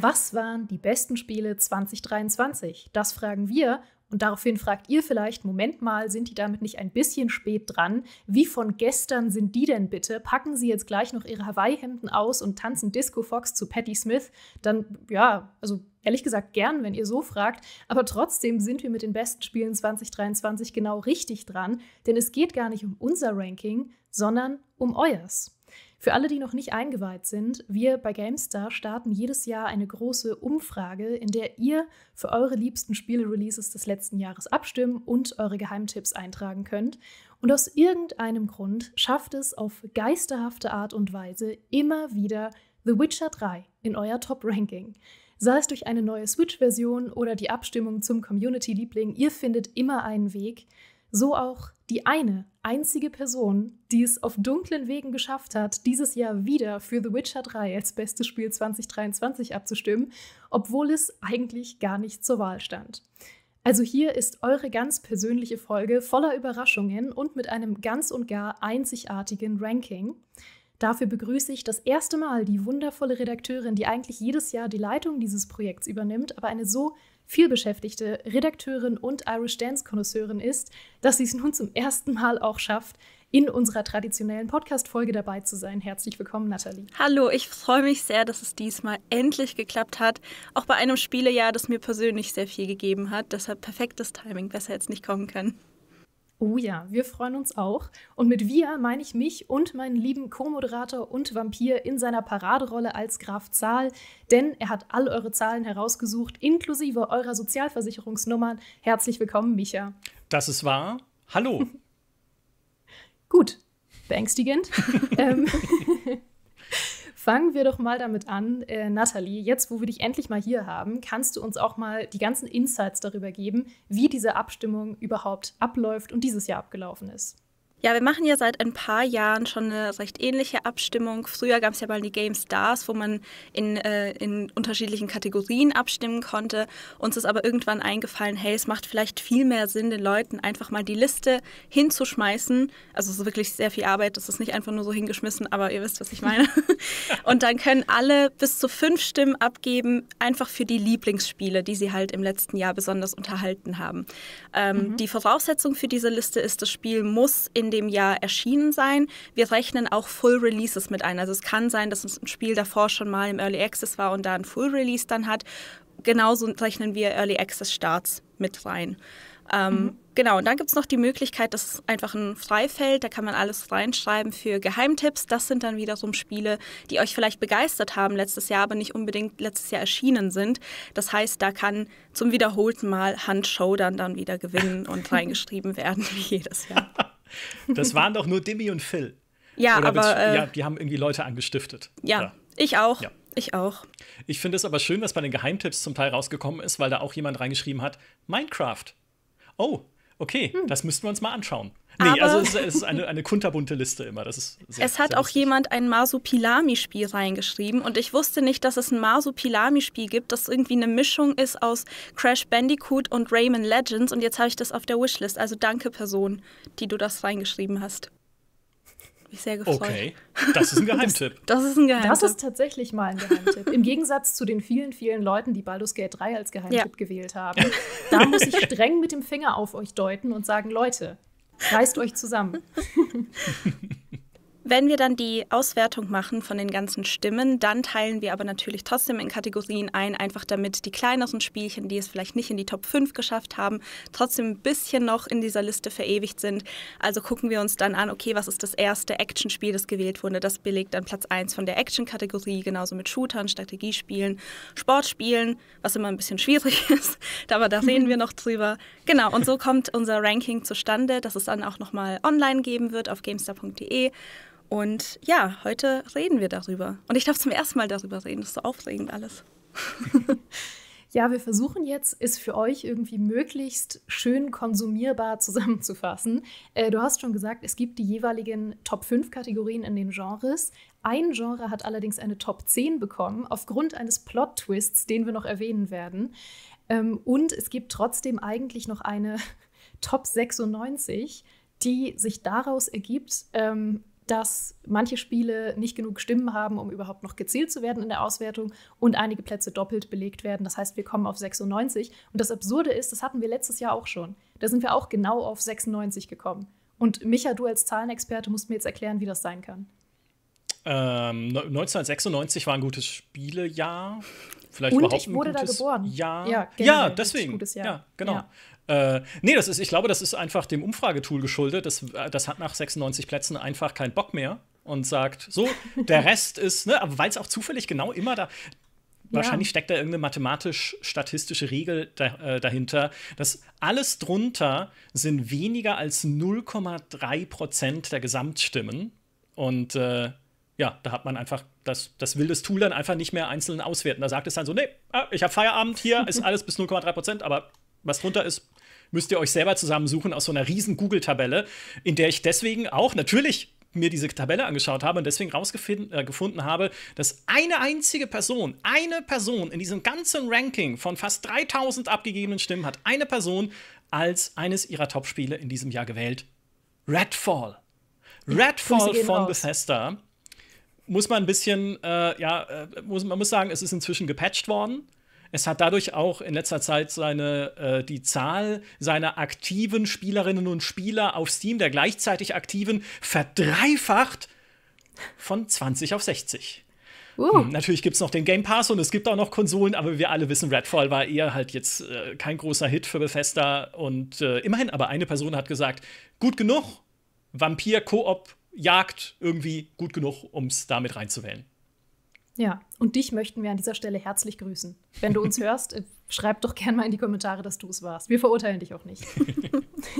Was waren die besten Spiele 2023? Das fragen wir und daraufhin fragt ihr vielleicht, Moment mal, sind die damit nicht ein bisschen spät dran? Wie von gestern sind die denn bitte? Packen sie jetzt gleich noch ihre Hawaii-Hemden aus und tanzen Disco Fox zu Patti Smith? Dann, ja, also ehrlich gesagt gern, wenn ihr so fragt. Aber trotzdem sind wir mit den besten Spielen 2023 genau richtig dran, denn es geht gar nicht um unser Ranking, sondern um euers. Für alle, die noch nicht eingeweiht sind, wir bei GameStar starten jedes Jahr eine große Umfrage, in der ihr für eure liebsten Spiele-Releases des letzten Jahres abstimmen und eure Geheimtipps eintragen könnt. Und aus irgendeinem Grund schafft es auf geisterhafte Art und Weise immer wieder The Witcher 3 in euer Top-Ranking. Sei es durch eine neue Switch-Version oder die Abstimmung zum Community-Liebling, ihr findet immer einen Weg so auch die eine einzige Person, die es auf dunklen Wegen geschafft hat, dieses Jahr wieder für The Witcher 3 als bestes Spiel 2023 abzustimmen, obwohl es eigentlich gar nicht zur Wahl stand. Also hier ist eure ganz persönliche Folge voller Überraschungen und mit einem ganz und gar einzigartigen Ranking. Dafür begrüße ich das erste Mal die wundervolle Redakteurin, die eigentlich jedes Jahr die Leitung dieses Projekts übernimmt, aber eine so vielbeschäftigte Redakteurin und Irish Dance-Konnoisseurin ist, dass sie es nun zum ersten Mal auch schafft, in unserer traditionellen Podcast-Folge dabei zu sein. Herzlich willkommen, Nathalie. Hallo, ich freue mich sehr, dass es diesmal endlich geklappt hat. Auch bei einem Spielejahr, das mir persönlich sehr viel gegeben hat. Deshalb perfektes Timing, besser jetzt nicht kommen können. Oh ja, wir freuen uns auch. Und mit wir meine ich mich und meinen lieben Co-Moderator und Vampir in seiner Paraderolle als Graf Zahl, denn er hat all eure Zahlen herausgesucht, inklusive eurer Sozialversicherungsnummern. Herzlich willkommen, Micha. Das ist wahr. Hallo. Gut, beängstigend. ähm, Fangen wir doch mal damit an, äh, Nathalie, jetzt wo wir dich endlich mal hier haben, kannst du uns auch mal die ganzen Insights darüber geben, wie diese Abstimmung überhaupt abläuft und dieses Jahr abgelaufen ist. Ja, wir machen ja seit ein paar Jahren schon eine recht ähnliche Abstimmung. Früher gab es ja mal die Game Stars, wo man in, äh, in unterschiedlichen Kategorien abstimmen konnte. Uns ist aber irgendwann eingefallen, hey, es macht vielleicht viel mehr Sinn, den Leuten einfach mal die Liste hinzuschmeißen. Also es ist wirklich sehr viel Arbeit, das ist nicht einfach nur so hingeschmissen, aber ihr wisst, was ich meine. Und dann können alle bis zu fünf Stimmen abgeben, einfach für die Lieblingsspiele, die sie halt im letzten Jahr besonders unterhalten haben. Ähm, mhm. Die Voraussetzung für diese Liste ist, das Spiel muss in dem Jahr erschienen sein. Wir rechnen auch Full Releases mit ein. Also es kann sein, dass ein Spiel davor schon mal im Early Access war und da ein Full Release dann hat. Genauso rechnen wir Early Access Starts mit rein. Ähm, mhm. Genau, und dann gibt es noch die Möglichkeit, das ist einfach ein Freifeld, da kann man alles reinschreiben für Geheimtipps. Das sind dann wiederum Spiele, die euch vielleicht begeistert haben letztes Jahr, aber nicht unbedingt letztes Jahr erschienen sind. Das heißt, da kann zum wiederholten Mal Hand Showdown dann wieder gewinnen und reingeschrieben werden wie jedes Jahr. Das waren doch nur Demi und Phil. Ja, Oder aber. Äh, ja, die haben irgendwie Leute angestiftet. Ja, ja. ich auch. Ja. Ich auch. Ich finde es aber schön, dass bei den Geheimtipps zum Teil rausgekommen ist, weil da auch jemand reingeschrieben hat: Minecraft. Oh, okay, hm. das müssten wir uns mal anschauen. Nee, Aber also es, ist eine, eine kunterbunte Liste immer. Das ist sehr, es hat auch lustig. jemand ein Masupilami-Spiel reingeschrieben und ich wusste nicht, dass es ein Masupilami-Spiel gibt, das irgendwie eine Mischung ist aus Crash Bandicoot und Rayman Legends und jetzt habe ich das auf der Wishlist. Also danke Person, die du das reingeschrieben hast hat mich sehr gefreut. Okay, das ist ein Geheimtipp. Das, das, ist ein Geheimtipp. Das ist tatsächlich mal ein Geheimtipp. Im Gegensatz zu den vielen, vielen Leuten, die Baldur's Gate 3 als Geheimtipp ja. gewählt haben. Da muss ich streng mit dem Finger auf euch deuten und sagen, Leute, reißt euch zusammen. Wenn wir dann die Auswertung machen von den ganzen Stimmen, dann teilen wir aber natürlich trotzdem in Kategorien ein, einfach damit die kleineren Spielchen, die es vielleicht nicht in die Top 5 geschafft haben, trotzdem ein bisschen noch in dieser Liste verewigt sind. Also gucken wir uns dann an, okay, was ist das erste Actionspiel, das gewählt wurde? Das belegt dann Platz 1 von der Action-Kategorie, genauso mit Shootern, Strategiespielen, Sportspielen, was immer ein bisschen schwierig ist, aber da reden wir noch drüber. Genau, und so kommt unser Ranking zustande, dass es dann auch nochmal online geben wird auf gamestar.de. Und ja, heute reden wir darüber. Und ich darf zum ersten Mal darüber reden. Das ist so aufregend alles. ja, wir versuchen jetzt, es für euch irgendwie möglichst schön konsumierbar zusammenzufassen. Äh, du hast schon gesagt, es gibt die jeweiligen Top 5 Kategorien in den Genres. Ein Genre hat allerdings eine Top 10 bekommen, aufgrund eines Plot-Twists, den wir noch erwähnen werden. Ähm, und es gibt trotzdem eigentlich noch eine Top 96, die sich daraus ergibt, ähm, dass manche Spiele nicht genug Stimmen haben, um überhaupt noch gezählt zu werden in der Auswertung und einige Plätze doppelt belegt werden. Das heißt, wir kommen auf 96. Und das Absurde ist, das hatten wir letztes Jahr auch schon. Da sind wir auch genau auf 96 gekommen. Und Micha, du als Zahlenexperte musst mir jetzt erklären, wie das sein kann. Ähm, 1996 war ein gutes Spielejahr vielleicht und überhaupt ich wurde ein gutes da geboren. Ja, ja, ja deswegen. Ja, genau. Ja. Äh, nee, das ist, ich glaube, das ist einfach dem Umfragetool geschuldet. Das, äh, das hat nach 96 Plätzen einfach keinen Bock mehr und sagt, so, der Rest ist, ne, weil es auch zufällig genau immer da. Wahrscheinlich ja. steckt da irgendeine mathematisch-statistische Regel da, äh, dahinter, dass alles drunter sind weniger als 0,3 Prozent der Gesamtstimmen. Und äh, ja, da hat man einfach das, das will das Tool dann einfach nicht mehr einzeln auswerten. Da sagt es dann so, nee, ah, ich habe Feierabend hier, ist alles bis 0,3 Prozent, aber was drunter ist, müsst ihr euch selber zusammensuchen aus so einer riesen Google-Tabelle, in der ich deswegen auch natürlich mir diese Tabelle angeschaut habe und deswegen herausgefunden äh, habe, dass eine einzige Person, eine Person in diesem ganzen Ranking von fast 3000 abgegebenen Stimmen hat eine Person als eines ihrer Top-Spiele in diesem Jahr gewählt. Redfall. Redfall von raus. Bethesda muss man ein bisschen, äh, ja, äh, muss, man muss sagen, es ist inzwischen gepatcht worden. Es hat dadurch auch in letzter Zeit seine, äh, die Zahl seiner aktiven Spielerinnen und Spieler auf Steam, der gleichzeitig aktiven, verdreifacht von 20 auf 60. Uh. Hm, natürlich gibt es noch den Game Pass und es gibt auch noch Konsolen, aber wir alle wissen, Redfall war eher halt jetzt äh, kein großer Hit für Bethesda und äh, immerhin, aber eine Person hat gesagt, gut genug, Vampir Koop Jagd irgendwie gut genug, um es damit reinzuwählen. Ja, und dich möchten wir an dieser Stelle herzlich grüßen. Wenn du uns hörst, äh, schreib doch gerne mal in die Kommentare, dass du es warst. Wir verurteilen dich auch nicht.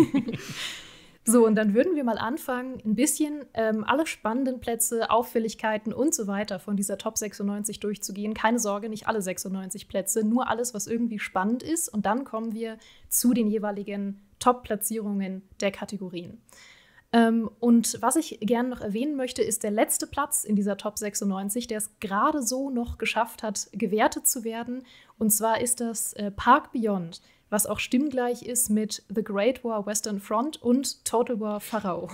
so, und dann würden wir mal anfangen, ein bisschen ähm, alle spannenden Plätze, Auffälligkeiten und so weiter von dieser Top 96 durchzugehen. Keine Sorge, nicht alle 96 Plätze, nur alles, was irgendwie spannend ist. Und dann kommen wir zu den jeweiligen Top-Platzierungen der Kategorien. Ähm, und was ich gerne noch erwähnen möchte, ist der letzte Platz in dieser Top 96, der es gerade so noch geschafft hat, gewertet zu werden. Und zwar ist das äh, Park Beyond, was auch stimmgleich ist mit The Great War Western Front und Total War Pharaoh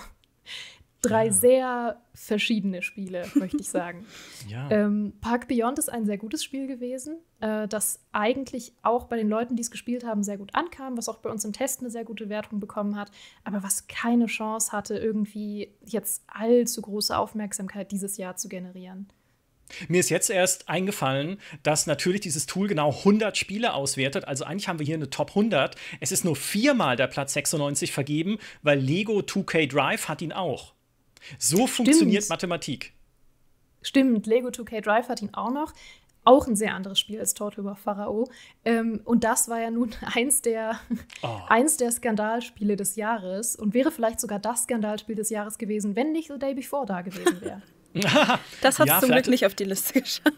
drei ja. sehr verschiedene Spiele, möchte ich sagen. Ja. Ähm, Park Beyond ist ein sehr gutes Spiel gewesen, äh, das eigentlich auch bei den Leuten, die es gespielt haben, sehr gut ankam, was auch bei uns im Test eine sehr gute Wertung bekommen hat, aber was keine Chance hatte, irgendwie jetzt allzu große Aufmerksamkeit dieses Jahr zu generieren. Mir ist jetzt erst eingefallen, dass natürlich dieses Tool genau 100 Spiele auswertet. Also eigentlich haben wir hier eine Top 100. Es ist nur viermal der Platz 96 vergeben, weil Lego 2K Drive hat ihn auch. So Stimmt. funktioniert Mathematik. Stimmt, Lego 2K Drive hat ihn auch noch. Auch ein sehr anderes Spiel als Total War Pharao. Ähm, und das war ja nun eins der, oh. eins der Skandalspiele des Jahres und wäre vielleicht sogar das Skandalspiel des Jahres gewesen, wenn nicht The Day Before da gewesen wäre. das hat es ja, zum Glück nicht auf die Liste geschafft.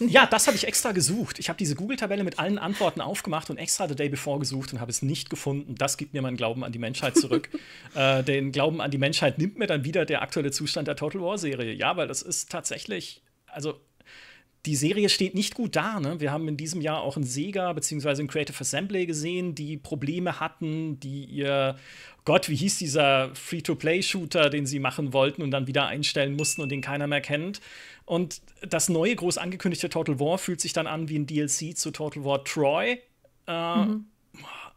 Ja, das habe ich extra gesucht. Ich habe diese Google-Tabelle mit allen Antworten aufgemacht und extra The Day Before gesucht und habe es nicht gefunden. Das gibt mir meinen Glauben an die Menschheit zurück. äh, den Glauben an die Menschheit nimmt mir dann wieder der aktuelle Zustand der Total War-Serie. Ja, weil das ist tatsächlich, also die Serie steht nicht gut da. Ne? Wir haben in diesem Jahr auch einen Sega bzw. einen Creative Assembly gesehen, die Probleme hatten, die ihr Gott, wie hieß dieser Free-to-Play-Shooter, den sie machen wollten und dann wieder einstellen mussten und den keiner mehr kennt. Und das neue, groß angekündigte Total War fühlt sich dann an wie ein DLC zu Total War Troy. Äh, mhm.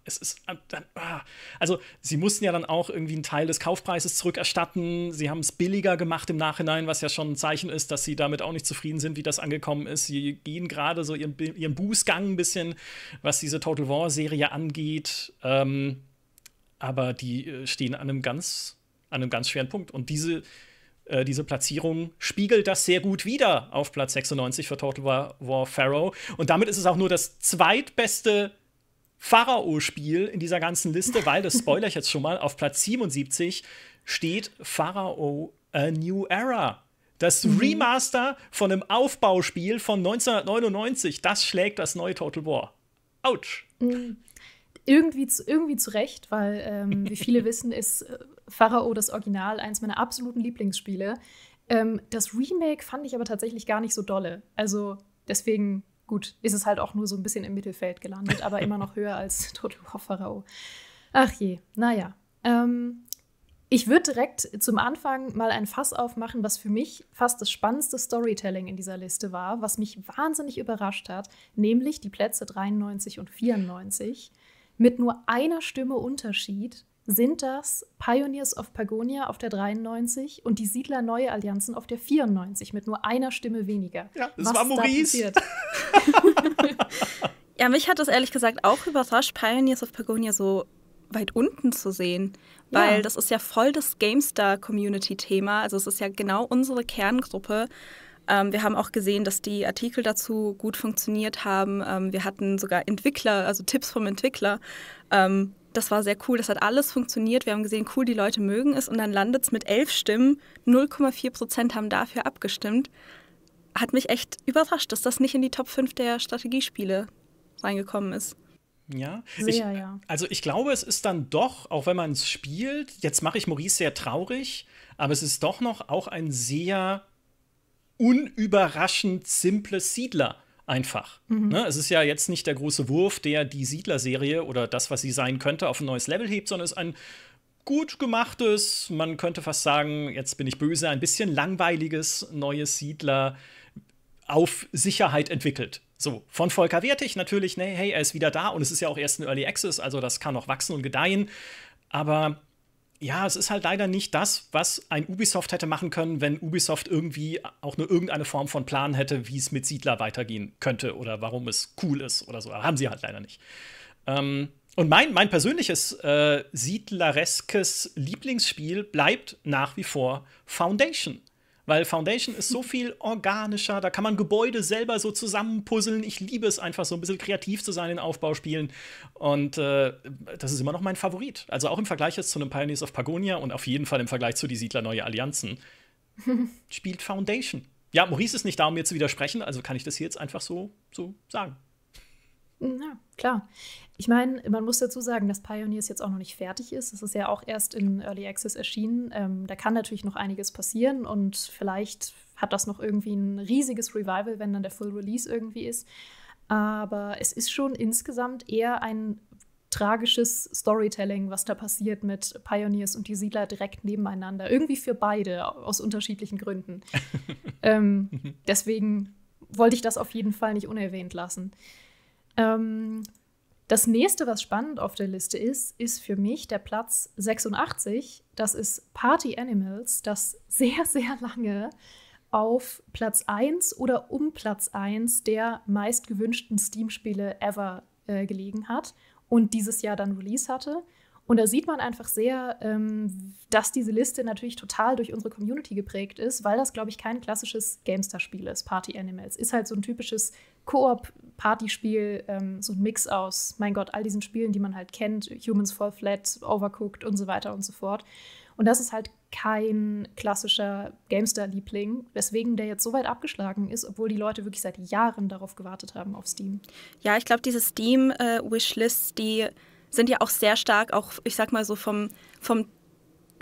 Es ist äh, ah. also sie mussten ja dann auch irgendwie einen Teil des Kaufpreises zurückerstatten. Sie haben es billiger gemacht im Nachhinein, was ja schon ein Zeichen ist, dass sie damit auch nicht zufrieden sind, wie das angekommen ist. Sie gehen gerade so ihren, ihren Bußgang ein bisschen, was diese Total War Serie angeht. Ähm, aber die äh, stehen an einem ganz an einem ganz schweren Punkt. Und diese äh, diese Platzierung spiegelt das sehr gut wieder auf Platz 96 für Total War, War Pharaoh. Und damit ist es auch nur das zweitbeste Pharao-Spiel in dieser ganzen Liste, weil, das spoiler ich jetzt schon mal, auf Platz 77 steht Pharao A New Era. Das mhm. Remaster von einem Aufbauspiel von 1999, das schlägt das neue Total War. Autsch. Mhm irgendwie, zu, irgendwie zurecht, weil, ähm, wie viele wissen, ist äh, Pharao das Original eines meiner absoluten Lieblingsspiele. Ähm, das Remake fand ich aber tatsächlich gar nicht so dolle. Also deswegen, gut, ist es halt auch nur so ein bisschen im Mittelfeld gelandet, aber immer noch höher als Total War Pharao. Ach je, naja. Ähm, ich würde direkt zum Anfang mal ein Fass aufmachen, was für mich fast das spannendste Storytelling in dieser Liste war, was mich wahnsinnig überrascht hat, nämlich die Plätze 93 und 94. Mit nur einer Stimme Unterschied sind das Pioneers of Pagonia auf der 93 und die Siedler Neue Allianzen auf der 94 mit nur einer Stimme weniger. Ja, das Was war Maurice. ja, mich hat das ehrlich gesagt auch überrascht, Pioneers of Pagonia so weit unten zu sehen, weil ja. das ist ja voll das GameStar-Community-Thema. Also es ist ja genau unsere Kerngruppe. Ähm, wir haben auch gesehen, dass die Artikel dazu gut funktioniert haben. Ähm, wir hatten sogar Entwickler, also Tipps vom Entwickler. Ähm, das war sehr cool. Das hat alles funktioniert. Wir haben gesehen, cool, die Leute mögen es. Und dann landet es mit elf Stimmen. 0,4 Prozent haben dafür abgestimmt. Hat mich echt überrascht, dass das nicht in die Top 5 der Strategiespiele reingekommen ist. Ja. Sehr, ich, ja. Also ich glaube, es ist dann doch, auch wenn man es spielt, jetzt mache ich Maurice sehr traurig, aber es ist doch noch auch ein sehr unüberraschend simple Siedler einfach. Mhm. Ne? Es ist ja jetzt nicht der große Wurf, der die Siedler-Serie oder das, was sie sein könnte, auf ein neues Level hebt, sondern es ist ein gut gemachtes, man könnte fast sagen, jetzt bin ich böse, ein bisschen langweiliges neues Siedler auf Sicherheit entwickelt. So, von Volker Wertig natürlich, ne, hey, er ist wieder da und es ist ja auch erst ein Early Access, also das kann noch wachsen und gedeihen. Aber ja, es ist halt leider nicht das, was ein Ubisoft hätte machen können, wenn Ubisoft irgendwie auch nur irgendeine Form von Plan hätte, wie es mit Siedler weitergehen könnte oder warum es cool ist oder so. Aber haben sie halt leider nicht. Ähm, und mein, mein persönliches äh, siedlereskes Lieblingsspiel bleibt nach wie vor Foundation. Weil Foundation ist so viel organischer, da kann man Gebäude selber so zusammenpuzzeln. Ich liebe es einfach so ein bisschen kreativ zu sein in Aufbauspielen. Und äh, das ist immer noch mein Favorit. Also auch im Vergleich jetzt zu einem Pioneers of Pagonia und auf jeden Fall im Vergleich zu Die Siedler Neue Allianzen spielt Foundation. Ja, Maurice ist nicht da, um mir zu widersprechen, also kann ich das hier jetzt einfach so, so sagen. Ja, klar. Ich meine, man muss dazu sagen, dass Pioneers jetzt auch noch nicht fertig ist. Es ist ja auch erst in Early Access erschienen. Ähm, da kann natürlich noch einiges passieren und vielleicht hat das noch irgendwie ein riesiges Revival, wenn dann der Full Release irgendwie ist. Aber es ist schon insgesamt eher ein tragisches Storytelling, was da passiert mit Pioneers und die Siedler direkt nebeneinander. Irgendwie für beide, aus unterschiedlichen Gründen. ähm, mhm. deswegen wollte ich das auf jeden Fall nicht unerwähnt lassen. Ähm, das nächste, was spannend auf der Liste ist, ist für mich der Platz 86. Das ist Party Animals, das sehr, sehr lange auf Platz 1 oder um Platz 1 der meist gewünschten Steam-Spiele ever äh, gelegen hat und dieses Jahr dann Release hatte. Und da sieht man einfach sehr, ähm, dass diese Liste natürlich total durch unsere Community geprägt ist, weil das, glaube ich, kein klassisches Gamestar-Spiel ist, Party Animals. Ist halt so ein typisches Koop Partyspiel, ähm, so ein Mix aus, mein Gott, all diesen Spielen, die man halt kennt, Humans Fall Flat, Overcooked und so weiter und so fort. Und das ist halt kein klassischer Gamestar-Liebling, weswegen der jetzt so weit abgeschlagen ist, obwohl die Leute wirklich seit Jahren darauf gewartet haben auf Steam. Ja, ich glaube, diese Steam-Wishlists, äh, die sind ja auch sehr stark, auch ich sag mal so vom, vom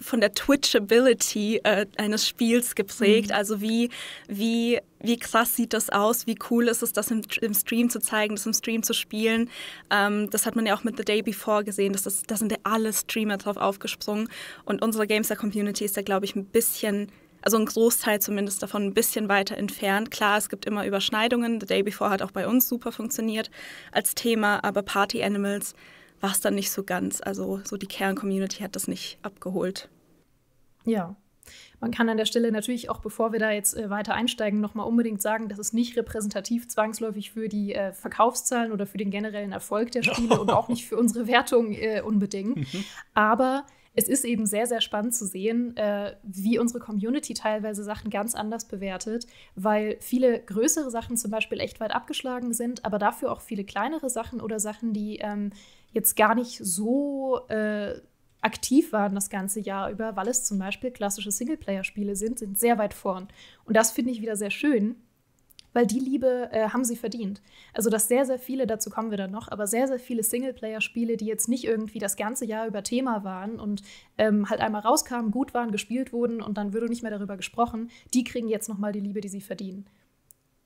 von der Twitchability äh, eines Spiels geprägt. Mhm. Also wie, wie, wie krass sieht das aus, wie cool ist es, das im, im Stream zu zeigen, das im Stream zu spielen. Ähm, das hat man ja auch mit The Day Before gesehen, dass das, da sind ja alle Streamer drauf aufgesprungen. Und unsere Gamester-Community ist da, glaube ich, ein bisschen also ein Großteil zumindest davon ein bisschen weiter entfernt. Klar, es gibt immer Überschneidungen. The Day Before hat auch bei uns super funktioniert als Thema, aber Party Animals war es dann nicht so ganz. Also so die Kern-Community hat das nicht abgeholt. Ja, man kann an der Stelle natürlich auch, bevor wir da jetzt äh, weiter einsteigen, nochmal unbedingt sagen, das ist nicht repräsentativ zwangsläufig für die äh, Verkaufszahlen oder für den generellen Erfolg der Spiele und auch nicht für unsere Wertung äh, unbedingt. Mhm. Aber es ist eben sehr, sehr spannend zu sehen, äh, wie unsere Community teilweise Sachen ganz anders bewertet, weil viele größere Sachen zum Beispiel echt weit abgeschlagen sind, aber dafür auch viele kleinere Sachen oder Sachen, die ähm, jetzt gar nicht so äh, aktiv waren das ganze Jahr über, weil es zum Beispiel klassische Singleplayer-Spiele sind, sind sehr weit vorn. Und das finde ich wieder sehr schön, weil die Liebe äh, haben sie verdient. Also, dass sehr, sehr viele, dazu kommen wir dann noch, aber sehr, sehr viele Singleplayer-Spiele, die jetzt nicht irgendwie das ganze Jahr über Thema waren und ähm, halt einmal rauskamen, gut waren, gespielt wurden und dann würde nicht mehr darüber gesprochen, die kriegen jetzt nochmal die Liebe, die sie verdienen.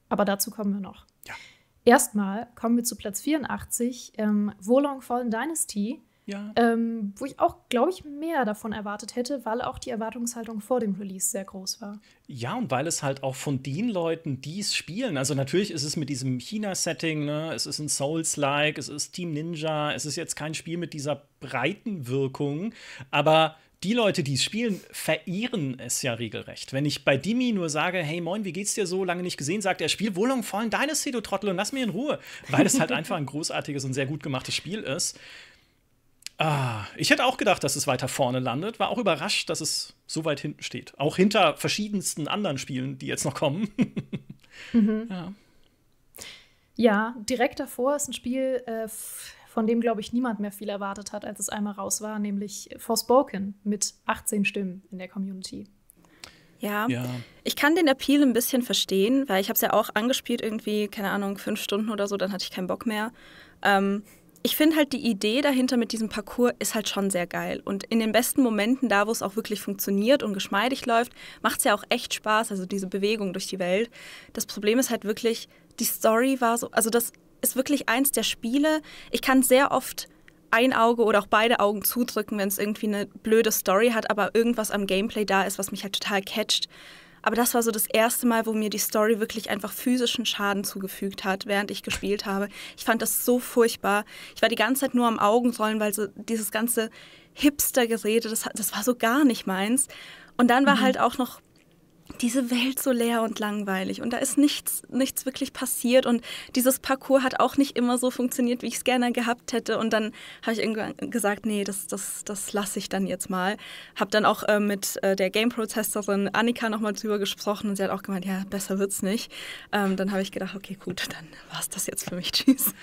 Aber dazu kommen wir noch. Erstmal kommen wir zu Platz 84, ähm, Wolong Fallen Dynasty. Ja. Ähm, wo ich auch, glaube ich, mehr davon erwartet hätte, weil auch die Erwartungshaltung vor dem Release sehr groß war. Ja, und weil es halt auch von den Leuten, die es spielen, also natürlich ist es mit diesem China-Setting, ne? es ist ein Souls-like, es ist Team Ninja, es ist jetzt kein Spiel mit dieser breiten Wirkung, aber die Leute, die es spielen, verehren es ja regelrecht. Wenn ich bei Dimi nur sage, hey moin, wie geht's dir so, lange nicht gesehen, sagt er, spiel Wolong Fallen Dynasty, du Trottel, und lass mir in Ruhe, weil es halt einfach ein großartiges und sehr gut gemachtes Spiel ist. Ah, ich hätte auch gedacht, dass es weiter vorne landet, war auch überrascht, dass es so weit hinten steht. Auch hinter verschiedensten anderen Spielen, die jetzt noch kommen. mhm. ja. ja. direkt davor ist ein Spiel, äh, von dem, glaube ich, niemand mehr viel erwartet hat, als es einmal raus war, nämlich Forspoken mit 18 Stimmen in der Community. Ja. ja. ich kann den Appeal ein bisschen verstehen, weil ich habe es ja auch angespielt, irgendwie, keine Ahnung, fünf Stunden oder so, dann hatte ich keinen Bock mehr. Ähm, ich finde halt die Idee dahinter mit diesem Parcours ist halt schon sehr geil. Und in den besten Momenten, da wo es auch wirklich funktioniert und geschmeidig läuft, macht es ja auch echt Spaß, also diese Bewegung durch die Welt. Das Problem ist halt wirklich, die Story war so, also das ist wirklich eins der Spiele. Ich kann sehr oft ein Auge oder auch beide Augen zudrücken, wenn es irgendwie eine blöde Story hat, aber irgendwas am Gameplay da ist, was mich halt total catcht. Aber das war so das erste Mal, wo mir die Story wirklich einfach physischen Schaden zugefügt hat, während ich gespielt habe. Ich fand das so furchtbar. Ich war die ganze Zeit nur am Augenrollen, weil so dieses ganze Hipster-Gerede, das, das war so gar nicht meins. Und dann war mhm. halt auch noch diese Welt so leer und langweilig und da ist nichts, nichts wirklich passiert und dieses Parcours hat auch nicht immer so funktioniert, wie ich es gerne gehabt hätte und dann habe ich irgendwann gesagt, nee, das, das, das lasse ich dann jetzt mal. Habe dann auch äh, mit äh, der Game-Prozessorin Annika nochmal drüber gesprochen und sie hat auch gemeint, ja, besser wird's nicht. Ähm, dann habe ich gedacht, okay, gut, dann war es das jetzt für mich, tschüss.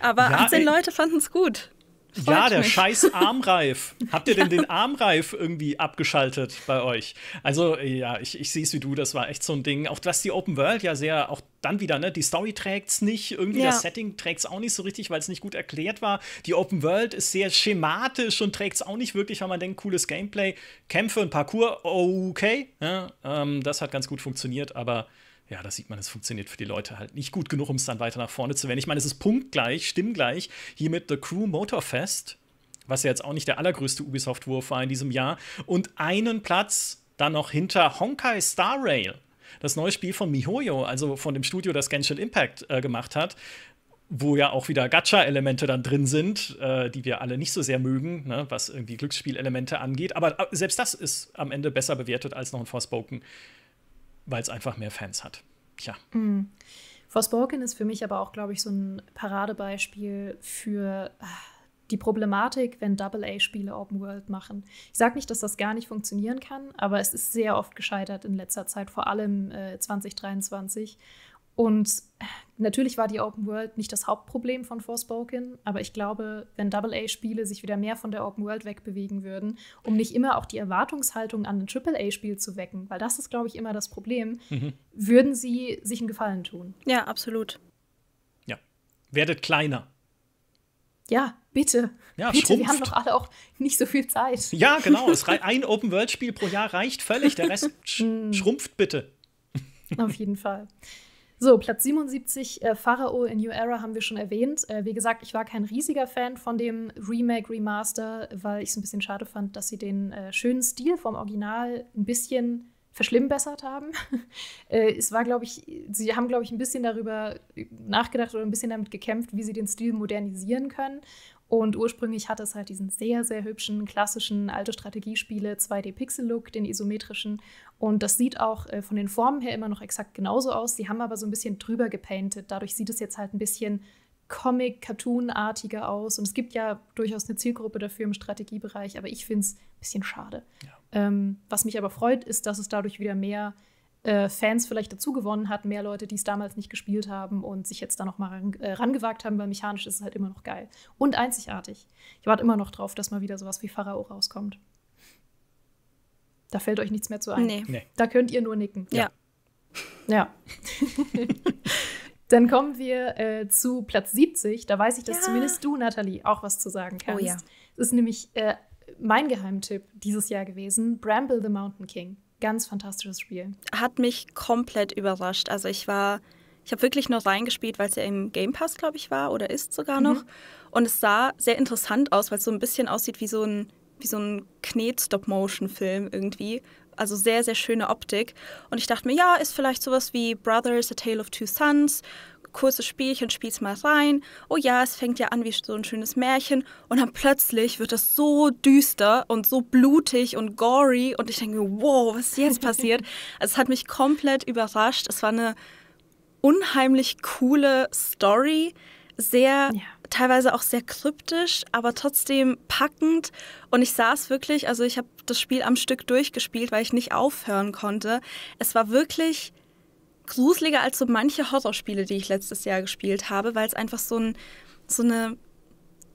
Aber ja, 18 ey. Leute fanden es gut. Freut ja, der mich. scheiß Armreif. Habt ihr ja. denn den Armreif irgendwie abgeschaltet bei euch? Also, ja, ich, ich sehe es wie du, das war echt so ein Ding. Auch was die Open World ja sehr, auch dann wieder, ne? Die Story trägt es nicht, irgendwie ja. das Setting trägt es auch nicht so richtig, weil es nicht gut erklärt war. Die Open World ist sehr schematisch und trägt es auch nicht wirklich, weil man denkt, cooles Gameplay, Kämpfe und Parcours, okay. Ja, ne, ähm, das hat ganz gut funktioniert, aber ja, das sieht man, es funktioniert für die Leute halt nicht gut genug, um es dann weiter nach vorne zu werden. Ich meine, es ist punktgleich, stimmgleich hier mit The Crew Motorfest, was ja jetzt auch nicht der allergrößte Ubisoft-Wurf war in diesem Jahr, und einen Platz dann noch hinter Honkai Star Rail, das neue Spiel von MiHoYo, also von dem Studio, das Genshin Impact äh, gemacht hat wo ja auch wieder Gacha-Elemente dann drin sind, äh, die wir alle nicht so sehr mögen, ne, was irgendwie Glücksspielelemente angeht. Aber äh, selbst das ist am Ende besser bewertet als noch ein Forspoken weil es einfach mehr Fans hat. Tja. Mhm. Forspoken ist für mich aber auch, glaube ich, so ein Paradebeispiel für ah, die Problematik, wenn aa spiele Open World machen. Ich sage nicht, dass das gar nicht funktionieren kann, aber es ist sehr oft gescheitert in letzter Zeit, vor allem äh, 2023, und äh, natürlich war die Open World nicht das Hauptproblem von Forspoken, aber ich glaube, wenn Double-A-Spiele sich wieder mehr von der Open World wegbewegen würden, um nicht immer auch die Erwartungshaltung an ein Triple-A-Spiel zu wecken, weil das ist, glaube ich, immer das Problem, mhm. würden sie sich einen Gefallen tun. Ja, absolut. Ja. Werdet kleiner. Ja, bitte. Ja, bitte, schrumpft. wir haben doch alle auch nicht so viel Zeit. Ja, genau. ein Open-World-Spiel pro Jahr reicht völlig. Der Rest sch mm. schrumpft bitte. Auf jeden Fall. So, Platz 77, äh, Pharao in New Era haben wir schon erwähnt. Äh, wie gesagt, ich war kein riesiger Fan von dem Remake, Remaster, weil ich es ein bisschen schade fand, dass sie den äh, schönen Stil vom Original ein bisschen verschlimmbessert haben. Äh, es war, glaube ich, sie haben, glaube ich, ein bisschen darüber nachgedacht oder ein bisschen damit gekämpft, wie sie den Stil modernisieren können. Und ursprünglich hatte es halt diesen sehr, sehr hübschen, klassischen, alte Strategiespiele, 2D-Pixel-Look, den isometrischen. Und das sieht auch äh, von den Formen her immer noch exakt genauso aus. Sie haben aber so ein bisschen drüber gepainted. Dadurch sieht es jetzt halt ein bisschen Comic-Cartoon-artiger aus. Und es gibt ja durchaus eine Zielgruppe dafür im Strategiebereich, aber ich finde es ein bisschen schade. Ja. Ähm, was mich aber freut, ist, dass es dadurch wieder mehr äh, Fans vielleicht dazu gewonnen hat, mehr Leute, die es damals nicht gespielt haben und sich jetzt da noch mal ran, äh, rangewagt haben, weil mechanisch ist es halt immer noch geil und einzigartig. Ich warte immer noch drauf, dass mal wieder sowas wie Pharao rauskommt. Da fällt euch nichts mehr zu ein. Nee. nee. Da könnt ihr nur nicken. Ja. Ja. Dann kommen wir äh, zu Platz 70. Da weiß ich, dass ja. zumindest du, Nathalie, auch was zu sagen kannst. Oh ja. Das ist nämlich äh, mein Geheimtipp dieses Jahr gewesen: Bramble the Mountain King ganz fantastisches Spiel. Hat mich komplett überrascht. Also ich war, ich habe wirklich nur reingespielt, weil es ja im Game Pass, glaube ich, war oder ist sogar mhm. noch. Mhm. Und es sah sehr interessant aus, weil es so ein bisschen aussieht wie so ein, wie so ein Knet-Stop-Motion-Film irgendwie. Also sehr, sehr schöne Optik. Und ich dachte mir, ja, ist vielleicht sowas wie Brothers, A Tale of Two Sons kurzes Spielchen, spielst mal rein. Oh ja, es fängt ja an wie so ein schönes Märchen. Und dann plötzlich wird das so düster und so blutig und gory. Und ich denke wow, was ist jetzt passiert? also es hat mich komplett überrascht. Es war eine unheimlich coole Story. Sehr, ja. teilweise auch sehr kryptisch, aber trotzdem packend. Und ich saß wirklich, also ich habe das Spiel am Stück durchgespielt, weil ich nicht aufhören konnte. Es war wirklich gruseliger als so manche Horrorspiele, die ich letztes Jahr gespielt habe, weil es einfach so, ein, so eine,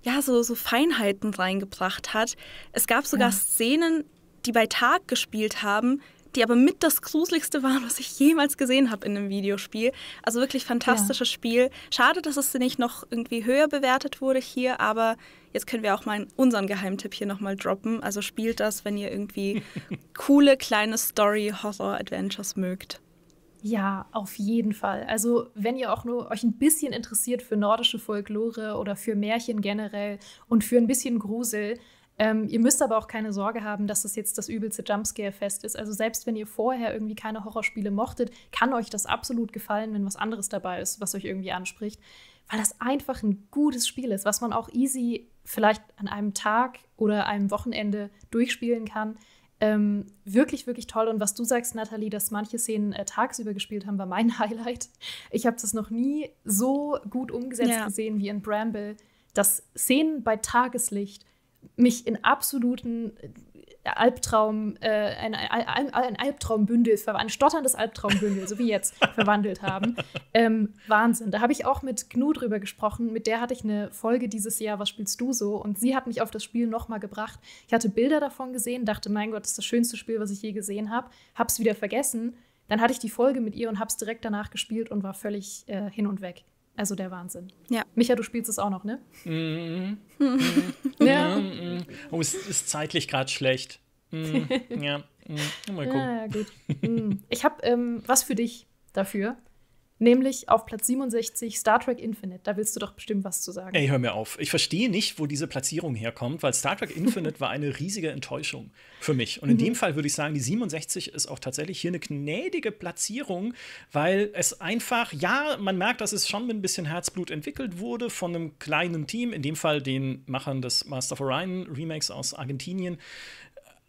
ja, so, so Feinheiten reingebracht hat. Es gab sogar ja. Szenen, die bei Tag gespielt haben, die aber mit das Gruseligste waren, was ich jemals gesehen habe in einem Videospiel. Also wirklich fantastisches ja. Spiel. Schade, dass es nicht noch irgendwie höher bewertet wurde hier, aber jetzt können wir auch mal unseren Geheimtipp hier nochmal droppen. Also spielt das, wenn ihr irgendwie coole kleine Story-Horror-Adventures mögt. Ja, auf jeden Fall. Also, wenn ihr auch nur euch ein bisschen interessiert für nordische Folklore oder für Märchen generell und für ein bisschen Grusel, ähm, ihr müsst aber auch keine Sorge haben, dass das jetzt das übelste Jumpscare-Fest ist. Also, selbst wenn ihr vorher irgendwie keine Horrorspiele mochtet, kann euch das absolut gefallen, wenn was anderes dabei ist, was euch irgendwie anspricht, weil das einfach ein gutes Spiel ist, was man auch easy vielleicht an einem Tag oder einem Wochenende durchspielen kann ähm, wirklich, wirklich toll. Und was du sagst, Nathalie, dass manche Szenen äh, tagsüber gespielt haben, war mein Highlight. Ich habe das noch nie so gut umgesetzt ja. gesehen wie in Bramble, dass Szenen bei Tageslicht mich in absoluten Albtraum, äh, ein, ein, Albtraumbündel, ein stotterndes Albtraumbündel, so wie jetzt, verwandelt haben. Ähm, Wahnsinn. Da habe ich auch mit Gnu drüber gesprochen. Mit der hatte ich eine Folge dieses Jahr, Was spielst du so? Und sie hat mich auf das Spiel nochmal gebracht. Ich hatte Bilder davon gesehen, dachte, mein Gott, das ist das schönste Spiel, was ich je gesehen habe. Hab's wieder vergessen. Dann hatte ich die Folge mit ihr und hab's direkt danach gespielt und war völlig äh, hin und weg. Also der Wahnsinn. Ja. Micha, du spielst es auch noch, ne? Mm, mm, mm, ja. Mhm. Oh, es ist zeitlich gerade schlecht. Mhm. ja. Mhm. Mal gucken. Ja, gut. Ich habe ähm, was für dich dafür nämlich auf Platz 67 Star Trek Infinite. Da willst du doch bestimmt was zu sagen. Ey, hör mir auf. Ich verstehe nicht, wo diese Platzierung herkommt, weil Star Trek Infinite war eine riesige Enttäuschung für mich. Und in mhm. dem Fall würde ich sagen, die 67 ist auch tatsächlich hier eine gnädige Platzierung, weil es einfach, ja, man merkt, dass es schon mit ein bisschen Herzblut entwickelt wurde von einem kleinen Team, in dem Fall den Machern des Master of Orion Remakes aus Argentinien.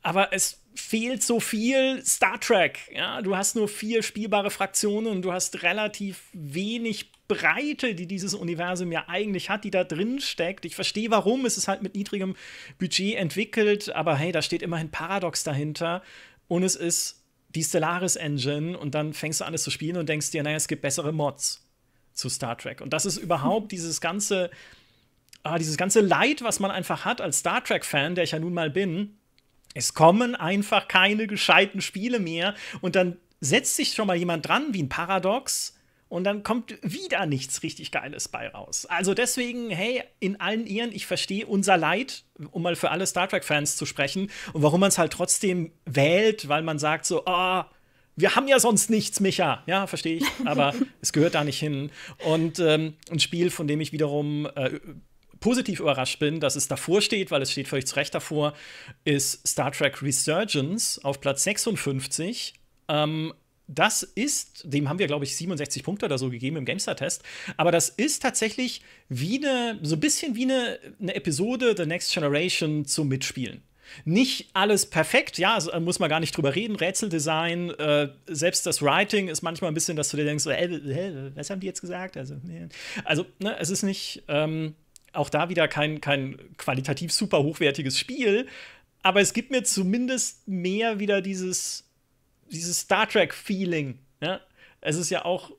Aber es fehlt so viel Star Trek. Ja, du hast nur vier spielbare Fraktionen und du hast relativ wenig Breite, die dieses Universum ja eigentlich hat, die da drin steckt. Ich verstehe, warum. Es ist halt mit niedrigem Budget entwickelt, aber hey, da steht immerhin Paradox dahinter und es ist die Stellaris Engine und dann fängst du an, es zu spielen und denkst dir, naja, es gibt bessere Mods zu Star Trek. Und das ist überhaupt hm. dieses ganze, ah, dieses ganze Leid, was man einfach hat als Star Trek-Fan, der ich ja nun mal bin, es kommen einfach keine gescheiten Spiele mehr und dann setzt sich schon mal jemand dran, wie ein Paradox, und dann kommt wieder nichts richtig Geiles bei raus. Also deswegen, hey, in allen Ehren, ich verstehe unser Leid, um mal für alle Star Trek-Fans zu sprechen, und warum man es halt trotzdem wählt, weil man sagt so, oh, wir haben ja sonst nichts, Micha. Ja, verstehe ich, aber es gehört da nicht hin. Und ähm, ein Spiel, von dem ich wiederum äh, positiv überrascht bin, dass es davor steht, weil es steht völlig zu Recht davor, ist Star Trek Resurgence auf Platz 56. Ähm, das ist, dem haben wir, glaube ich, 67 Punkte oder so gegeben im GameStar-Test, aber das ist tatsächlich wie eine, so ein bisschen wie eine, eine Episode The Next Generation zum Mitspielen nicht alles perfekt, ja, also, äh, muss man gar nicht drüber reden. Rätseldesign, äh, selbst das Writing ist manchmal ein bisschen, dass du dir denkst, äh, äh, was haben die jetzt gesagt? Also, also ne, es ist nicht, ähm, auch da wieder kein, kein qualitativ super hochwertiges Spiel, aber es gibt mir zumindest mehr wieder dieses, dieses Star Trek-Feeling. Ja? Es ist ja auch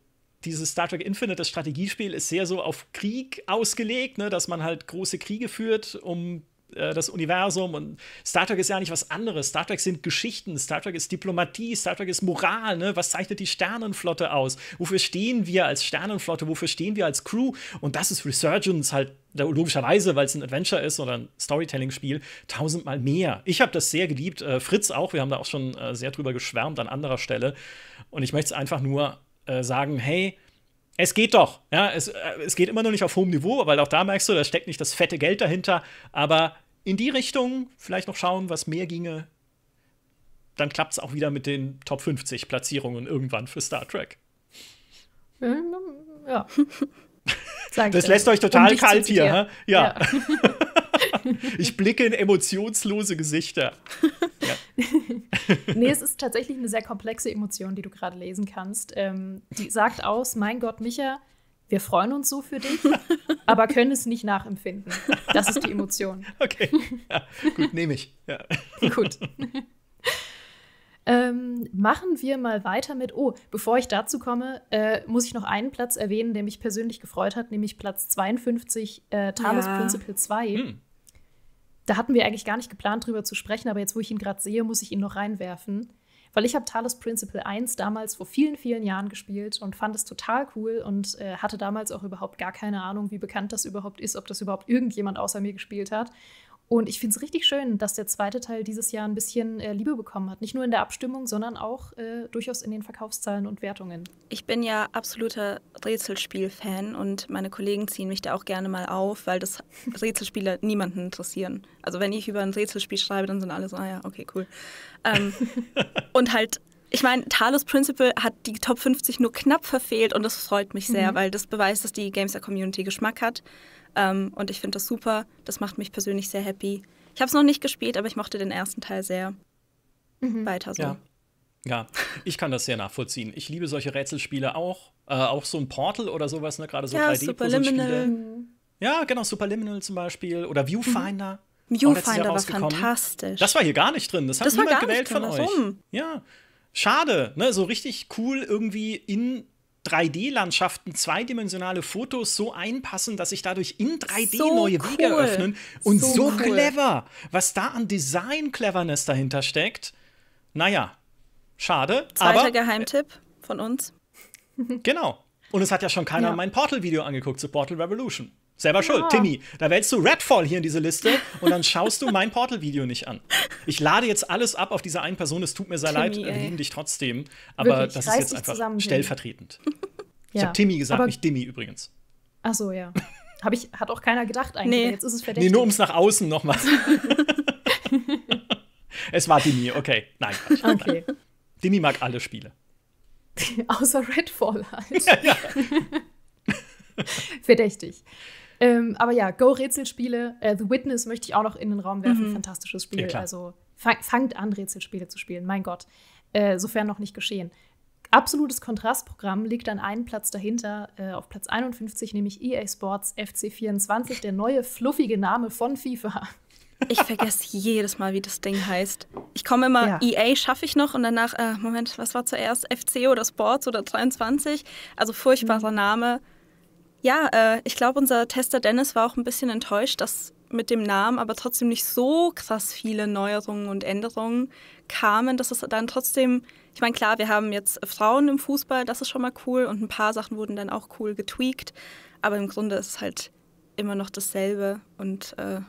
dieses Star Trek Infinite, das Strategiespiel, ist sehr so auf Krieg ausgelegt, ne? dass man halt große Kriege führt, um äh, das Universum und Star Trek ist ja nicht was anderes. Star Trek sind Geschichten, Star Trek ist Diplomatie, Star Trek ist Moral. Ne? Was zeichnet die Sternenflotte aus? Wofür stehen wir als Sternenflotte? Wofür stehen wir als Crew? Und das ist Resurgence halt logischerweise, weil es ein Adventure ist oder ein Storytelling-Spiel, tausendmal mehr. Ich habe das sehr geliebt, äh, Fritz auch, wir haben da auch schon äh, sehr drüber geschwärmt an anderer Stelle. Und ich möchte es einfach nur äh, sagen, hey, es geht doch. Ja, es, äh, es geht immer noch nicht auf hohem Niveau, weil auch da merkst du, da steckt nicht das fette Geld dahinter. Aber in die Richtung vielleicht noch schauen, was mehr ginge. Dann klappt es auch wieder mit den Top 50 Platzierungen irgendwann für Star Trek. Ja. das lässt euch total um kalt hier. Ja. ja. ich blicke in emotionslose Gesichter. Ja. nee, es ist tatsächlich eine sehr komplexe Emotion, die du gerade lesen kannst. Ähm, die sagt aus, mein Gott, Micha, wir freuen uns so für dich, aber können es nicht nachempfinden. Das ist die Emotion. Okay, ja, gut, nehme ich. Ja. Gut. Ähm, machen wir mal weiter mit. Oh, bevor ich dazu komme, äh, muss ich noch einen Platz erwähnen, der mich persönlich gefreut hat, nämlich Platz 52, äh, Talos ja. Principle 2. Hm da hatten wir eigentlich gar nicht geplant, drüber zu sprechen, aber jetzt, wo ich ihn gerade sehe, muss ich ihn noch reinwerfen. Weil ich habe Talos Principle 1 damals vor vielen, vielen Jahren gespielt und fand es total cool und äh, hatte damals auch überhaupt gar keine Ahnung, wie bekannt das überhaupt ist, ob das überhaupt irgendjemand außer mir gespielt hat. Und ich finde es richtig schön, dass der zweite Teil dieses Jahr ein bisschen äh, Liebe bekommen hat. Nicht nur in der Abstimmung, sondern auch äh, durchaus in den Verkaufszahlen und Wertungen. Ich bin ja absoluter Rätselspiel-Fan und meine Kollegen ziehen mich da auch gerne mal auf, weil das Rätselspiele niemanden interessieren. Also wenn ich über ein Rätselspiel schreibe, dann sind alle so, ah ja, okay, cool. Ähm, und halt ich meine, Talos Principle hat die Top 50 nur knapp verfehlt und das freut mich sehr, mhm. weil das beweist, dass die Gamestar Community Geschmack hat. Ähm, und ich finde das super. Das macht mich persönlich sehr happy. Ich habe es noch nicht gespielt, aber ich mochte den ersten Teil sehr. Mhm. Weiter so. Ja. ja. ich kann das sehr nachvollziehen. Ich liebe solche Rätselspiele auch. Äh, auch so ein Portal oder sowas, ne? gerade so ja, 3D-Puzzlespiele. Ja, genau, Superliminal zum Beispiel oder Viewfinder. Mhm. Viewfinder war fantastisch. Das war hier gar nicht drin. Das, das hat niemand gewählt drin, von euch. Warum? Ja, schade. Ne? So richtig cool irgendwie in 3D-Landschaften zweidimensionale Fotos so einpassen, dass sich dadurch in 3D so neue cool. Wege öffnen. Und so, so cool. clever, was da an Design-Cleverness dahinter steckt. Naja, schade. Zweiter aber, äh, Geheimtipp von uns. Genau. Und es hat ja schon keiner ja. mein Portal-Video angeguckt zu Portal Revolution. Selber ah. schuld, Timmy. Da wählst du Redfall hier in diese Liste und dann schaust du mein Portal-Video nicht an. Ich lade jetzt alles ab auf diese einen Person. Es tut mir sehr Timmy, leid, wir lieben dich trotzdem. Aber Wirklich, das ist jetzt einfach stellvertretend. ja. Ich habe Timmy gesagt, aber nicht Dimmy übrigens. Ach so, ja. Hab ich, hat auch keiner gedacht eigentlich. Nee. Jetzt ist es verdächtig. Nee, nur ums nach außen nochmal. es war Dimmy, okay. Nein, Quatsch. Okay. Nein. Dimmy mag alle Spiele. Außer Redfall halt. Ja, ja. verdächtig. Ähm, aber ja, Go-Rätselspiele. Äh, The Witness möchte ich auch noch in den Raum werfen. Mhm. Fantastisches Spiel. Ja, also fangt an, Rätselspiele zu spielen. Mein Gott. Äh, sofern noch nicht geschehen. Absolutes Kontrastprogramm liegt an einem Platz dahinter. Äh, auf Platz 51 nämlich EA Sports FC24, der neue fluffige Name von FIFA. Ich vergesse jedes Mal, wie das Ding heißt. Ich komme immer, ja. EA schaffe ich noch und danach, äh, Moment, was war zuerst? FC oder Sports oder 23? Also furchtbarer mhm. Name. Ja, äh, ich glaube, unser Tester Dennis war auch ein bisschen enttäuscht, dass mit dem Namen aber trotzdem nicht so krass viele Neuerungen und Änderungen kamen, dass es dann trotzdem, ich meine, klar, wir haben jetzt Frauen im Fußball, das ist schon mal cool und ein paar Sachen wurden dann auch cool getweakt, aber im Grunde ist es halt immer noch dasselbe und äh,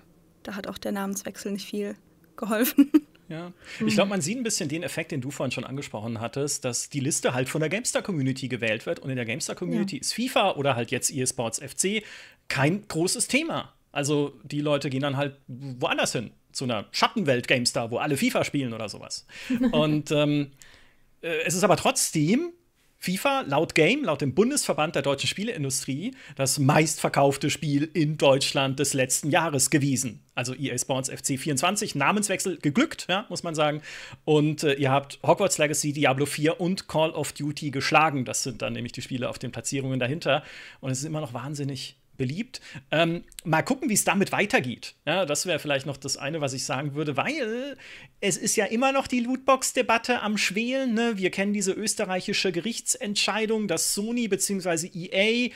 da hat auch der Namenswechsel nicht viel geholfen. ja. Ich glaube, man sieht ein bisschen den Effekt, den du vorhin schon angesprochen hattest, dass die Liste halt von der GameStar-Community gewählt wird und in der GameStar-Community ja. ist FIFA oder halt jetzt eSports FC kein großes Thema. Also die Leute gehen dann halt woanders hin, zu einer Schattenwelt GameStar, wo alle FIFA spielen oder sowas. und ähm, äh, es ist aber trotzdem FIFA laut Game, laut dem Bundesverband der deutschen Spieleindustrie, das meistverkaufte Spiel in Deutschland des letzten Jahres gewesen. Also EA Sports FC 24, Namenswechsel geglückt, ja, muss man sagen. Und äh, ihr habt Hogwarts Legacy, Diablo 4 und Call of Duty geschlagen. Das sind dann nämlich die Spiele auf den Platzierungen dahinter. Und es ist immer noch wahnsinnig beliebt. Ähm, mal gucken, wie es damit weitergeht. Ja, das wäre vielleicht noch das eine, was ich sagen würde, weil es ist ja immer noch die Lootbox-Debatte am Schwelen. Ne? Wir kennen diese österreichische Gerichtsentscheidung, dass Sony bzw. EA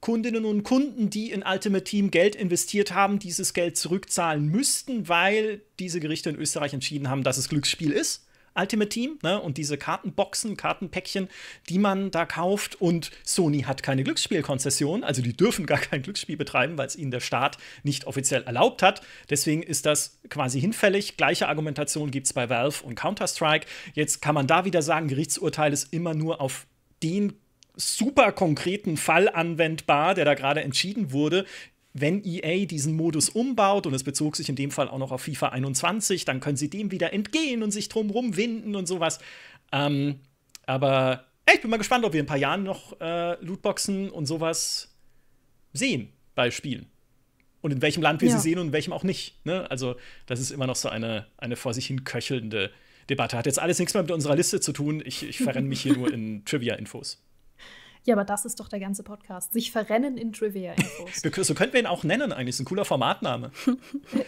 Kundinnen und Kunden, die in Ultimate Team Geld investiert haben, dieses Geld zurückzahlen müssten, weil diese Gerichte in Österreich entschieden haben, dass es Glücksspiel ist. Ultimate Team ne? und diese Kartenboxen, Kartenpäckchen, die man da kauft. Und Sony hat keine Glücksspielkonzession, also die dürfen gar kein Glücksspiel betreiben, weil es ihnen der Staat nicht offiziell erlaubt hat. Deswegen ist das quasi hinfällig. Gleiche Argumentation gibt es bei Valve und Counter-Strike. Jetzt kann man da wieder sagen, Gerichtsurteil ist immer nur auf den super konkreten Fall anwendbar, der da gerade entschieden wurde wenn EA diesen Modus umbaut, und es bezog sich in dem Fall auch noch auf FIFA 21, dann können sie dem wieder entgehen und sich drumrum winden und sowas. Ähm, aber ey, ich bin mal gespannt, ob wir in ein paar Jahren noch äh, Lootboxen und sowas sehen bei Spielen. Und in welchem Land wir ja. sie sehen und in welchem auch nicht. Ne? Also, das ist immer noch so eine, eine vor sich hin köchelnde Debatte. Hat jetzt alles nichts mehr mit unserer Liste zu tun. Ich, ich verrenne mich hier nur in Trivia-Infos. Ja, aber das ist doch der ganze Podcast. Sich verrennen in Trivia-Infos. so könnten wir ihn auch nennen eigentlich. Ist ein cooler Formatname.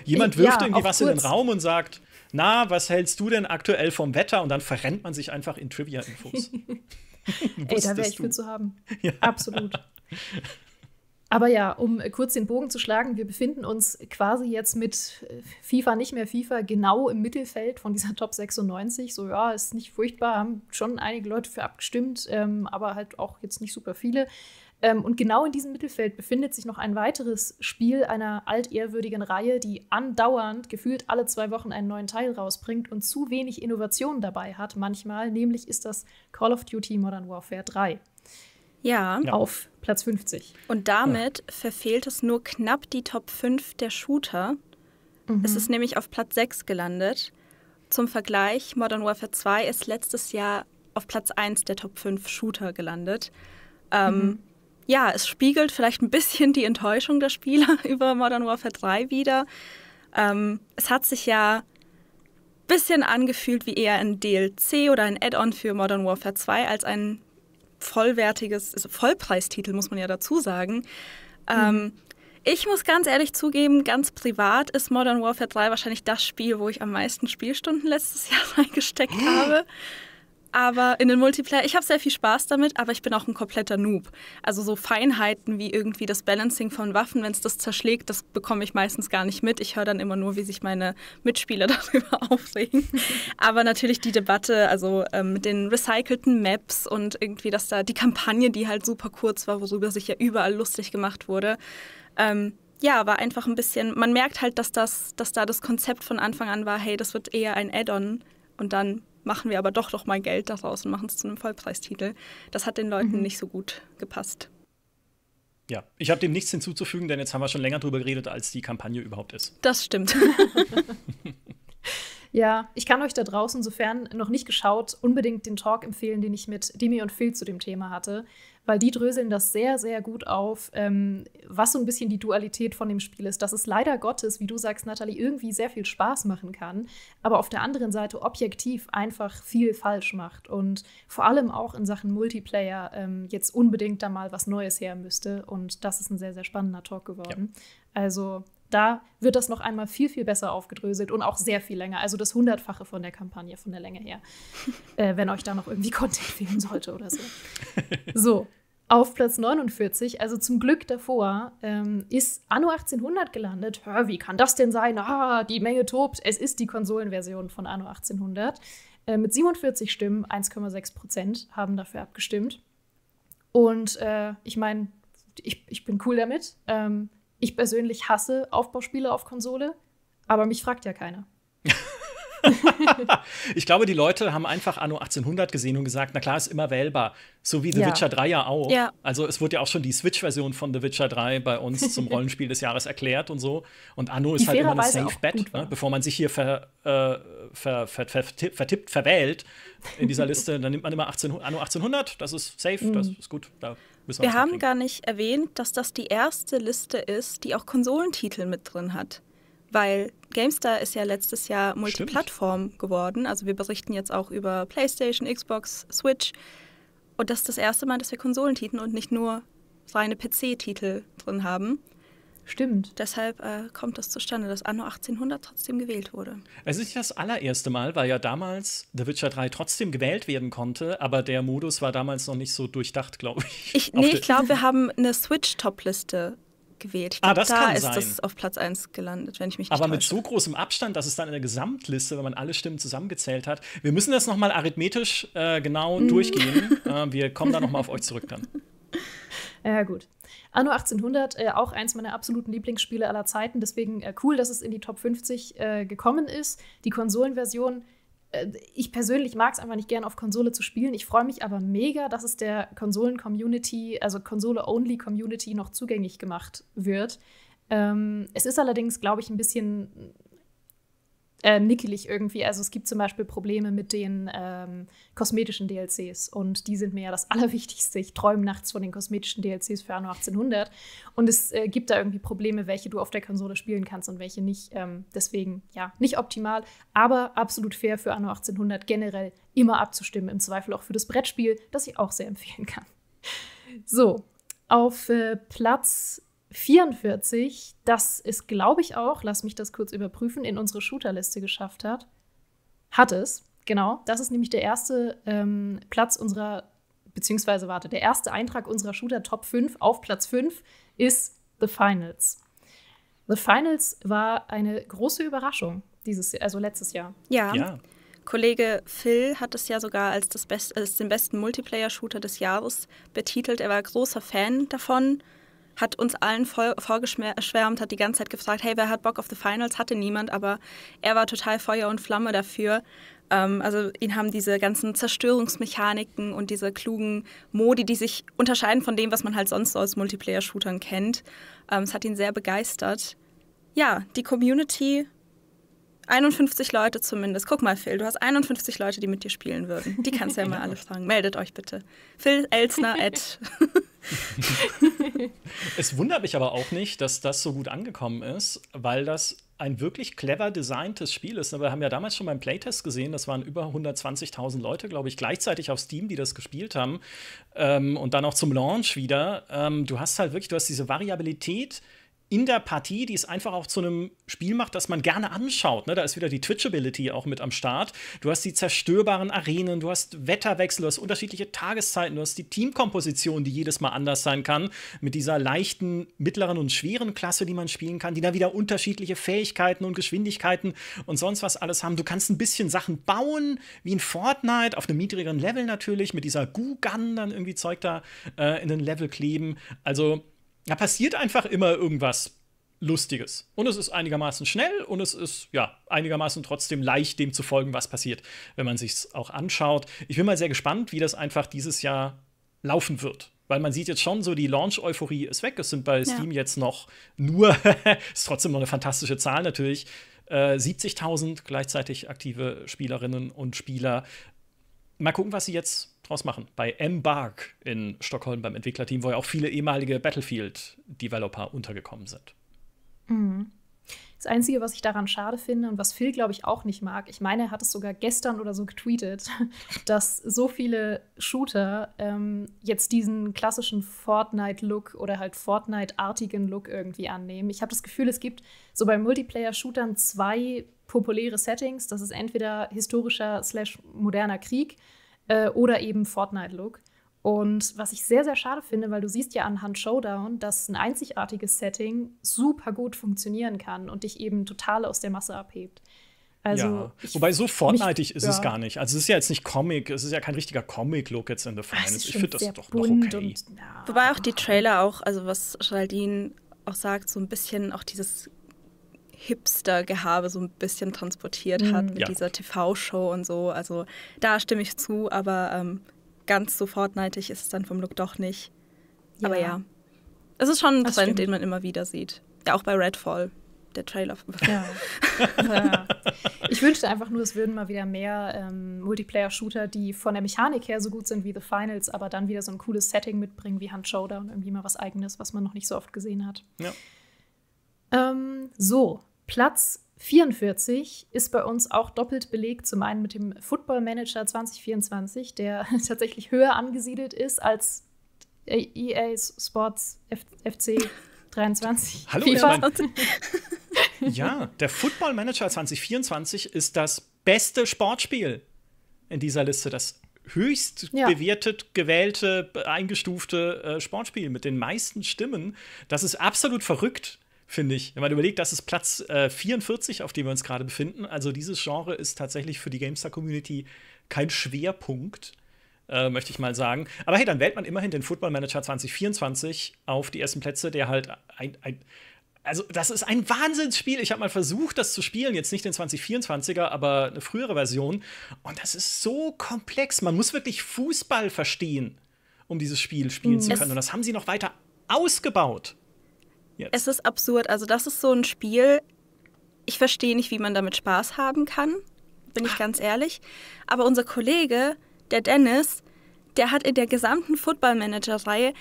Jemand wirft ja, irgendwie was kurz. in den Raum und sagt, na, was hältst du denn aktuell vom Wetter? Und dann verrennt man sich einfach in Trivia-Infos. Ey, da wäre ich du? zu haben. Ja. Absolut. Aber ja, um kurz den Bogen zu schlagen, wir befinden uns quasi jetzt mit äh, FIFA, nicht mehr FIFA, genau im Mittelfeld von dieser Top 96. So, ja, ist nicht furchtbar, haben schon einige Leute für abgestimmt, ähm, aber halt auch jetzt nicht super viele. Ähm, und genau in diesem Mittelfeld befindet sich noch ein weiteres Spiel einer altehrwürdigen Reihe, die andauernd gefühlt alle zwei Wochen einen neuen Teil rausbringt und zu wenig Innovation dabei hat manchmal, nämlich ist das Call of Duty Modern Warfare 3. Ja. ja. Auf Platz 50. Und damit ja. verfehlt es nur knapp die Top 5 der Shooter. Mhm. Es ist nämlich auf Platz 6 gelandet. Zum Vergleich, Modern Warfare 2 ist letztes Jahr auf Platz 1 der Top 5 Shooter gelandet. Ähm, mhm. Ja, es spiegelt vielleicht ein bisschen die Enttäuschung der Spieler über Modern Warfare 3 wieder. Ähm, es hat sich ja ein bisschen angefühlt wie eher ein DLC oder ein Add-on für Modern Warfare 2 als ein vollwertiges, also Vollpreistitel muss man ja dazu sagen. Mhm. Ähm, Ich muss ganz ehrlich zugeben, ganz privat ist Modern Warfare 3 wahrscheinlich das Spiel, wo ich am meisten Spielstunden letztes Jahr reingesteckt habe aber in den Multiplayer, ich habe sehr viel Spaß damit, aber ich bin auch ein kompletter Noob. Also so Feinheiten wie irgendwie das Balancing von Waffen, wenn es das zerschlägt, das bekomme ich meistens gar nicht mit. Ich höre dann immer nur, wie sich meine Mitspieler darüber aufregen. aber natürlich die Debatte, also ähm, mit den recycelten Maps und irgendwie, dass da die Kampagne, die halt super kurz war, worüber sich ja überall lustig gemacht wurde. Ähm, ja, war einfach ein bisschen, man merkt halt, dass, das, dass da das Konzept von Anfang an war, hey, das wird eher ein Add-on und dann machen wir aber doch noch mal Geld daraus und machen es zu einem Vollpreistitel. Das hat den Leuten mhm. nicht so gut gepasst. Ja, ich habe dem nichts hinzuzufügen, denn jetzt haben wir schon länger drüber geredet, als die Kampagne überhaupt ist. Das stimmt. ja, ich kann euch da draußen, sofern noch nicht geschaut, unbedingt den Talk empfehlen, den ich mit Dimi und Phil zu dem Thema hatte weil die dröseln das sehr, sehr gut auf, ähm, was so ein bisschen die Dualität von dem Spiel ist, dass es leider Gottes, wie du sagst, Nathalie, irgendwie sehr viel Spaß machen kann, aber auf der anderen Seite objektiv einfach viel falsch macht und vor allem auch in Sachen Multiplayer ähm, jetzt unbedingt da mal was Neues her müsste und das ist ein sehr, sehr spannender Talk geworden. Ja. Also da wird das noch einmal viel, viel besser aufgedröselt und auch sehr viel länger. Also das Hundertfache von der Kampagne, von der Länge her. äh, wenn euch da noch irgendwie Content fehlen sollte oder so. So, auf Platz 49, also zum Glück davor, ähm, ist Anno 1800 gelandet. Hör, wie kann das denn sein? Ah, die Menge tobt. Es ist die Konsolenversion von Anno 1800. Äh, mit 47 Stimmen, 1,6 Prozent haben dafür abgestimmt. Und äh, ich meine, ich, ich bin cool damit. Ähm, ich persönlich hasse Aufbauspiele auf Konsole, aber mich fragt ja keiner. ich glaube, die Leute haben einfach Anno 1800 gesehen und gesagt, na klar, ist immer wählbar. So wie The ja. Witcher 3 ja auch. Ja. Also es wurde ja auch schon die Switch-Version von The Witcher 3 bei uns zum Rollenspiel des Jahres erklärt und so. Und Anno die ist halt immer ein Safe Bet, ne? bevor man sich hier ver, äh, ver, ver, vertippt, verwählt in dieser Liste. dann nimmt man immer 18, Anno 1800, das ist safe, mhm. das ist gut. Da wir, wir haben gar nicht erwähnt, dass das die erste Liste ist, die auch Konsolentitel mit drin hat. Weil GameStar ist ja letztes Jahr Multiplattform geworden. Also wir berichten jetzt auch über PlayStation, Xbox, Switch. Und das ist das erste Mal, dass wir Konsolentitel und nicht nur reine PC-Titel drin haben. Stimmt. Deshalb äh, kommt das zustande, dass Anno 1800 trotzdem gewählt wurde. Es ist das allererste Mal, weil ja damals The Witcher 3 trotzdem gewählt werden konnte, aber der Modus war damals noch nicht so durchdacht, glaube ich. ich nee, ich glaube, wir haben eine Switch-Top-Liste gewählt. Ich glaub, ah, das da kann ist sein. das auf Platz 1 gelandet, wenn ich mich nicht Aber täusche. mit so großem Abstand, dass es dann in der Gesamtliste, wenn man alle Stimmen zusammengezählt hat. Wir müssen das nochmal arithmetisch äh, genau mm. durchgehen. äh, wir kommen da nochmal auf euch zurück dann. ja, gut. Anno 1800, äh, auch eins meiner absoluten Lieblingsspiele aller Zeiten. Deswegen äh, cool, dass es in die Top 50 äh, gekommen ist. Die Konsolenversion, äh, ich persönlich mag es einfach nicht gern, auf Konsole zu spielen. Ich freue mich aber mega, dass es der Konsolen-Community, also Konsole-Only-Community, noch zugänglich gemacht wird. Ähm, es ist allerdings, glaube ich, ein bisschen äh, nickelig irgendwie. Also es gibt zum Beispiel Probleme mit den ähm, kosmetischen DLCs und die sind mir ja das Allerwichtigste. Ich träume nachts von den kosmetischen DLCs für Anno 1800 und es äh, gibt da irgendwie Probleme, welche du auf der Konsole spielen kannst und welche nicht. Ähm, deswegen, ja, nicht optimal, aber absolut fair für Anno 1800 generell immer abzustimmen. Im Zweifel auch für das Brettspiel, das ich auch sehr empfehlen kann. So, auf äh, Platz 44, das ist, glaube ich, auch, lass mich das kurz überprüfen, in unsere Shooterliste geschafft hat. Hat es, genau. Das ist nämlich der erste ähm, Platz unserer, beziehungsweise warte, der erste Eintrag unserer Shooter Top 5 auf Platz 5 ist The Finals. The Finals war eine große Überraschung dieses, also letztes Jahr. Ja. ja. Kollege Phil hat es ja sogar als, das Best, als den besten Multiplayer-Shooter des Jahres betitelt. Er war großer Fan davon hat uns allen voll, vorgeschwärmt, hat die ganze Zeit gefragt, hey, wer hat Bock auf The Finals? Hatte niemand, aber er war total Feuer und Flamme dafür. Ähm, also ihn haben diese ganzen Zerstörungsmechaniken und diese klugen Modi, die sich unterscheiden von dem, was man halt sonst aus Multiplayer-Shootern kennt. Ähm, es hat ihn sehr begeistert. Ja, die Community 51 Leute zumindest. Guck mal, Phil, du hast 51 Leute, die mit dir spielen würden. Die kannst du ja mal alle fragen. Meldet euch bitte. Phil Elsner at es wundert mich aber auch nicht, dass das so gut angekommen ist, weil das ein wirklich clever designtes Spiel ist. Wir haben ja damals schon beim Playtest gesehen, das waren über 120.000 Leute, glaube ich, gleichzeitig auf Steam, die das gespielt haben. Ähm, und dann auch zum Launch wieder. Ähm, du hast halt wirklich, du hast diese Variabilität in der Partie, die es einfach auch zu einem Spiel macht, das man gerne anschaut. Ne? Da ist wieder die Twitchability auch mit am Start. Du hast die zerstörbaren Arenen, du hast Wetterwechsel, du hast unterschiedliche Tageszeiten, du hast die Teamkomposition, die jedes Mal anders sein kann, mit dieser leichten, mittleren und schweren Klasse, die man spielen kann, die dann wieder unterschiedliche Fähigkeiten und Geschwindigkeiten und sonst was alles haben. Du kannst ein bisschen Sachen bauen, wie in Fortnite, auf einem niedrigeren Level natürlich, mit dieser gu gun dann irgendwie Zeug da äh, in den Level kleben. Also da passiert einfach immer irgendwas Lustiges. Und es ist einigermaßen schnell und es ist ja einigermaßen trotzdem leicht, dem zu folgen, was passiert, wenn man sich es auch anschaut. Ich bin mal sehr gespannt, wie das einfach dieses Jahr laufen wird. Weil man sieht jetzt schon so, die Launch-Euphorie ist weg. Es sind bei Steam jetzt noch nur, ist trotzdem noch eine fantastische Zahl natürlich, äh, 70.000 gleichzeitig aktive Spielerinnen und Spieler. Mal gucken, was sie jetzt draus machen. Bei Embark in Stockholm beim Entwicklerteam, wo ja auch viele ehemalige Battlefield-Developer untergekommen sind. Mhm. Das Einzige, was ich daran schade finde und was Phil, glaube ich, auch nicht mag, ich meine, er hat es sogar gestern oder so getweetet, dass so viele Shooter ähm, jetzt diesen klassischen Fortnite-Look oder halt Fortnite-artigen Look irgendwie annehmen. Ich habe das Gefühl, es gibt so bei Multiplayer-Shootern zwei populäre Settings. Das ist entweder historischer slash moderner Krieg äh, oder eben Fortnite-Look. Und was ich sehr, sehr schade finde, weil du siehst ja anhand Showdown, dass ein einzigartiges Setting super gut funktionieren kann und dich eben total aus der Masse abhebt. Also ja. Wobei so fortnightig ist ja. es gar nicht. Also es ist ja jetzt nicht Comic, es ist ja kein richtiger Comic-Look jetzt in The ah, Finals. Ich finde das doch noch okay. Und, na, Wobei auch die Trailer auch, also was Geraldine auch sagt, so ein bisschen auch dieses Hipster-Gehabe so ein bisschen transportiert hat mhm. mit ja. dieser TV-Show und so. Also da stimme ich zu, aber ähm, ganz so fortnightig ist es dann vom Look doch nicht. Ja. Aber ja, es ist schon ein das Trend, stimmt. den man immer wieder sieht. Ja, auch bei Redfall, der Trailer. Ja. ja. Ich wünschte einfach nur, es würden mal wieder mehr ähm, Multiplayer-Shooter, die von der Mechanik her so gut sind wie The Finals, aber dann wieder so ein cooles Setting mitbringen wie Hand Showdown, irgendwie mal was Eigenes, was man noch nicht so oft gesehen hat. Ja. Ähm, so, Platz 44 ist bei uns auch doppelt belegt, zum einen mit dem Football Manager 2024, der tatsächlich höher angesiedelt ist als EA Sports FC 23. Hallo, FIFA. ja, der Football Manager 2024 ist das beste Sportspiel in dieser Liste, das höchst ja. bewertet, gewählte, eingestufte äh, Sportspiel mit den meisten Stimmen. Das ist absolut verrückt finde ich. Wenn man überlegt, das ist Platz äh, 44, auf dem wir uns gerade befinden. Also dieses Genre ist tatsächlich für die GameStar-Community kein Schwerpunkt, äh, möchte ich mal sagen. Aber hey, dann wählt man immerhin den Football Manager 2024 auf die ersten Plätze, der halt ein, ein also das ist ein Wahnsinnsspiel. Ich habe mal versucht, das zu spielen, jetzt nicht den 2024er, aber eine frühere Version. Und das ist so komplex. Man muss wirklich Fußball verstehen, um dieses Spiel spielen mhm. es zu können. Und das haben sie noch weiter ausgebaut jetzt. Es ist absurd. Also das ist so ein Spiel, ich verstehe nicht, wie man damit Spaß haben kann, bin ich ah. ganz ehrlich. Aber unser Kollege, der Dennis, der hat in der gesamten Football Manager-Reihe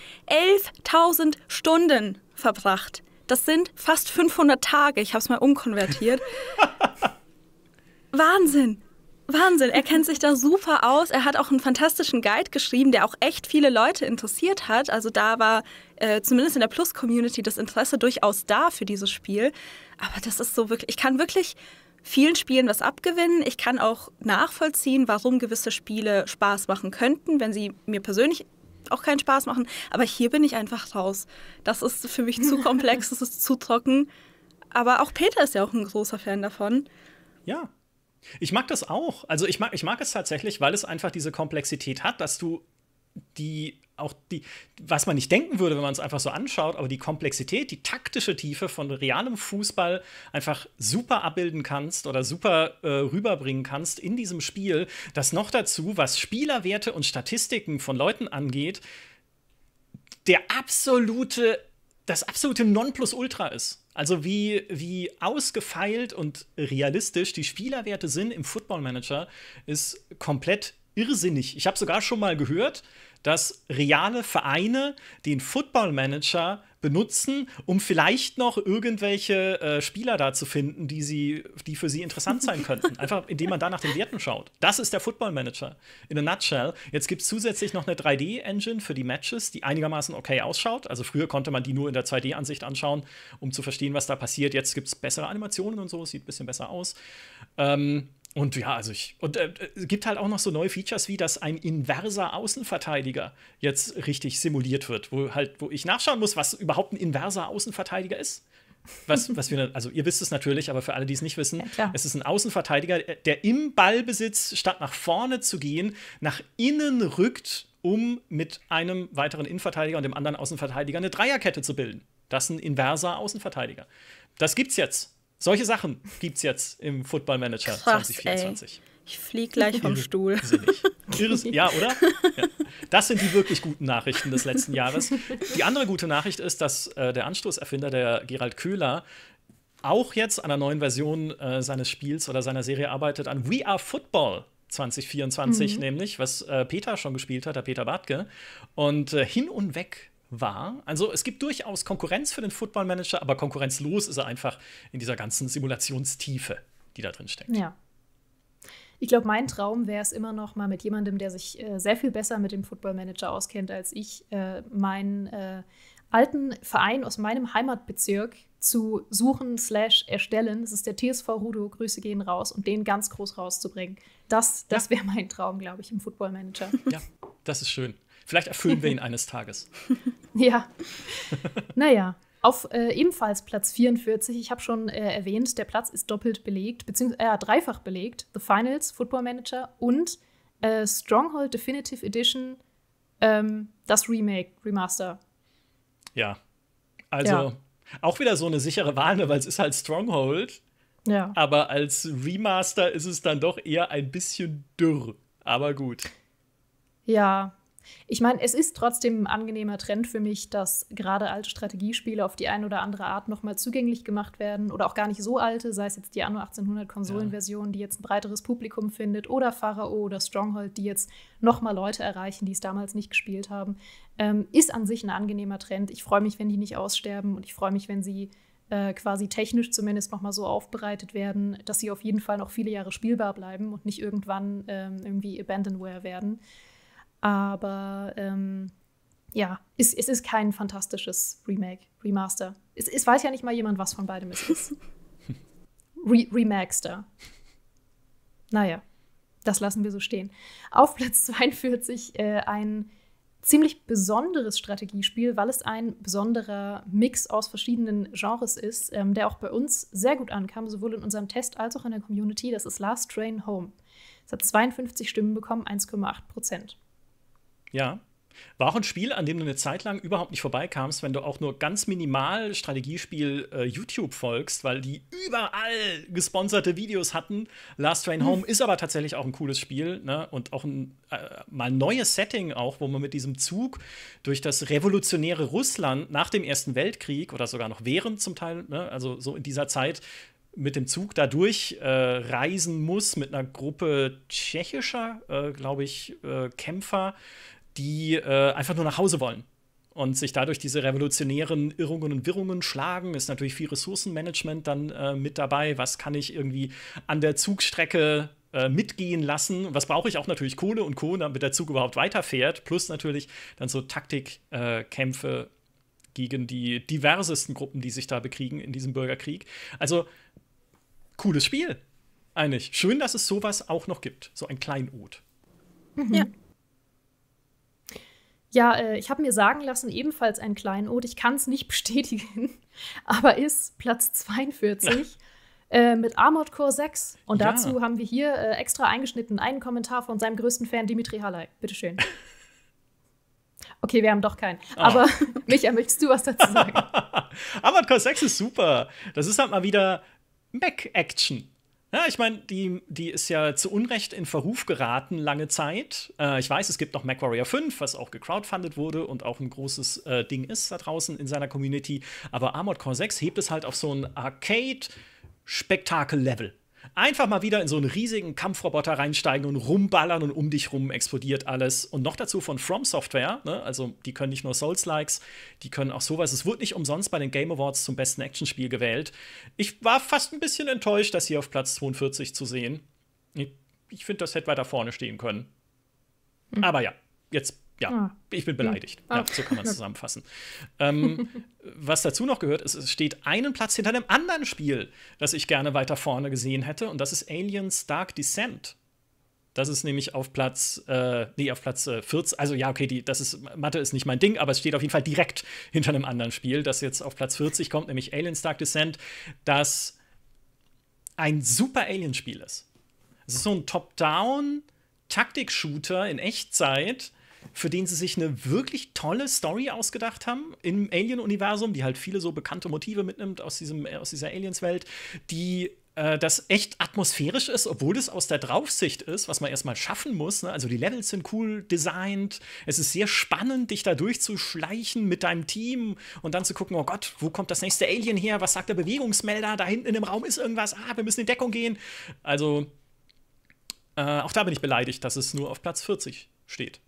11.000 Stunden verbracht. Das sind fast 500 Tage. Ich habe es mal umkonvertiert. Wahnsinn. Wahnsinn, er kennt sich da super aus. Er hat auch einen fantastischen Guide geschrieben, der auch echt viele Leute interessiert hat. Also da war äh, zumindest in der Plus-Community das Interesse durchaus da für dieses Spiel. Aber das ist so wirklich, ich kann wirklich vielen Spielen was abgewinnen. Ich kann auch nachvollziehen, warum gewisse Spiele Spaß machen könnten, wenn sie mir persönlich auch keinen Spaß machen. Aber hier bin ich einfach raus. Das ist für mich zu komplex, das ist zu trocken. Aber auch Peter ist ja auch ein großer Fan davon. Ja, ich mag das auch. Also ich mag, ich mag es tatsächlich, weil es einfach diese Komplexität hat, dass du die auch die, was man nicht denken würde, wenn man es einfach so anschaut, aber die Komplexität, die taktische Tiefe von realem Fußball einfach super abbilden kannst oder super äh, rüberbringen kannst in diesem Spiel, das noch dazu, was Spielerwerte und Statistiken von Leuten angeht, der absolute, das absolute Nonplusultra ist. Also wie, wie ausgefeilt und realistisch die Spielerwerte sind im Football Manager, ist komplett irrsinnig. Ich habe sogar schon mal gehört, dass reale Vereine den Football Manager benutzen, um vielleicht noch irgendwelche äh, Spieler da zu finden, die, sie, die für sie interessant sein könnten. Einfach indem man da nach den Werten schaut. Das ist der Football Manager in a nutshell. Jetzt gibt es zusätzlich noch eine 3D-Engine für die Matches, die einigermaßen okay ausschaut. Also früher konnte man die nur in der 2D-Ansicht anschauen, um zu verstehen, was da passiert. Jetzt gibt es bessere Animationen und so, es sieht ein bisschen besser aus. Ähm, und ja, also ich. Und äh, es gibt halt auch noch so neue Features, wie dass ein inverser Außenverteidiger jetzt richtig simuliert wird, wo halt, wo ich nachschauen muss, was überhaupt ein inverser Außenverteidiger ist. Was, was wir, also ihr wisst es natürlich, aber für alle, die es nicht wissen, ja, es ist ein Außenverteidiger, äh, der im Ballbesitz, statt nach vorne zu gehen, nach innen rückt, um mit einem weiteren Innenverteidiger und dem anderen Außenverteidiger eine Dreierkette zu bilden. Das ist ein inverser Außenverteidiger. Das gibt's jetzt. Solche Sachen gibt's jetzt im Football Manager Krass, 2024. Ey. Ich fliege gleich vom Stuhl. Irres, ja, oder? Ja. Das sind die wirklich guten Nachrichten des letzten Jahres. Die andere gute Nachricht ist, dass äh, der Anstoßerfinder, der Gerald Köhler, auch jetzt an einer neuen Version äh, seines Spiels oder seiner Serie arbeitet, an We Are Football 2024, mhm. nämlich, was äh, Peter schon gespielt hat, der Peter Bartke. Und äh, hin und weg war. Also es gibt durchaus Konkurrenz für den Football Manager, aber konkurrenzlos ist er einfach in dieser ganzen Simulationstiefe, die da drin steckt. Ja. Ich glaube, mein Traum wäre es immer noch mal mit jemandem, der sich äh, sehr viel besser mit dem Football Manager auskennt als ich, äh, meinen äh, alten Verein aus meinem Heimatbezirk zu suchen slash erstellen. Das ist der TSV Rudo, Grüße gehen raus und den ganz groß rauszubringen. Das, das ja. wäre mein Traum, glaube ich, im Football Manager. Ja, das ist schön. Vielleicht erfüllen wir ihn eines Tages. ja. naja. Auf äh, ebenfalls Platz 44, ich habe schon äh, erwähnt, der Platz ist doppelt belegt, beziehungsweise äh, dreifach belegt. The Finals, Football Manager und äh, Stronghold Definitive Edition, ähm, das Remake, Remaster. Ja. Also ja. auch wieder so eine sichere Wahl, ne, weil es ist halt Stronghold. Ja. Aber als Remaster ist es dann doch eher ein bisschen dürr. Aber gut. Ja, ich meine, es ist trotzdem ein angenehmer Trend für mich, dass gerade alte Strategiespiele auf die eine oder andere Art nochmal zugänglich gemacht werden oder auch gar nicht so alte, sei es jetzt die Anno 1800 Konsolenversion, ja. die jetzt ein breiteres Publikum findet oder Pharao oder Stronghold, die jetzt nochmal Leute erreichen, die es damals nicht gespielt haben, ähm, ist an sich ein angenehmer Trend. Ich freue mich, wenn die nicht aussterben und ich freue mich, wenn sie äh, quasi technisch zumindest nochmal so aufbereitet werden, dass sie auf jeden Fall noch viele Jahre spielbar bleiben und nicht irgendwann ähm, irgendwie Abandonware werden. Aber ähm, ja, es, es, ist kein fantastisches Remake, Remaster. Es, es, weiß ja nicht mal jemand, was von beidem es ist. Re Remaster. Naja, das lassen wir so stehen. Auf Platz 42 äh, ein ziemlich besonderes Strategiespiel, weil es ein besonderer Mix aus verschiedenen Genres ist, ähm, der auch bei uns sehr gut ankam, sowohl in unserem Test als auch in der Community. Das ist Last Train Home. Es hat 52 Stimmen bekommen, 1,8 Prozent. Ja. War auch ein Spiel, an dem du eine Zeit lang überhaupt nicht vorbeikamst, wenn du auch nur ganz minimal Strategiespiel äh, YouTube folgst, weil die überall gesponserte Videos hatten. Last Train Home hm. ist aber tatsächlich auch ein cooles Spiel ne? und auch ein äh, mal neues Setting, auch wo man mit diesem Zug durch das revolutionäre Russland nach dem Ersten Weltkrieg oder sogar noch während zum Teil, ne? also so in dieser Zeit mit dem Zug da durch äh, reisen muss mit einer Gruppe tschechischer, äh, glaube ich, äh, Kämpfer, die äh, einfach nur nach Hause wollen und sich dadurch diese revolutionären Irrungen und Wirrungen schlagen. Ist natürlich viel Ressourcenmanagement dann äh, mit dabei. Was kann ich irgendwie an der Zugstrecke äh, mitgehen lassen? Was brauche ich auch natürlich Kohle und Kohle, damit der Zug überhaupt weiterfährt? Plus natürlich dann so Taktikkämpfe äh, gegen die diversesten Gruppen, die sich da bekriegen in diesem Bürgerkrieg. Also cooles Spiel. Eigentlich. Schön, dass es sowas auch noch gibt. So ein Kleinod. Mhm. Ja. Ja, äh, ich habe mir sagen lassen, ebenfalls ein Kleinod. Ich kann es nicht bestätigen, aber ist Platz 42 äh, mit Armored Core 6. Und ja. dazu haben wir hier äh, extra eingeschnitten einen Kommentar von seinem größten Fan, Dimitri Halay. Bitteschön. Okay, wir haben doch keinen. Oh. Aber Micha, möchtest du was dazu sagen? Armored Core 6 ist super. Das ist halt mal wieder Mac-Action. Ja, ich meine, die, die ist ja zu Unrecht in Verruf geraten lange Zeit. Äh, ich weiß, es gibt noch MacWarrior 5, was auch gecrowdfundet wurde und auch ein großes äh, Ding ist da draußen in seiner Community. Aber Armored Core 6 hebt es halt auf so ein Arcade-Spektakel-Level. Einfach mal wieder in so einen riesigen Kampfroboter reinsteigen und rumballern und um dich rum explodiert alles. Und noch dazu von From Software, ne? also die können nicht nur Souls-Likes, die können auch sowas. Es wurde nicht umsonst bei den Game Awards zum besten Actionspiel gewählt. Ich war fast ein bisschen enttäuscht, das hier auf Platz 42 zu sehen. Ich, finde, das hätte weiter vorne stehen können. Mhm. Aber ja, jetzt ja, ah. ich bin beleidigt. Ah. Ja, so kann man es zusammenfassen. ähm, was dazu noch gehört, ist, es steht einen Platz hinter einem anderen Spiel, das ich gerne weiter vorne gesehen hätte, und das ist Aliens Dark Descent. Das ist nämlich auf Platz, äh, nee, auf Platz äh, 14. Also ja, okay, die, das ist, Mathe ist nicht mein Ding, aber es steht auf jeden Fall direkt hinter einem anderen Spiel, das jetzt auf Platz 40 kommt, nämlich Aliens Dark Descent, das ein super Alien-Spiel ist. Es ist so ein Top-Down-Taktik-Shooter in Echtzeit, für den sie sich eine wirklich tolle Story ausgedacht haben im Alien-Universum, die halt viele so bekannte Motive mitnimmt aus, diesem, äh, aus dieser Aliens-Welt, die äh, das echt atmosphärisch ist, obwohl es aus der Draufsicht ist, was man erstmal schaffen muss. Ne? Also die Levels sind cool designt. Es ist sehr spannend, dich da durchzuschleichen mit deinem Team und dann zu gucken, oh Gott, wo kommt das nächste Alien her? Was sagt der Bewegungsmelder? Da hinten in dem Raum ist irgendwas. Ah, wir müssen in Deckung gehen. Also äh, auch da bin ich beleidigt, dass es nur auf Platz 40 steht.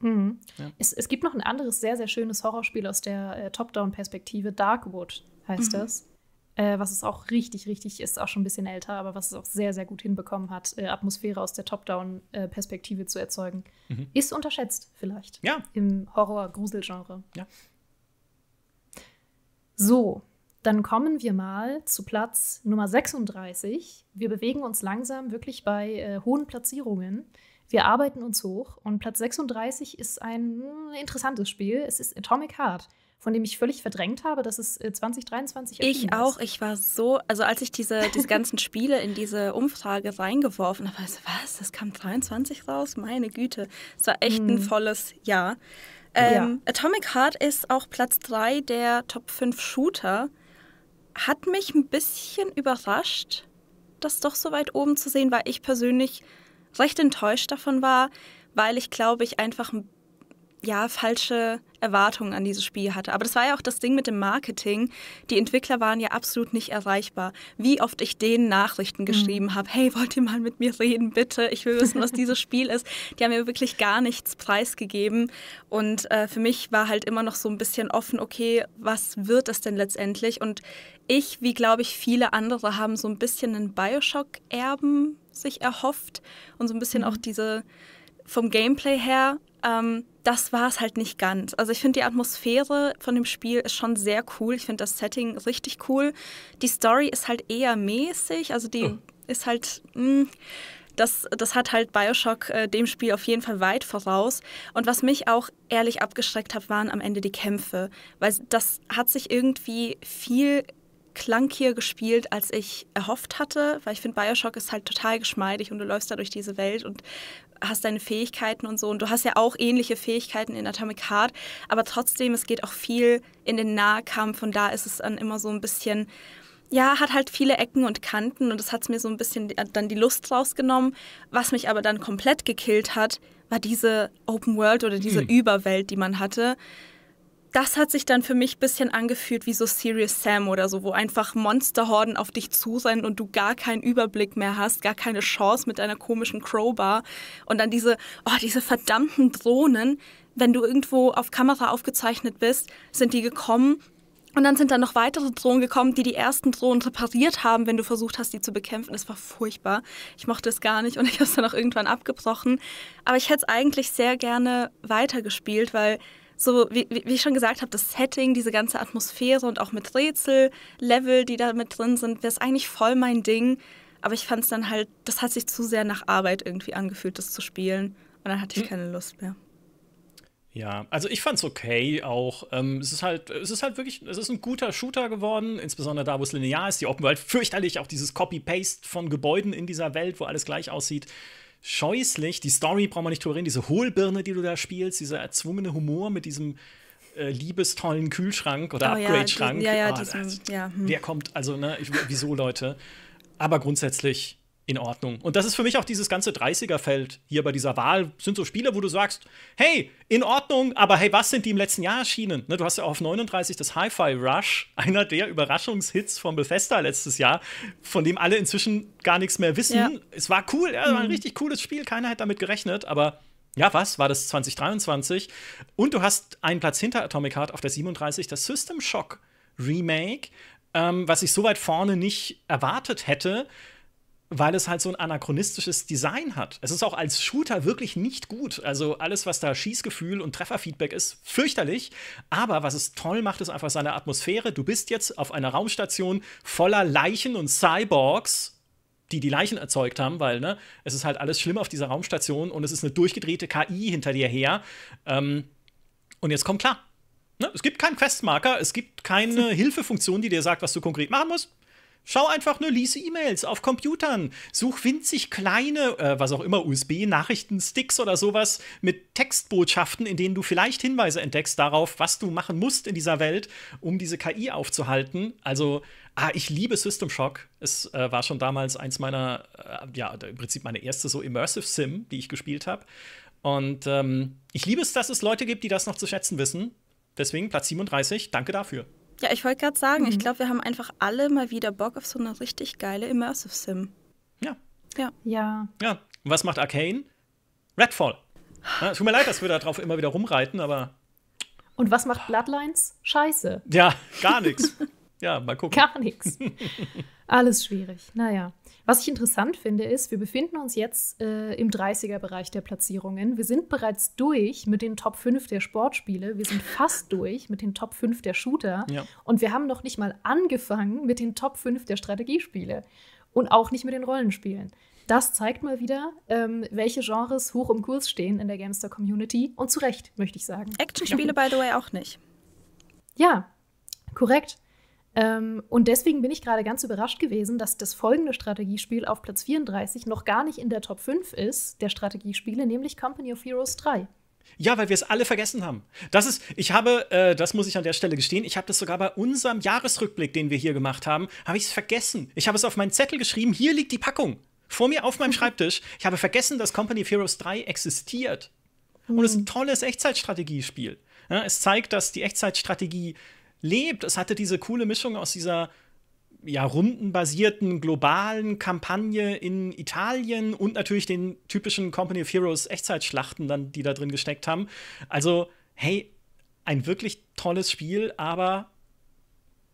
Mhm. Ja. Es, es, gibt noch ein anderes sehr, sehr schönes Horrorspiel aus der äh, Top-Down-Perspektive. Darkwood heißt mhm. das. Äh, was es auch richtig, richtig ist, auch schon ein bisschen älter, aber was es auch sehr, sehr gut hinbekommen hat, äh, Atmosphäre aus der Top-Down-Perspektive äh, zu erzeugen. Mhm. Ist unterschätzt vielleicht. Ja. Im Horror-Grusel-Genre. Ja. So, dann kommen wir mal zu Platz Nummer 36. Wir bewegen uns langsam wirklich bei äh, hohen Platzierungen. Wir arbeiten uns hoch und Platz 36 ist ein hm, interessantes Spiel. Es ist Atomic Heart, von dem ich völlig verdrängt habe, dass es 2023 äh, Ich auch. Ich war so, also als ich diese, diese ganzen Spiele in diese Umfrage reingeworfen habe, also, was, das kam 23 raus? Meine Güte. Es war echt ein hm. volles Jahr. Ähm, ja. Atomic Heart ist auch Platz 3 der Top 5 Shooter. Hat mich ein bisschen überrascht, das doch so weit oben zu sehen, weil ich persönlich recht enttäuscht davon war, weil ich glaube, ich einfach ja falsche Erwartungen an dieses Spiel hatte. Aber das war ja auch das Ding mit dem Marketing. Die Entwickler waren ja absolut nicht erreichbar. Wie oft ich denen Nachrichten mhm. geschrieben mhm. habe, hey, wollt ihr mal mit mir reden, bitte? Ich will wissen, was dieses Spiel ist. Die haben mir wirklich gar nichts preisgegeben. Und äh, für mich war halt immer noch so ein bisschen offen, okay, was wird es denn letztendlich? Und ich, wie glaube ich viele andere, haben so ein bisschen einen Bioshock-Erben sich erhofft und so ein bisschen mhm. auch diese vom Gameplay her. Ähm, das war es halt nicht ganz. Also ich finde die Atmosphäre von dem Spiel ist schon sehr cool. Ich finde das Setting richtig cool. Die Story ist halt eher mäßig. Also die oh. ist halt... Mh, hm, das, das hat halt Bioshock äh, dem Spiel auf jeden Fall weit voraus. Und was mich auch ehrlich abgeschreckt hat, waren am Ende die Kämpfe. Weil das hat sich irgendwie viel klankier gespielt, als ich erhofft hatte, weil ich finde, Bioshock ist halt total geschmeidig und du läufst da durch diese Welt und hast deine Fähigkeiten und so. Und du hast ja auch ähnliche Fähigkeiten in Atomic Heart, aber trotzdem, es geht auch viel in den Nahkampf und da ist es dann immer so ein bisschen, ja, hat halt viele Ecken und Kanten und das hat mir so ein bisschen dann die Lust rausgenommen. Was mich aber dann komplett gekillt hat, war diese Open World oder diese mhm. Überwelt, die man hatte das hat sich dann für mich ein bisschen angefühlt wie so Serious Sam oder so, wo einfach Monsterhorden auf dich zu sind und du gar keinen Überblick mehr hast, gar keine Chance mit deiner komischen Crowbar. Und dann diese, oh, diese verdammten Drohnen, wenn du irgendwo auf Kamera aufgezeichnet bist, sind die gekommen. Und dann sind da noch weitere Drohnen gekommen, die die ersten Drohnen repariert haben, wenn du versucht hast, die zu bekämpfen. Es war furchtbar. Ich mochte es gar nicht und ich habe es dann auch irgendwann abgebrochen. Aber ich hätte es eigentlich sehr gerne weitergespielt, weil so wie, wie ich schon gesagt habe, das Setting, diese ganze Atmosphäre und auch mit Rätsel, Level, die da mit drin sind, wäre es eigentlich voll mein Ding. Aber ich fand es dann halt, das hat sich zu sehr nach Arbeit irgendwie angefühlt, das zu spielen. Und dann hatte ich hm. keine Lust mehr. Ja, also ich fand's okay auch. Ähm, es ist halt, es ist halt wirklich, es ist ein guter Shooter geworden, insbesondere da, wo es linear ist. Die Open World fürchterlich, auch dieses Copy-Paste von Gebäuden in dieser Welt, wo alles gleich aussieht scheußlich. Die Story brauchen wir nicht drüber reden. Diese Hohlbirne, die du da spielst, dieser erzwungene Humor mit diesem äh, liebestollen Kühlschrank oder oh, Upgrade-Schrank. Ja, ja, ja, oh, diesem, also, ja hm. Wer kommt? Also, ne, ich, wieso, Leute? Aber grundsätzlich in Ordnung. Und das ist für mich auch dieses ganze 30er-Feld hier bei dieser Wahl. Sind so Spiele, wo du sagst, hey, in Ordnung, aber hey, was sind die im letzten Jahr erschienen? Ne, du hast ja auf 39 das Hi-Fi Rush, einer der Überraschungshits von Bethesda letztes Jahr, von dem alle inzwischen gar nichts mehr wissen. Ja. Es war cool, ja, war ein mhm. richtig cooles Spiel, keiner hätte damit gerechnet, aber ja, was war das 2023? Und du hast einen Platz hinter Atomic Heart auf der 37, das System Shock Remake, ähm, was ich so weit vorne nicht erwartet hätte weil es halt so ein anachronistisches Design hat. Es ist auch als Shooter wirklich nicht gut. Also alles, was da Schießgefühl und Trefferfeedback ist, fürchterlich. Aber was es toll macht, ist einfach seine Atmosphäre. Du bist jetzt auf einer Raumstation voller Leichen und Cyborgs die die Leichen erzeugt haben, weil ne, es ist halt alles schlimm auf dieser Raumstation und es ist eine durchgedrehte KI hinter dir her. Ähm, und jetzt kommt klar. Ne, es gibt keinen Questmarker, es gibt keine Hilfefunktion, die dir sagt, was du konkret machen musst. Schau einfach nur, lies E-Mails auf Computern, such winzig kleine, äh, was auch immer, usb nachrichten sticks oder sowas mit Textbotschaften, in denen du vielleicht Hinweise entdeckst darauf, was du machen musst in dieser Welt, um diese KI aufzuhalten. Also, ah, ich liebe System Shock. Es äh, war schon damals eins meiner, äh, ja, im Prinzip meine erste so Immersive Sim, die ich gespielt habe. Und ähm, ich liebe es, dass es Leute gibt, die das noch zu schätzen wissen. Deswegen Platz 37, danke dafür. Ja, ich wollte gerade sagen, mhm. ich glaube, wir haben einfach alle mal wieder Bock auf so eine richtig geile Immersive Sim. Ja. Ja. Ja. Ja. Und was macht Arcane? Redfall. Ja, tut mir leid, dass wir da drauf immer wieder rumreiten, aber. Und was macht Bloodlines? Scheiße. Ja, gar nichts. ja, mal gucken. Gar nichts. Alles schwierig. Naja. Was ich interessant finde, ist, wir befinden uns jetzt äh, im 30er-Bereich der Platzierungen. Wir sind bereits durch mit den Top 5 der Sportspiele. Wir sind fast durch mit den Top 5 der Shooter. Ja. Und wir haben noch nicht mal angefangen mit den Top 5 der Strategiespiele. Und auch nicht mit den Rollenspielen. Das zeigt mal wieder, ähm, welche Genres hoch im Kurs stehen in der Gamester-Community. Und zu Recht, möchte ich sagen. Actionspiele, by the way, auch nicht. Ja, korrekt. Ähm, und deswegen bin ich gerade ganz überrascht gewesen, dass das folgende Strategiespiel auf Platz 34 noch gar nicht in der Top 5 ist, der Strategiespiele, nämlich Company of Heroes 3. Ja, weil wir es alle vergessen haben. Das ist, ich habe, äh, das muss ich an der Stelle gestehen, ich habe das sogar bei unserem Jahresrückblick, den wir hier gemacht haben, habe ich es vergessen. Ich habe es auf meinen Zettel geschrieben, hier liegt die Packung. Vor mir auf meinem Schreibtisch. Ich habe vergessen, dass Company of Heroes 3 existiert. Und es ist ein hm. tolles Echtzeitstrategiespiel. Ja, es zeigt, dass die Echtzeitstrategie lebt. Es hatte diese coole Mischung aus dieser ja, rundenbasierten globalen Kampagne in Italien und natürlich den typischen Company of Heroes Echtzeitschlachten, dann, die da drin gesteckt haben. Also, hey, ein wirklich tolles Spiel, aber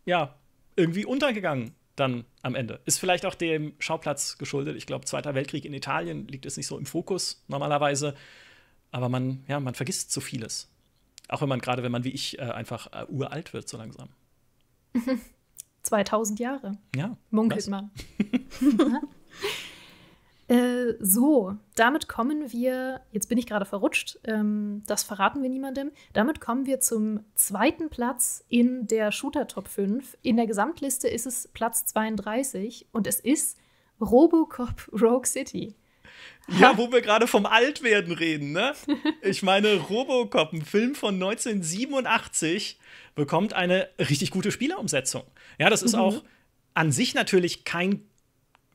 ja, irgendwie untergegangen dann am Ende. Ist vielleicht auch dem Schauplatz geschuldet. Ich glaube, Zweiter Weltkrieg in Italien liegt es nicht so im Fokus normalerweise. Aber man, ja, man vergisst so vieles. Auch wenn man gerade, wenn man wie ich äh, einfach äh, uralt wird, so langsam. 2000 Jahre. Ja. Munkelt man. äh, so, damit kommen wir, jetzt bin ich gerade verrutscht, ähm, das verraten wir niemandem, damit kommen wir zum zweiten Platz in der Shooter Top 5. In der Gesamtliste ist es Platz 32 und es ist Robocop Rogue City. Ja, wo wir gerade vom Altwerden reden, ne? Ich meine, Robocop, ein Film von 1987, bekommt eine richtig gute Spielerumsetzung. Ja, das ist mhm. auch an sich natürlich kein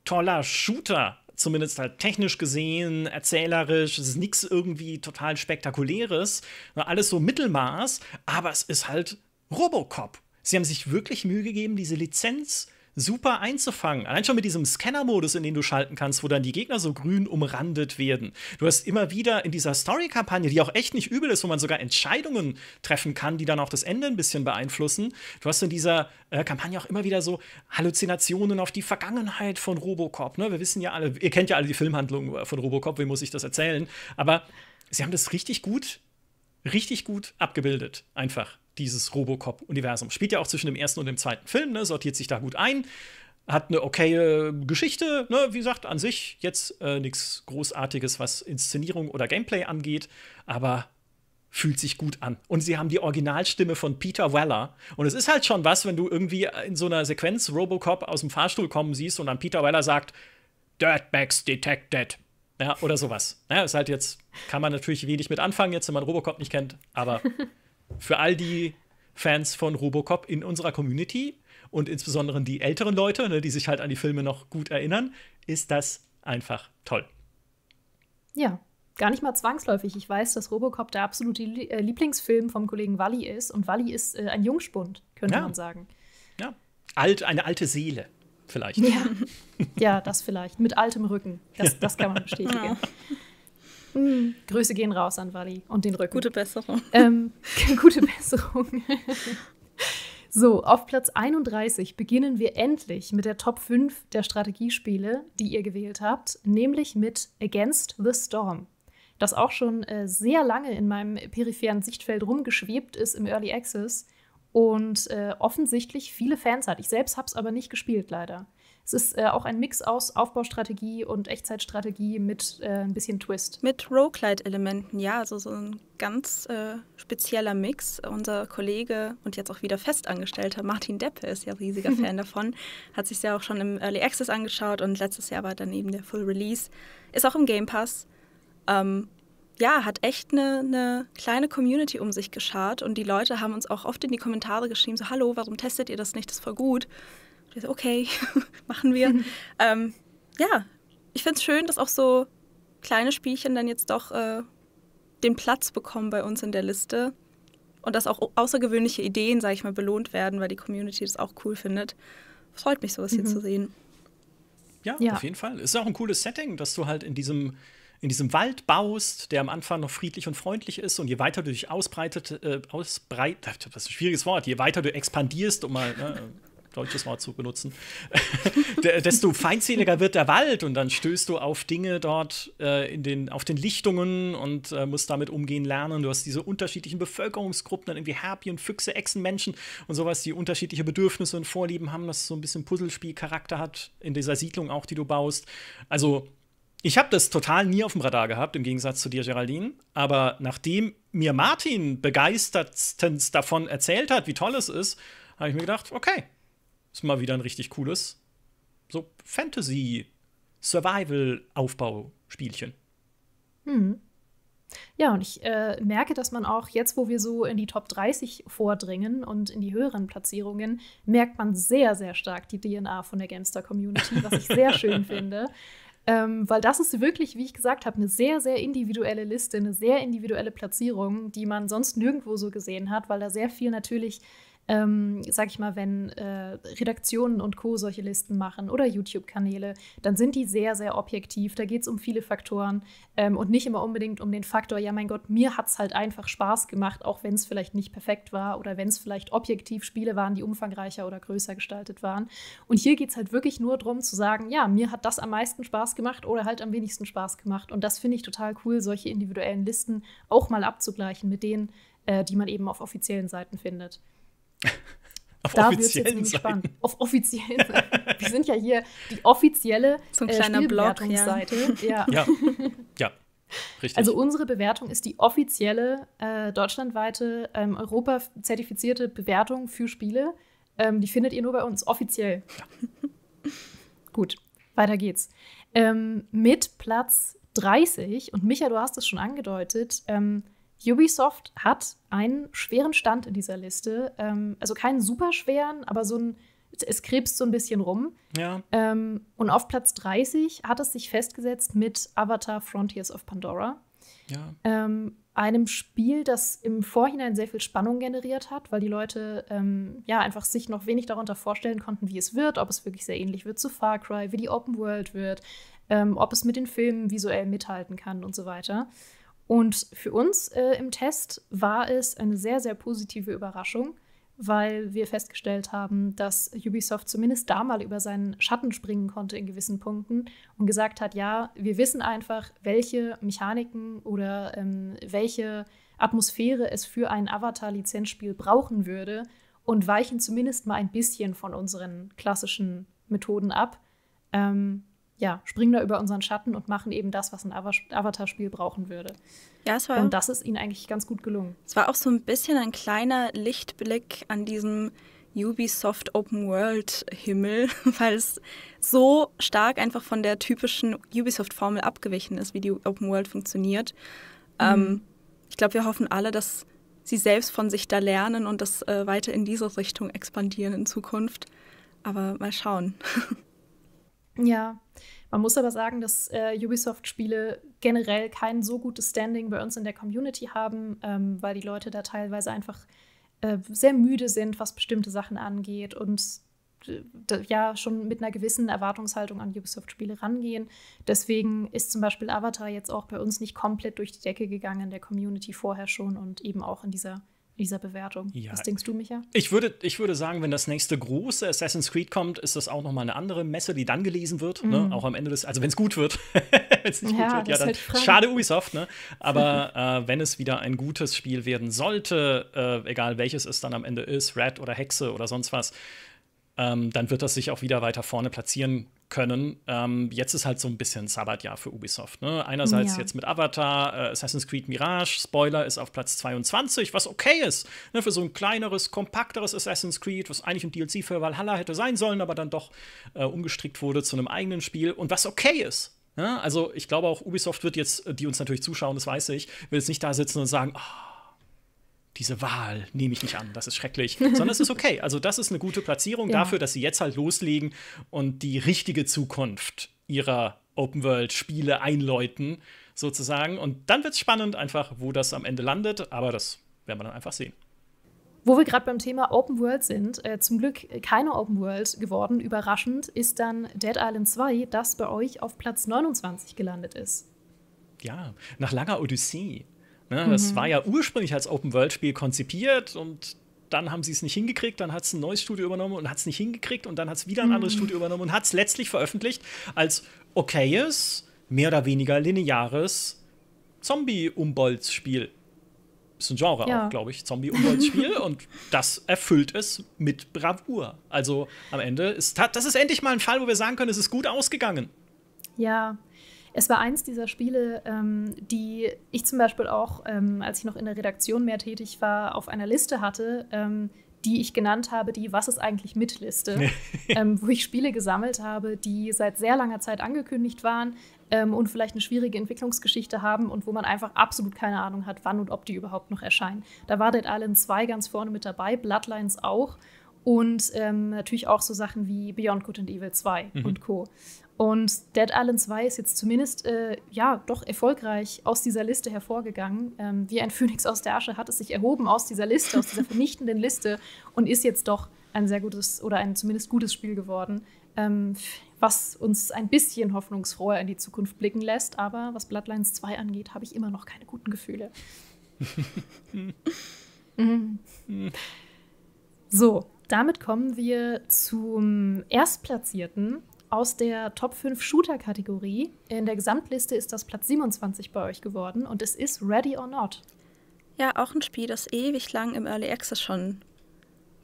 toller Shooter, zumindest halt technisch gesehen, erzählerisch, es ist nichts irgendwie total spektakuläres, ne? alles so Mittelmaß, aber es ist halt Robocop. Sie haben sich wirklich Mühe gegeben, diese Lizenz äh, super einzufangen. Allein schon mit diesem Scanner-Modus, in den du schalten kannst, wo dann die Gegner so grün umrandet werden. Du hast immer wieder in dieser Story-Kampagne, die auch echt nicht übel ist, wo man sogar Entscheidungen treffen kann, die dann auch das Ende ein bisschen beeinflussen. Du hast in dieser äh, Kampagne auch immer wieder so Halluzinationen auf die Vergangenheit von Robocop. Ne? Wir wissen ja alle, ihr kennt ja alle die Filmhandlung äh, von Robocop, wie muss ich das erzählen? Aber sie haben das richtig gut, richtig gut abgebildet, einfach dieses Robocop-Universum. Spielt ja auch zwischen dem ersten und dem zweiten Film, ne? sortiert sich da gut ein, hat eine okaye Geschichte, ne? wie gesagt, an sich jetzt äh, nichts Großartiges, was Inszenierung oder Gameplay angeht, aber fühlt sich gut an. Und sie haben die Originalstimme von Peter Weller. Und es ist halt schon was, wenn du irgendwie in so einer Sequenz Robocop aus dem Fahrstuhl kommen siehst und dann Peter Weller sagt, Dirtbags detected. Ja, oder sowas. Ja, ist halt jetzt, kann man natürlich wenig mit anfangen, jetzt, wenn man Robocop nicht kennt, aber Für all die Fans von Robocop in unserer Community und insbesondere die älteren Leute, ne, die sich halt an die Filme noch gut erinnern, ist das einfach toll. Ja, gar nicht mal zwangsläufig. Ich weiß, dass Robocop der absolute äh, Lieblingsfilm vom Kollegen Walli ist und Walli ist äh, ein Jungspund, könnte ja. man sagen. Ja, alt, eine alte Seele vielleicht. Ja, ja das vielleicht, mit altem Rücken. Das, das kann man bestätigen. Ja. Mhm. Grüße gehen raus an Wally und den Rücken. Gute Besserung. Ähm, gute Besserung. so, auf Platz 31 beginnen wir endlich mit der Top 5 der Strategiespiele, die ihr gewählt habt, nämlich mit Against the Storm das auch schon äh, sehr lange in meinem peripheren Sichtfeld rumgeschwebt ist im Early Access und äh, offensichtlich viele Fans hat. Ich selbst habe es aber nicht gespielt, leider. Es ist äh, auch ein Mix aus Aufbaustrategie und Echtzeitstrategie mit äh, ein bisschen Twist. Mit Roguelite-Elementen, ja, also so ein ganz äh, spezieller Mix. Unser Kollege und jetzt auch wieder Festangestellter Martin Deppe ist ja riesiger Fan davon, hat sich ja auch schon im Early Access angeschaut und letztes Jahr war dann eben der Full Release. Ist auch im Game Pass. Ähm, ja, hat echt eine, eine, kleine Community um sich geschart und die Leute haben uns auch oft in die Kommentare geschrieben, so hallo, warum testet ihr das nicht, das ist voll gut so, okay, machen wir. Mhm. ähm, ja, ich finde es schön, dass auch so kleine Spielchen dann jetzt doch äh, den Platz bekommen bei uns in der Liste. Und dass auch außergewöhnliche Ideen, sage ich mal, belohnt werden, weil die Community das auch cool findet. Freut mich, sowas mhm. hier zu sehen. Ja, ja, auf jeden Fall. Es ist auch ein cooles Setting, dass du halt in diesem, in diesem Wald baust, der am Anfang noch friedlich und freundlich ist. Und je weiter du dich ausbreitet, äh, ausbreit, das ist ein schwieriges Wort, je weiter du expandierst, um mal ne, deutsches Wort zu benutzen, desto feindseliger wird der Wald und dann stößt du auf Dinge dort äh, in den, auf den Lichtungen und äh, musst damit umgehen lernen. Du hast diese unterschiedlichen Bevölkerungsgruppen, dann irgendwie Herbien, Füchse, Echsen, Menschen und sowas, die unterschiedliche Bedürfnisse und Vorlieben haben, das so ein bisschen Puzzlespielcharakter hat in dieser Siedlung auch, die du baust. Also ich habe das total nie auf dem Radar gehabt, im Gegensatz zu dir, Geraldine. Aber nachdem mir Martin begeistertstens davon erzählt hat, wie toll es ist, habe ich mir gedacht, okay, ist mal wieder ein richtig cooles, so Fantasy-Survival-Aufbauspielchen. Hm. Ja, und ich äh, merke, dass man auch jetzt, wo wir so in die Top 30 vordringen und in die höheren Platzierungen, merkt man sehr, sehr stark die DNA von der Gamestar-Community, was ich sehr schön finde. Ähm, weil das ist wirklich, wie ich gesagt habe, eine sehr, sehr individuelle Liste, eine sehr individuelle Platzierung, die man sonst nirgendwo so gesehen hat, weil da sehr viel natürlich ähm, sag ich mal, wenn äh, Redaktionen und Co. solche Listen machen oder YouTube-Kanäle, dann sind die sehr, sehr objektiv. Da geht es um viele Faktoren ähm, und nicht immer unbedingt um den Faktor, ja, mein Gott, mir hat es halt einfach Spaß gemacht, auch wenn es vielleicht nicht perfekt war oder wenn es vielleicht objektiv Spiele waren, die umfangreicher oder größer gestaltet waren. Und hier geht es halt wirklich nur darum zu sagen, ja, mir hat das am meisten Spaß gemacht oder halt am wenigsten Spaß gemacht. Und das finde ich total cool, solche individuellen Listen auch mal abzugleichen mit denen, äh, die man eben auf offiziellen Seiten findet. Auf da offiziellen Seiten. Auf offiziellen Seiten. Wir sind ja hier die offizielle so äh, Spielbewertungsseite. Ja. ja. ja. Richtig. Also unsere Bewertung ist die offizielle äh, deutschlandweite ähm, Europa-zertifizierte Bewertung für Spiele. Ähm, die findet ihr nur bei uns offiziell. Ja. Gut, weiter geht's. Ähm, mit Platz 30 und Micha, du hast es schon angedeutet. Ähm, Ubisoft hat einen schweren Stand in dieser Liste. Ähm, also keinen super schweren, aber so ein, es krebst so ein bisschen rum. Ja. Ähm, und auf Platz 30 hat es sich festgesetzt mit Avatar Frontiers of Pandora. Ja. Ähm, einem Spiel, das im Vorhinein sehr viel Spannung generiert hat, weil die Leute ähm, ja einfach sich noch wenig darunter vorstellen konnten, wie es wird, ob es wirklich sehr ähnlich wird zu Far Cry, wie die Open World wird, ähm, ob es mit den Filmen visuell mithalten kann und so weiter. Und für uns äh, im Test war es eine sehr, sehr positive Überraschung, weil wir festgestellt haben, dass Ubisoft zumindest da mal über seinen Schatten springen konnte in gewissen Punkten und gesagt hat, ja, wir wissen einfach, welche Mechaniken oder ähm, welche Atmosphäre es für ein Avatar-Lizenzspiel brauchen würde und weichen zumindest mal ein bisschen von unseren klassischen Methoden ab. Ähm, ja, springen da über unseren Schatten und machen eben das, was ein Avatar-Spiel brauchen würde. Ja, es war. Und das ist ihnen eigentlich ganz gut gelungen. Es war auch so ein bisschen ein kleiner Lichtblick an diesem Ubisoft Open World Himmel, weil es so stark einfach von der typischen Ubisoft-Formel abgewichen ist, wie die Open World funktioniert. Mhm. Ähm, ich glaube, wir hoffen alle, dass sie selbst von sich da lernen und das äh, weiter in diese Richtung expandieren in Zukunft. Aber mal schauen. Ja, man muss aber sagen, dass äh, Ubisoft-Spiele generell kein so gutes Standing bei uns in der Community haben, ähm, weil die Leute da teilweise einfach äh, sehr müde sind, was bestimmte Sachen angeht und äh, ja schon mit einer gewissen Erwartungshaltung an Ubisoft-Spiele rangehen. Deswegen ist zum Beispiel Avatar jetzt auch bei uns nicht komplett durch die Decke gegangen in der Community vorher schon und eben auch in dieser dieser Bewertung. Ja. Was denkst du, Micha? Ich würde, ich würde sagen, wenn das nächste große Assassin's Creed kommt, ist das auch nochmal eine andere Messe, die dann gelesen wird. Mm. Ne? Mhm. Auch am Ende des, also wenn es gut wird. wenn es nicht ja, gut wird, ja, dann halt schade Ubisoft, ne? Aber äh, wenn es wieder ein gutes Spiel werden sollte, äh, egal welches es dann am Ende ist, Red oder Hexe oder sonst was, ähm, dann wird das sich auch wieder weiter vorne platzieren können. Ähm, jetzt ist halt so ein bisschen Sabbatjahr für Ubisoft. Ne? Einerseits ja. jetzt mit Avatar, äh, Assassin's Creed Mirage, Spoiler ist auf Platz 22, was okay ist. Ne? Für so ein kleineres, kompakteres Assassin's Creed, was eigentlich ein DLC für Valhalla hätte sein sollen, aber dann doch äh, umgestrickt wurde zu einem eigenen Spiel und was okay ist. Ne? Also ich glaube auch, Ubisoft wird jetzt, äh, die uns natürlich zuschauen, das weiß ich, wird jetzt nicht da sitzen und sagen, oh, diese Wahl nehme ich nicht an, das ist schrecklich, sondern es ist okay. Also das ist eine gute Platzierung ja. dafür, dass sie jetzt halt loslegen und die richtige Zukunft ihrer Open-World-Spiele einläuten, sozusagen. Und dann wird es spannend einfach, wo das am Ende landet, aber das werden wir dann einfach sehen. Wo wir gerade beim Thema Open World sind, äh, zum Glück keine Open World geworden, überraschend, ist dann Dead Island 2, das bei euch auf Platz 29 gelandet ist. Ja, nach langer Odyssee. Ne? Das mhm. war ja ursprünglich als Open-World-Spiel konzipiert und dann haben sie es nicht hingekriegt, dann hat es ein neues Studio übernommen und hat es nicht hingekriegt und dann hat es wieder ein mhm. anderes Studio übernommen und hat es letztlich veröffentlicht als okayes, mehr oder weniger lineares Zombie-Umbolz-Spiel. Ist ein Genre ja. auch, glaube ich, Zombie-Umbolz-Spiel und das erfüllt es mit Bravour. Also am Ende ist das ist endlich mal ein Fall, wo wir sagen können, es ist gut ausgegangen. Ja, es war eins dieser Spiele, ähm, die ich zum Beispiel auch, ähm, als ich noch in der Redaktion mehr tätig war, auf einer Liste hatte, ähm, die ich genannt habe, die Was ist eigentlich mit Liste, ähm, wo ich Spiele gesammelt habe, die seit sehr langer Zeit angekündigt waren ähm, und vielleicht eine schwierige Entwicklungsgeschichte haben und wo man einfach absolut keine Ahnung hat, wann und ob die überhaupt noch erscheinen. Da war Dead Island 2 ganz vorne mit dabei, Bloodlines auch und ähm, natürlich auch so Sachen wie Beyond Good and Evil 2 mhm. und Co. Und Dead Island 2 ist jetzt zumindest äh, ja doch erfolgreich aus dieser Liste hervorgegangen. Ähm, wie ein Phönix aus der Asche hat es sich erhoben aus dieser Liste, aus dieser vernichtenden Liste und ist jetzt doch ein sehr gutes oder ein zumindest gutes Spiel geworden, ähm, was uns ein bisschen hoffnungsfroher in die Zukunft blicken lässt. Aber was Bloodlines 2 angeht, habe ich immer noch keine guten Gefühle. mhm. So, damit kommen wir zum Erstplatzierten aus der Top 5 Shooter-Kategorie. In der Gesamtliste ist das Platz 27 bei euch geworden und es ist Ready or Not. Ja, auch ein Spiel, das ewig lang im Early Access schon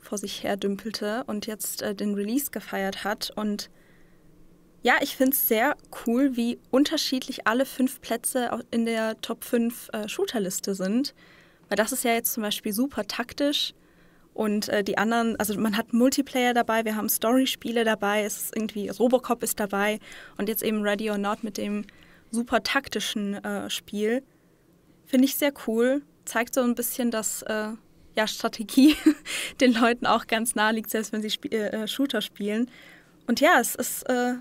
vor sich her dümpelte und jetzt äh, den Release gefeiert hat. Und ja, ich finde es sehr cool, wie unterschiedlich alle fünf Plätze in der Top 5 äh, Shooter-Liste sind. Weil das ist ja jetzt zum Beispiel super taktisch und äh, die anderen, also man hat Multiplayer dabei, wir haben Story-Spiele dabei, es ist irgendwie Robocop ist dabei und jetzt eben Ready or Not mit dem super taktischen äh, Spiel. Finde ich sehr cool. Zeigt so ein bisschen, dass äh, ja, Strategie den Leuten auch ganz nahe liegt, selbst wenn sie Sp äh, äh, Shooter spielen. Und ja, es ist Äh,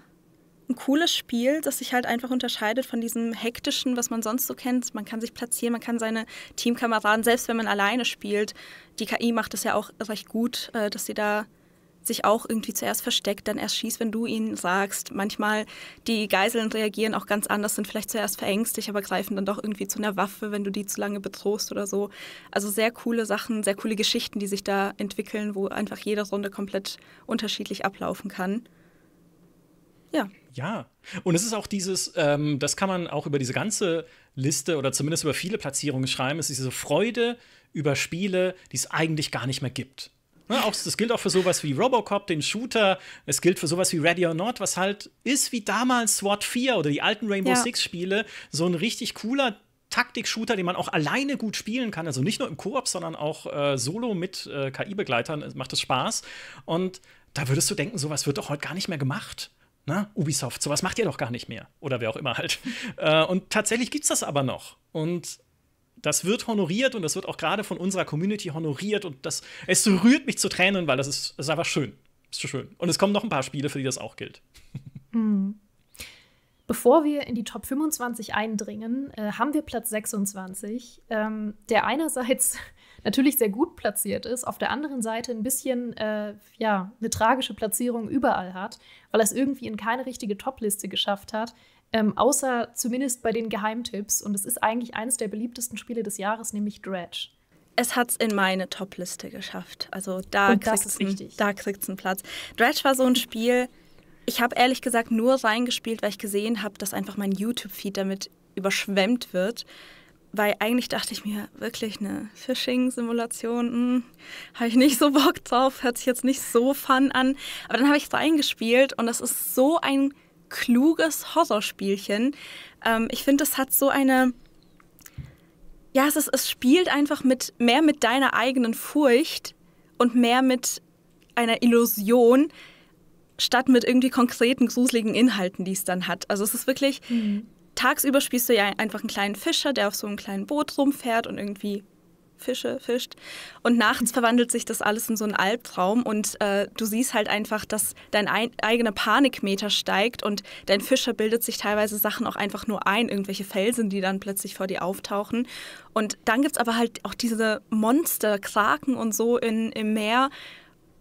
ein cooles Spiel, das sich halt einfach unterscheidet von diesem hektischen, was man sonst so kennt. Man kann sich platzieren, man kann seine Teamkameraden, selbst wenn man alleine spielt, die KI macht es ja auch recht gut, äh, dass sie da sich auch irgendwie zuerst versteckt, dann erst schießt, wenn du ihnen sagst. Manchmal die Geiseln reagieren auch ganz anders, sind vielleicht zuerst verängstigt, aber greifen dann doch irgendwie zu einer Waffe, wenn du die zu lange bedrohst oder so. Also sehr coole Sachen, sehr coole Geschichten, die sich da entwickeln, wo einfach jede Runde komplett unterschiedlich ablaufen kann. Ja. Ja. Und es ist auch dieses, ähm, das kann man auch über diese ganze Liste oder zumindest über viele Platzierungen schreiben, ist diese Freude über Spiele, die es eigentlich gar nicht mehr gibt. Ne, auch, das gilt auch für sowas wie Robocop, den Shooter. Es gilt für sowas wie Ready or Not, was halt ist wie damals SWAT 4 oder die alten Rainbow ja. Six Spiele. So ein richtig cooler Taktik-Shooter, den man auch alleine gut spielen kann. Also nicht nur im Koop, sondern auch äh, solo mit äh, KI-Begleitern macht es Spaß. Und da würdest du denken, sowas wird doch heute gar nicht mehr gemacht. Na, Ubisoft, sowas macht ihr doch gar nicht mehr. Oder wer auch immer halt. Äh, und tatsächlich gibt es das aber noch. Und das wird honoriert und das wird auch gerade von unserer Community honoriert. Und das, es rührt mich zu Tränen, weil das ist, das ist einfach schön. Ist so schön. Und es kommen noch ein paar Spiele, für die das auch gilt. Mhm. Bevor wir in die Top 25 eindringen, äh, haben wir Platz 26, ähm, der einerseits natürlich sehr gut platziert ist, auf der anderen Seite ein bisschen äh, ja, eine tragische Platzierung überall hat, weil er es irgendwie in keine richtige Top-Liste geschafft hat, ähm, außer zumindest bei den Geheimtipps. Und es ist eigentlich eines der beliebtesten Spiele des Jahres, nämlich Dredge. Es hat es in meine Top-Liste geschafft. Also da kriegt es einen Platz. Dredge war so ein Spiel, ich habe ehrlich gesagt nur reingespielt, weil ich gesehen habe, dass einfach mein YouTube-Feed damit überschwemmt wird weil eigentlich dachte ich mir, wirklich eine Phishing-Simulation, hm, habe ich nicht so Bock drauf, hört sich jetzt nicht so fun an. Aber dann habe ich es reingespielt und das ist so ein kluges Horrorspielchen. Ähm, ich finde, es hat so eine. Ja, es, ist, es spielt einfach mit mehr mit deiner eigenen Furcht und mehr mit einer Illusion, statt mit irgendwie konkreten, gruseligen Inhalten, die es dann hat. Also es ist wirklich, mhm tagsüber spielst du ja einfach einen kleinen Fischer, der auf so einem kleinen Boot rumfährt und irgendwie Fische fischt. Und nachts verwandelt sich das alles in so einen Albtraum und äh, du siehst halt einfach, dass dein ein, eigener Panikmeter steigt und dein Fischer bildet sich teilweise Sachen auch einfach nur ein, irgendwelche Felsen, die dann plötzlich vor dir auftauchen. Und dann gibt es aber halt auch diese Monster, Kraken und so in, im Meer,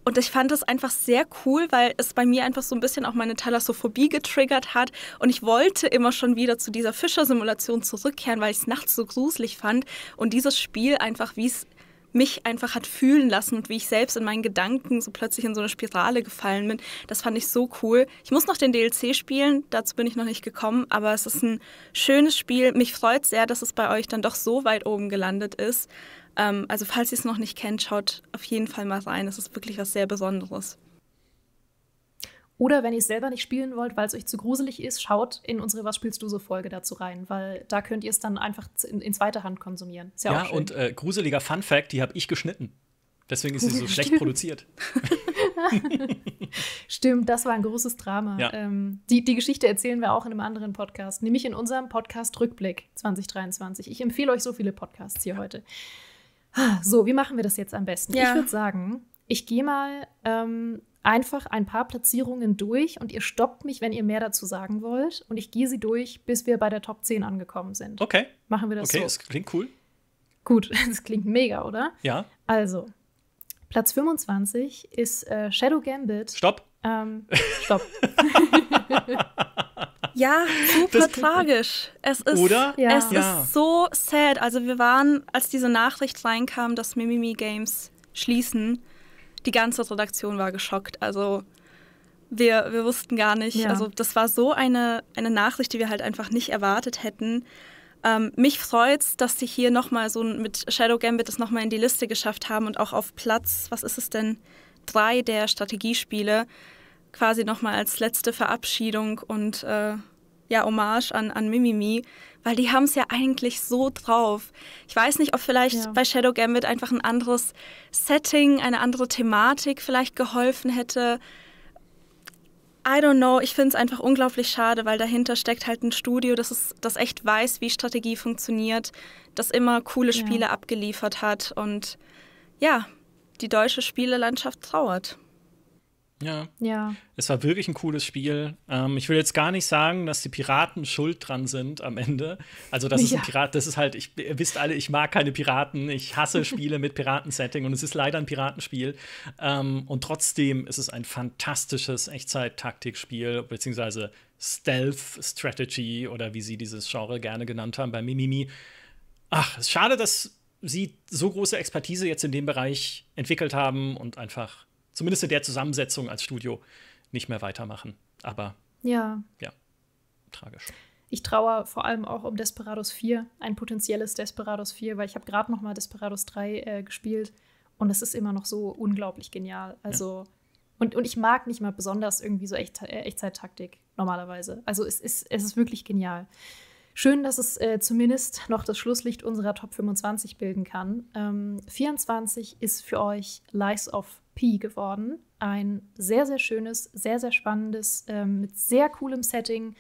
und ich fand es einfach sehr cool, weil es bei mir einfach so ein bisschen auch meine Thalassophobie getriggert hat. Und ich wollte immer schon wieder zu dieser Fischer-Simulation zurückkehren, weil ich es nachts so gruselig fand. Und dieses Spiel einfach, wie es mich einfach hat fühlen lassen und wie ich selbst in meinen Gedanken so plötzlich in so eine Spirale gefallen bin. Das fand ich so cool. Ich muss noch den DLC spielen, dazu bin ich noch nicht gekommen, aber es ist ein schönes Spiel. Mich freut sehr, dass es bei euch dann doch so weit oben gelandet ist. Ähm, also falls ihr es noch nicht kennt, schaut auf jeden Fall mal rein. Es ist wirklich was sehr Besonderes. Oder wenn ihr es selber nicht spielen wollt, weil es euch zu gruselig ist, schaut in unsere Was spielst du so Folge dazu rein, weil da könnt ihr es dann einfach in, in zweiter Hand konsumieren. Ist ja, ja auch schön. und äh, gruseliger Fun Fact, die habe ich geschnitten. Deswegen ist sie so schlecht produziert. Stimmt, das war ein großes Drama. Ja. Ähm, die, die Geschichte erzählen wir auch in einem anderen Podcast, nämlich in unserem Podcast Rückblick 2023. Ich empfehle euch so viele Podcasts hier ja. heute so, wie machen wir das jetzt am besten? Ja. Ich würde sagen, ich gehe mal ähm, einfach ein paar Platzierungen durch und ihr stoppt mich, wenn ihr mehr dazu sagen wollt. Und ich gehe sie durch, bis wir bei der Top 10 angekommen sind. Okay. Machen wir das okay, so. Okay, das klingt cool. Gut, das klingt mega, oder? Ja. Also, Platz 25 ist äh, Shadow Gambit. Stopp. Ähm, stopp. Ja, super das tragisch. Es ist, Oder? Ja. Es ja. ist so sad. Also wir waren, als diese Nachricht reinkam, dass Mimimi Games schließen, die ganze Redaktion war geschockt. Also wir, wir wussten gar nicht. Ja. Also das war so eine, eine Nachricht, die wir halt einfach nicht erwartet hätten. Ähm, mich es, dass sie hier nochmal so mit Shadow Gambit das nochmal in die Liste geschafft haben und auch auf Platz, was ist es denn, drei der Strategiespiele quasi nochmal als letzte Verabschiedung und äh, ja, Hommage an, an Mimimi, weil die haben es ja eigentlich so drauf. Ich weiß nicht, ob vielleicht ja. bei Shadow Gambit einfach ein anderes Setting, eine andere Thematik vielleicht geholfen hätte. I don't know, ich finde es einfach unglaublich schade, weil dahinter steckt halt ein Studio, das, ist, das echt weiß, wie Strategie funktioniert, das immer coole Spiele ja. abgeliefert hat und ja, die deutsche Spielelandschaft trauert. Ja. ja. Es war wirklich ein cooles Spiel. Ähm, ich will jetzt gar nicht sagen, dass die Piraten schuld dran sind am Ende. Also, das ja. ist ein Pirat, das ist halt, ich, ihr wisst alle, ich mag keine Piraten. Ich hasse Spiele mit Piratensetting und es ist leider ein Piratenspiel. Ähm, und trotzdem ist es ein fantastisches Echtzeit-Taktikspiel, beziehungsweise Stealth-Strategy oder wie sie dieses Genre gerne genannt haben bei Mimimi. Ach, schade, dass sie so große Expertise jetzt in dem Bereich entwickelt haben und einfach zumindest in der Zusammensetzung als Studio nicht mehr weitermachen. Aber ja, ja tragisch. Ich traue vor allem auch um Desperados 4, ein potenzielles Desperados 4, weil ich habe gerade noch mal Desperados 3 äh, gespielt und es ist immer noch so unglaublich genial. Also ja. und, und ich mag nicht mal besonders irgendwie so Echt, äh, Echtzeit-Taktik normalerweise. Also es ist, es ist wirklich genial. Schön, dass es äh, zumindest noch das Schlusslicht unserer Top 25 bilden kann. Ähm, 24 ist für euch Lies of Pi geworden. Ein sehr, sehr schönes, sehr, sehr spannendes, ähm, mit sehr coolem Setting,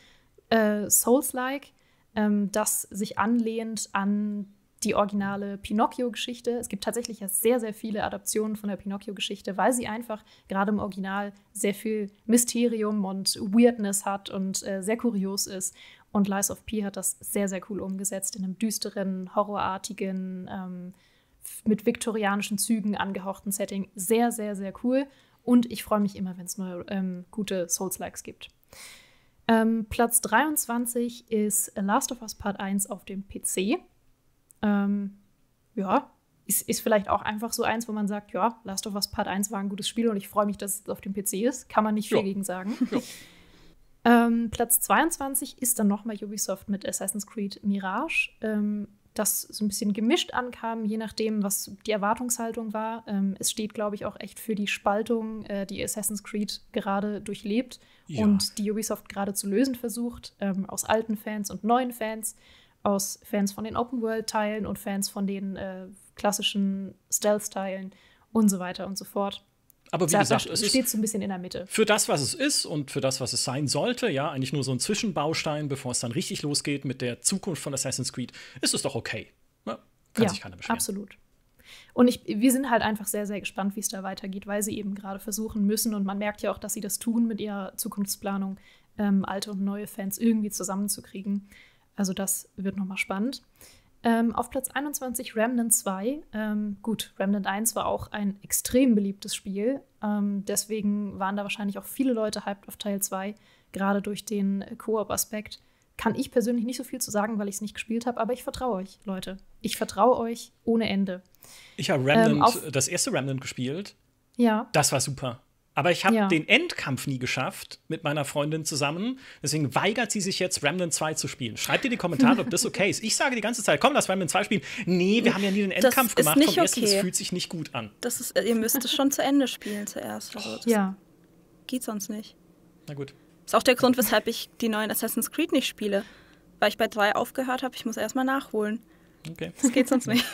äh, Souls-like, ähm, das sich anlehnt an die originale Pinocchio-Geschichte. Es gibt tatsächlich ja sehr, sehr viele Adaptionen von der Pinocchio-Geschichte, weil sie einfach gerade im Original sehr viel Mysterium und Weirdness hat und äh, sehr kurios ist. Und Lies of P hat das sehr, sehr cool umgesetzt in einem düsteren, horrorartigen, ähm, mit viktorianischen Zügen angehauchten Setting sehr, sehr, sehr cool. Und ich freue mich immer, wenn es neue ähm, gute Souls-Likes gibt. Ähm, Platz 23 ist Last of Us Part 1 auf dem PC. Ähm, ja, ist, ist vielleicht auch einfach so eins, wo man sagt, ja, Last of Us Part 1 war ein gutes Spiel und ich freue mich, dass es auf dem PC ist. Kann man nicht viel ja. gegen sagen. Ähm, Platz 22 ist dann nochmal Ubisoft mit Assassin's Creed Mirage. Ähm, das so ein bisschen gemischt ankam, je nachdem, was die Erwartungshaltung war. Ähm, es steht, glaube ich, auch echt für die Spaltung, äh, die Assassin's Creed gerade durchlebt ja. und die Ubisoft gerade zu lösen versucht, ähm, aus alten Fans und neuen Fans, aus Fans von den Open-World-Teilen und Fans von den äh, klassischen Stealth-Teilen und so weiter und so fort. Aber wie da gesagt, es steht so ein bisschen in der Mitte. Für das, was es ist und für das, was es sein sollte, ja, eigentlich nur so ein Zwischenbaustein, bevor es dann richtig losgeht mit der Zukunft von Assassin's Creed, ist es doch okay. Na, ne? kann ja, sich keiner beschweren. Absolut. Und ich, wir sind halt einfach sehr, sehr gespannt, wie es da weitergeht, weil sie eben gerade versuchen müssen und man merkt ja auch, dass sie das tun mit ihrer Zukunftsplanung, ähm, alte und neue Fans irgendwie zusammenzukriegen. Also das wird nochmal spannend. Ähm, auf Platz 21 Remnant 2. Ähm, gut, Remnant 1 war auch ein extrem beliebtes Spiel. Ähm, deswegen waren da wahrscheinlich auch viele Leute hyped auf Teil 2, gerade durch den Koop-Aspekt. Kann ich persönlich nicht so viel zu sagen, weil ich es nicht gespielt habe, aber ich vertraue euch, Leute. Ich vertraue euch ohne Ende. Ich habe Remnant, ähm, das erste Remnant gespielt. Ja. Das war super. Aber ich habe ja. den Endkampf nie geschafft mit meiner Freundin zusammen. Deswegen weigert sie sich jetzt, Remnant 2 zu spielen. Schreibt ihr die Kommentare, ob das okay ist. Ich sage die ganze Zeit, komm, lass Remnant 2 spielen. Nee, wir haben ja nie den Endkampf das gemacht. Ist nicht Vom okay. ersten, das fühlt sich nicht gut an. Das ist, ihr müsst es schon zu Ende spielen zuerst. Also ja. Geht sonst nicht. Na gut. Ist auch der Grund, weshalb ich die neuen Assassin's Creed nicht spiele. Weil ich bei 3 aufgehört habe, ich muss erstmal nachholen. Okay. Das geht sonst nicht.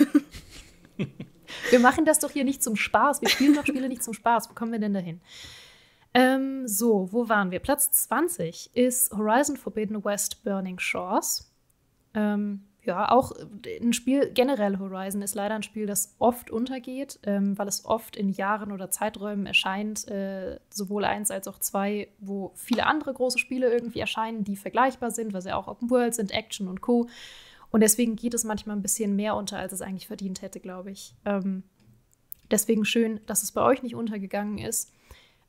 Wir machen das doch hier nicht zum Spaß. Wir spielen doch Spiele nicht zum Spaß. Wo kommen wir denn dahin? Ähm, so, wo waren wir? Platz 20 ist Horizon Forbidden West Burning Shores. Ähm, ja, auch äh, ein Spiel, generell Horizon ist leider ein Spiel, das oft untergeht, ähm, weil es oft in Jahren oder Zeiträumen erscheint, äh, sowohl eins als auch zwei, wo viele andere große Spiele irgendwie erscheinen, die vergleichbar sind, weil sie auch Open World sind, Action und Co. Und deswegen geht es manchmal ein bisschen mehr unter, als es eigentlich verdient hätte, glaube ich. Ähm, deswegen schön, dass es bei euch nicht untergegangen ist.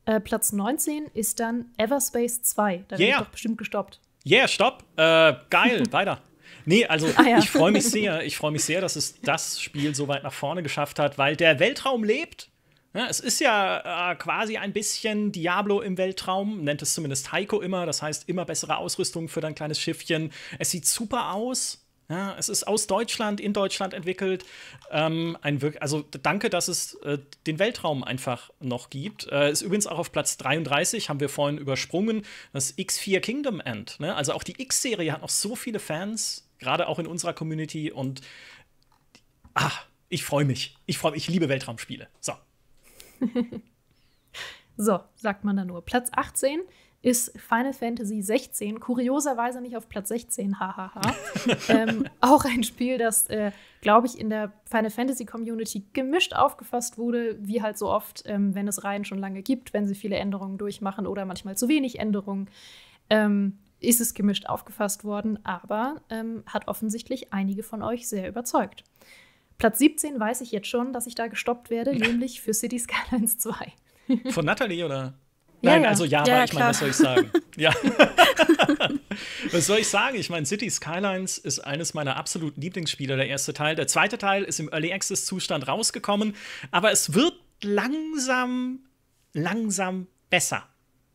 Äh, Platz 19 ist dann Everspace 2. Da yeah. wird doch bestimmt gestoppt. Yeah, stopp. Äh, geil, weiter. Nee, also ah, ja. ich freue mich sehr. Ich freue mich sehr, dass es das Spiel so weit nach vorne geschafft hat, weil der Weltraum lebt. Ja, es ist ja äh, quasi ein bisschen Diablo im Weltraum, nennt es zumindest Heiko immer. Das heißt, immer bessere Ausrüstung für dein kleines Schiffchen. Es sieht super aus. Ja, es ist aus Deutschland, in Deutschland entwickelt. Ähm, ein also danke, dass es äh, den Weltraum einfach noch gibt. Äh, ist übrigens auch auf Platz 33, haben wir vorhin übersprungen, das X4 Kingdom End. Ne? Also auch die X-Serie hat noch so viele Fans, gerade auch in unserer Community. Und ah, ich freue mich. Ich freue mich, ich liebe Weltraumspiele. So. so, sagt man da nur. Platz 18 ist Final Fantasy 16, kurioserweise nicht auf Platz 16, hahaha. ähm, auch ein Spiel, das, äh, glaube ich, in der Final Fantasy Community gemischt aufgefasst wurde, wie halt so oft, ähm, wenn es Reihen schon lange gibt, wenn sie viele Änderungen durchmachen oder manchmal zu wenig Änderungen. Ähm, ist es gemischt aufgefasst worden, aber ähm, hat offensichtlich einige von euch sehr überzeugt. Platz 17 weiß ich jetzt schon, dass ich da gestoppt werde, nämlich für City Skylines 2. Von Natalie oder? Nein, ja, also ja, ja aber ich meine, was soll ich sagen? ja. was soll ich sagen? Ich meine, City Skylines ist eines meiner absoluten Lieblingsspiele, der erste Teil. Der zweite Teil ist im Early Access Zustand rausgekommen, aber es wird langsam, langsam besser.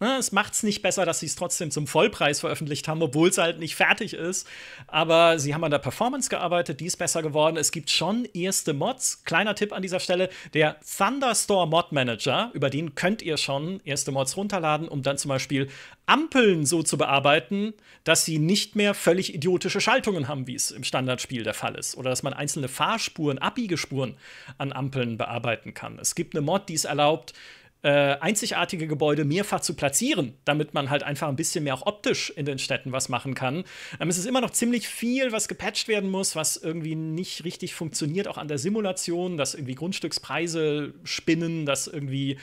Ne, es macht es nicht besser, dass sie es trotzdem zum Vollpreis veröffentlicht haben, obwohl es halt nicht fertig ist. Aber sie haben an der Performance gearbeitet, die ist besser geworden. Es gibt schon erste Mods. Kleiner Tipp an dieser Stelle: der Thunderstore Mod Manager, über den könnt ihr schon erste Mods runterladen, um dann zum Beispiel Ampeln so zu bearbeiten, dass sie nicht mehr völlig idiotische Schaltungen haben, wie es im Standardspiel der Fall ist. Oder dass man einzelne Fahrspuren, Abbiegespuren an Ampeln bearbeiten kann. Es gibt eine Mod, die es erlaubt, äh, einzigartige Gebäude mehrfach zu platzieren, damit man halt einfach ein bisschen mehr auch optisch in den Städten was machen kann. Ähm, es ist immer noch ziemlich viel, was gepatcht werden muss, was irgendwie nicht richtig funktioniert, auch an der Simulation, dass irgendwie Grundstückspreise spinnen, dass irgendwie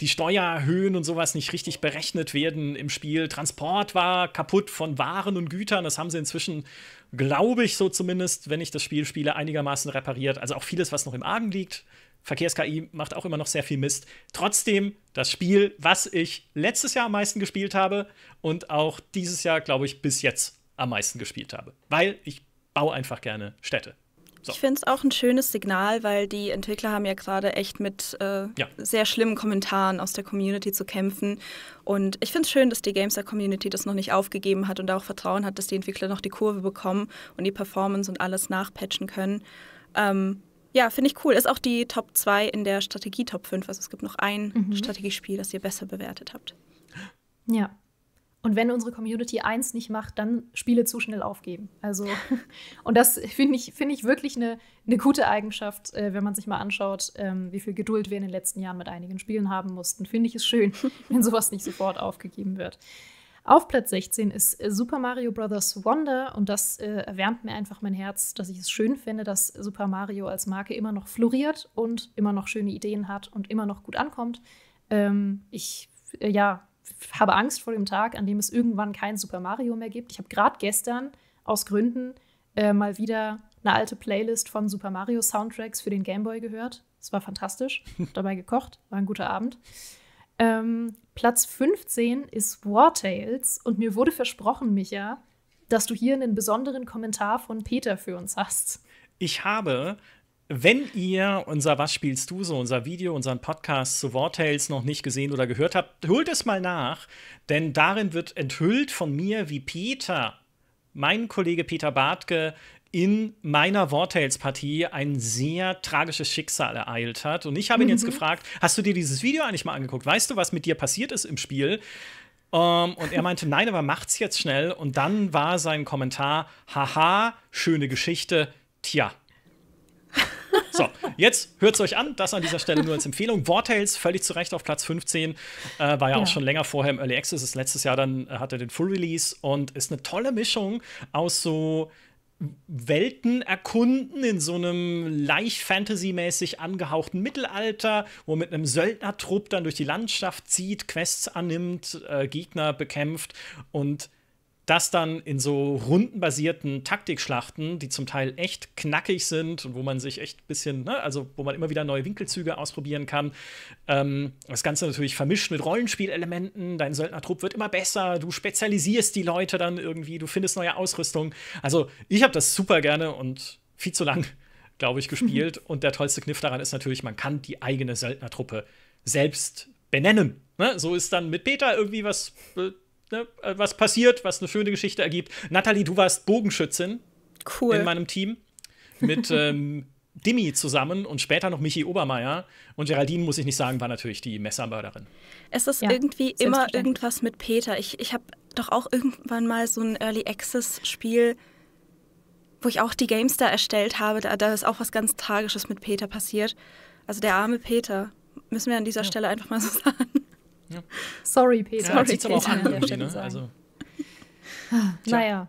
die Steuerhöhen und sowas nicht richtig berechnet werden im Spiel. Transport war kaputt von Waren und Gütern. Das haben sie inzwischen, glaube ich, so zumindest, wenn ich das Spiel spiele, einigermaßen repariert. Also auch vieles, was noch im Argen liegt, Verkehrs-KI macht auch immer noch sehr viel Mist. Trotzdem das Spiel, was ich letztes Jahr am meisten gespielt habe und auch dieses Jahr, glaube ich, bis jetzt am meisten gespielt habe. Weil ich baue einfach gerne Städte. So. Ich finde es auch ein schönes Signal, weil die Entwickler haben ja gerade echt mit äh, ja. sehr schlimmen Kommentaren aus der Community zu kämpfen. Und ich finde es schön, dass die Gamester-Community das noch nicht aufgegeben hat und auch Vertrauen hat, dass die Entwickler noch die Kurve bekommen und die Performance und alles nachpatchen können. Ähm, ja, finde ich cool. Ist auch die Top 2 in der Strategie Top 5. Also es gibt noch ein mhm. Strategiespiel, das ihr besser bewertet habt. Ja. Und wenn unsere Community eins nicht macht, dann Spiele zu schnell aufgeben. Also, und das finde ich, find ich wirklich eine ne gute Eigenschaft, äh, wenn man sich mal anschaut, ähm, wie viel Geduld wir in den letzten Jahren mit einigen Spielen haben mussten. Finde ich es schön, wenn sowas nicht sofort aufgegeben wird. Auf Platz 16 ist äh, Super Mario Bros. Wonder und das äh, erwärmt mir einfach mein Herz, dass ich es schön finde, dass Super Mario als Marke immer noch floriert und immer noch schöne Ideen hat und immer noch gut ankommt. Ähm, ich, äh, ja, habe Angst vor dem Tag, an dem es irgendwann kein Super Mario mehr gibt. Ich habe gerade gestern aus Gründen äh, mal wieder eine alte Playlist von Super Mario Soundtracks für den Gameboy gehört. Es war fantastisch, dabei gekocht, war ein guter Abend. Ähm, Platz 15 ist War Tales und mir wurde versprochen, Micha, dass du hier einen besonderen Kommentar von Peter für uns hast. Ich habe wenn ihr unser Was spielst du so, unser Video, unseren Podcast zu War Tales noch nicht gesehen oder gehört habt, holt es mal nach, denn darin wird enthüllt von mir, wie Peter, mein Kollege Peter Bartke, in meiner wartales partie ein sehr tragisches Schicksal ereilt hat. Und ich habe ihn mhm. jetzt gefragt, hast du dir dieses Video eigentlich mal angeguckt? Weißt du, was mit dir passiert ist im Spiel? Um, ähm, und er meinte, nein, aber macht's jetzt schnell. Und dann war sein Kommentar, haha, schöne Geschichte, tja. So, jetzt hört's euch an, das an dieser Stelle nur als Empfehlung. Wartales, völlig zu Recht auf Platz 15, äh, war ja, ja, auch schon länger vorher im Early Access, ist letztes Jahr dann, äh, hat er den Full Release und ist eine tolle Mischung aus so Welten erkunden in so einem leicht fantasymäßig angehauchten Mittelalter, wo mit einem Söldnertrupp dann durch die Landschaft zieht, Quests annimmt, äh, Gegner bekämpft und das dann in so rundenbasierten Taktikschlachten, die zum Teil echt knackig sind und wo man sich echt ein bisschen, ne, also wo man immer wieder neue Winkelzüge ausprobieren kann. Ähm, das Ganze natürlich vermischt mit Rollenspielelementen. Dein Söldnertrupp wird immer besser. Du spezialisierst die Leute dann irgendwie. Du findest neue Ausrüstung. Also ich habe das super gerne und viel zu lang, glaube ich, gespielt. und der tollste Kniff daran ist natürlich, man kann die eigene Söldnertruppe selbst benennen. Ne? So ist dann mit Peter irgendwie was äh, ne, äh, was passiert, was eine schöne Geschichte ergibt. Nathalie, du warst Bogenschützin cool. in meinem Team mit ähm, Dimi zusammen und später noch Michi Obermeier. Und Geraldine, muss ich nicht sagen, war natürlich die Messermörderin. Es ist ja, irgendwie immer irgendwas mit Peter. Ich, ich habe doch auch irgendwann mal so ein Early Access-Spiel, wo ich auch die Gamestar erstellt habe. Da, da, ist auch was ganz Tragisches mit Peter passiert. Also der arme Peter, müssen wir an dieser ja. Stelle einfach mal so sagen. Ja. Sorry, Peter. Sorry, Peter. Auch an, irgendwie, ne? also. Ah, naja.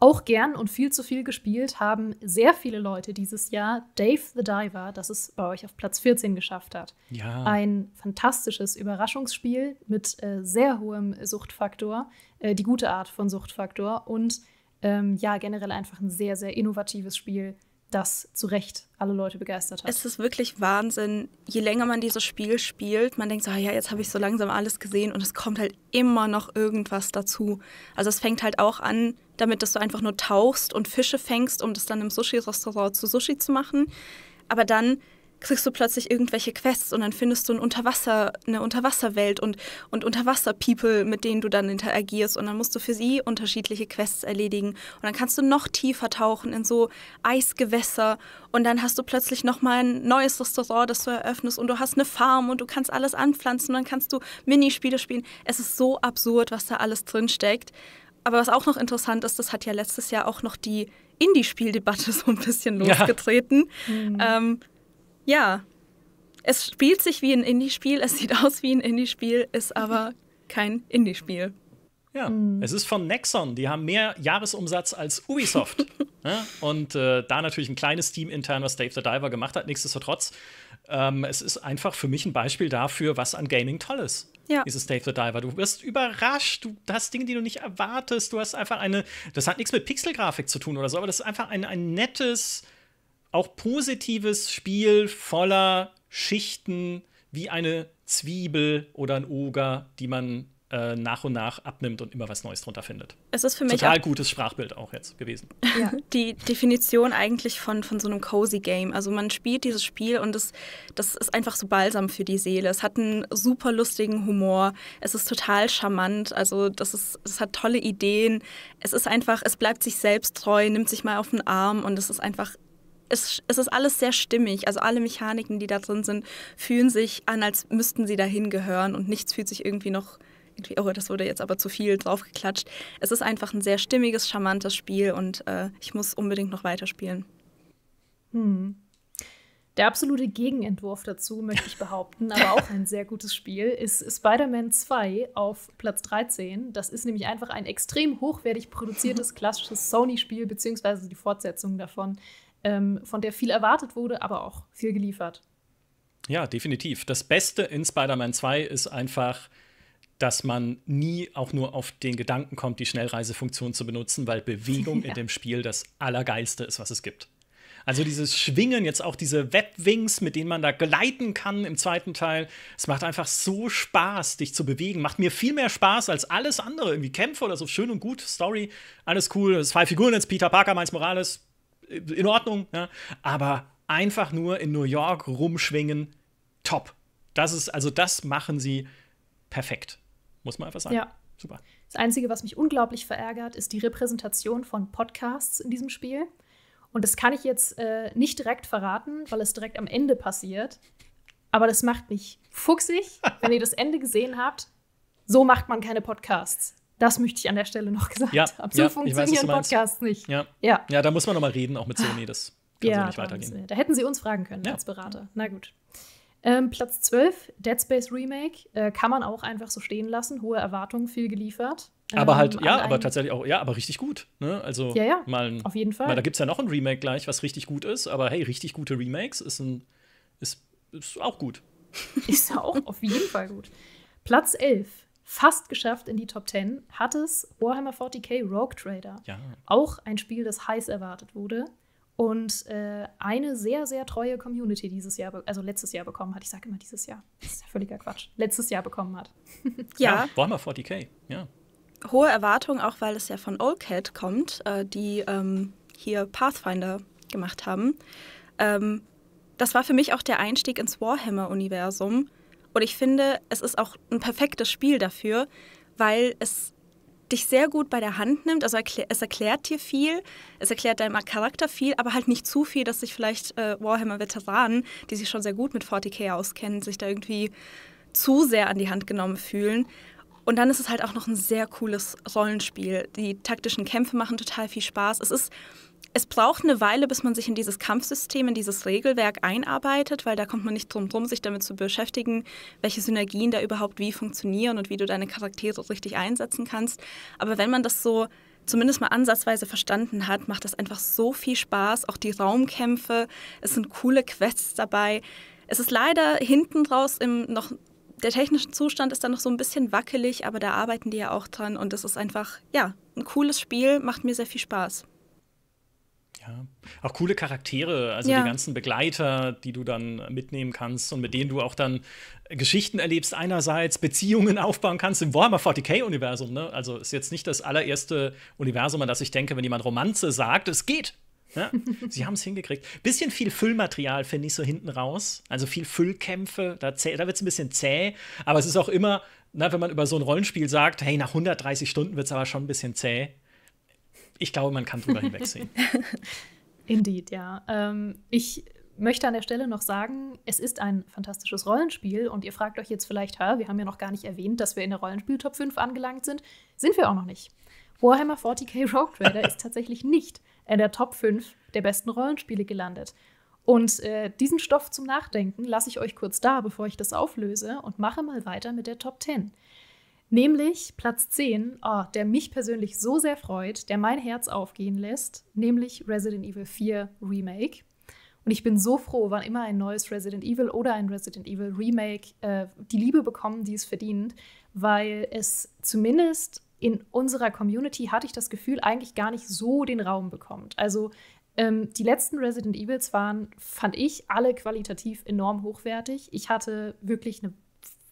Auch gern und viel zu viel gespielt haben sehr viele Leute dieses Jahr Dave the Diver, das es bei euch auf Platz 14 geschafft hat. Ja. Ein fantastisches Überraschungsspiel mit äh, sehr hohem Suchtfaktor, äh, die gute Art von Suchtfaktor und ähm, ja, generell einfach ein sehr, sehr innovatives Spiel das zu Recht alle Leute begeistert hat. Es ist wirklich Wahnsinn, je länger man dieses Spiel spielt, man denkt so, ah ja, jetzt habe ich so langsam alles gesehen und es kommt halt immer noch irgendwas dazu. Also es fängt halt auch an, damit dass du einfach nur tauchst und Fische fängst, um das dann im Sushi-Restaurant zu Sushi zu machen. Aber dann kriegst du plötzlich irgendwelche Quests und dann findest du ein Unterwasser, eine Unterwasserwelt und, und Unterwasser-People, mit denen du dann interagierst und dann musst du für sie unterschiedliche Quests erledigen und dann kannst du noch tiefer tauchen in so Eisgewässer und dann hast du plötzlich nochmal ein neues Restaurant, das du eröffnest und du hast eine Farm und du kannst alles anpflanzen und dann kannst du Minispiele spielen. Es ist so absurd, was da alles drinsteckt. Aber was auch noch interessant ist, das hat ja letztes Jahr auch noch die Indie-Spieldebatte so ein bisschen losgetreten. Ja. Mhm. Ähm, ja, es spielt sich wie ein Indie-Spiel, es sieht aus wie ein Indie-Spiel, ist aber kein Indie-Spiel. Ja, mhm. es ist von Nexon. Die haben mehr Jahresumsatz als Ubisoft. ja? Und äh, da natürlich ein kleines Team intern, was Dave the Diver gemacht hat, nichtsdestotrotz. Ähm, es ist einfach für mich ein Beispiel dafür, was an Gaming toll ist. Ja. Dieses Dave the Diver. Du wirst überrascht, du hast Dinge, die du nicht erwartest. Du hast einfach eine, das hat nichts mit Pixelgrafik zu tun oder so, aber das ist einfach ein, ein nettes, auch positives Spiel voller Schichten wie eine Zwiebel oder ein Oger, die man äh, nach und nach abnimmt und immer was Neues drunter findet. Es ist für mich total gutes Sprachbild auch jetzt gewesen. Ja. Die Definition eigentlich von, von so einem cozy Game. Also man spielt dieses Spiel und es, das ist einfach so balsam für die Seele. Es hat einen super lustigen Humor. Es ist total charmant. Also das ist, es hat tolle Ideen. Es ist einfach, es bleibt sich selbst treu, nimmt sich mal auf den Arm und es ist einfach es, es ist alles sehr stimmig. Also alle Mechaniken, die da drin sind, fühlen sich an, als müssten sie dahin gehören und nichts fühlt sich irgendwie noch oh, das wurde jetzt aber zu viel draufgeklatscht. Es ist einfach ein sehr stimmiges, charmantes Spiel und äh, ich muss unbedingt noch weiterspielen. Hm. Der absolute Gegenentwurf dazu, möchte ich behaupten, aber auch ein sehr gutes Spiel, ist Spider-Man 2 auf Platz 13. Das ist nämlich einfach ein extrem hochwertig produziertes, klassisches Sony-Spiel, beziehungsweise die Fortsetzung davon ähm, von der viel erwartet wurde, aber auch viel geliefert. Ja, definitiv. Das Beste in Spider-Man 2 ist einfach, dass man nie auch nur auf den Gedanken kommt, die Schnellreisefunktion zu benutzen, weil Bewegung ja. in dem Spiel das Allergeilste ist, was es gibt. Also dieses Schwingen, jetzt auch diese Webwings, mit denen man da gleiten kann im zweiten Teil. Es macht einfach so Spaß, dich zu bewegen. Macht mir viel mehr Spaß als alles andere. Irgendwie Kämpfe oder so, schön und gut, Story, alles cool. zwei Figuren jetzt, Peter Parker, Miles Morales, in Ordnung, ja? aber einfach nur in New York rumschwingen, top. Das ist, also das machen sie perfekt, muss man einfach sagen. Ja. Super. Das Einzige, was mich unglaublich verärgert, ist die Repräsentation von Podcasts in diesem Spiel. Und das kann ich jetzt äh, nicht direkt verraten, weil es direkt am Ende passiert. Aber das macht mich fuchsig, wenn ihr das Ende gesehen habt. So macht man keine Podcasts. Das möchte ich an der Stelle noch gesagt ja, haben. So ja, funktionieren Podcasts nicht. Ja. ja. Ja. da muss man noch mal reden, auch mit Sony. Das kann ja, so nicht weitergehen. Da hätten sie uns fragen können als Berater. Na gut. Ähm, Platz 12, Dead Space Remake, äh, kann man auch einfach so stehen lassen. Hohe Erwartungen, viel geliefert. Aber halt, ähm, ja, aber tatsächlich auch, ja, aber richtig gut. Ne? Also, ja, ja, mal ein, auf jeden Fall. Mal, da gibt es ja noch ein Remake gleich, was richtig gut ist. Aber hey, richtig gute Remakes ist, ein, ist, ist auch gut. ist auch auf jeden Fall gut. Platz 11, fast geschafft in die Top 10, hat es Warhammer 40k Rogue Trader. Ja. Auch ein Spiel, das heiß erwartet wurde und äh, eine sehr, sehr treue Community dieses Jahr, also letztes Jahr bekommen hat. Ich sage immer dieses Jahr. Das ist ja völliger Quatsch. Letztes Jahr bekommen hat. ja. ja. Warhammer 40k, ja. Hohe Erwartungen, auch weil es ja von Allcat kommt, äh, die ähm, hier Pathfinder gemacht haben. Ähm, das war für mich auch der Einstieg ins Warhammer-Universum. Und ich finde, es ist auch ein perfektes Spiel dafür, weil es dich sehr gut bei der Hand nimmt. Also es erklärt dir viel, es erklärt deinem Charakter viel, aber halt nicht zu viel, dass sich vielleicht äh, Warhammer-Veteranen, die sich schon sehr gut mit 40k auskennen, sich da irgendwie zu sehr an die Hand genommen fühlen. Und dann ist es halt auch noch ein sehr cooles Rollenspiel. Die taktischen Kämpfe machen total viel Spaß. Es ist es braucht eine Weile, bis man sich in dieses Kampfsystem, in dieses Regelwerk einarbeitet, weil da kommt man nicht drum herum, sich damit zu beschäftigen, welche Synergien da überhaupt wie funktionieren und wie du deine Charaktere richtig einsetzen kannst. Aber wenn man das so zumindest mal ansatzweise verstanden hat, macht das einfach so viel Spaß. Auch die Raumkämpfe, es sind coole Quests dabei. Es ist leider hinten draus im noch der technische Zustand ist dann noch so ein bisschen wackelig, aber da arbeiten die ja auch dran und es ist einfach ja ein cooles Spiel, macht mir sehr viel Spaß. Ja. Auch coole Charaktere, also ja. die ganzen Begleiter, die du dann mitnehmen kannst und mit denen du auch dann Geschichten erlebst, einerseits Beziehungen aufbauen kannst im Warhammer 40k-Universum. Ne? Also ist jetzt nicht das allererste Universum, an das ich denke, wenn jemand Romanze sagt, es geht. Ja? Ne? Sie haben es hingekriegt. Bisschen viel Füllmaterial finde ich so hinten raus. Also viel Füllkämpfe, da, da wird es ein bisschen zäh, aber es ist auch immer, na, ne, wenn man über so ein Rollenspiel sagt, hey, nach 130 Stunden wird es aber schon ein bisschen zäh ich glaube, man kann drüber hinwegsehen. Indeed, ja. Ähm, ich möchte an der Stelle noch sagen, es ist ein fantastisches Rollenspiel und ihr fragt euch jetzt vielleicht, wir haben ja noch gar nicht erwähnt, dass wir in der Rollenspiel Top 5 angelangt sind. Sind wir auch noch nicht. Warhammer 40k Rogue Trader ist tatsächlich nicht in der Top 5 der besten Rollenspiele gelandet. Und äh, diesen Stoff zum Nachdenken lasse ich euch kurz da, bevor ich das auflöse und mache mal weiter mit der Top 10. Nämlich Platz 10, oh, ah, der mich persönlich so sehr freut, der mein Herz aufgehen lässt, nämlich Resident Evil 4 Remake. Und ich bin so froh, wann immer ein neues Resident Evil oder ein Resident Evil Remake äh, die Liebe bekommen, die es verdient, weil es zumindest in unserer Community hatte ich das Gefühl, eigentlich gar nicht so den Raum bekommt. Also ähm, die letzten Resident Evils waren, fand ich, alle qualitativ enorm hochwertig. Ich hatte wirklich eine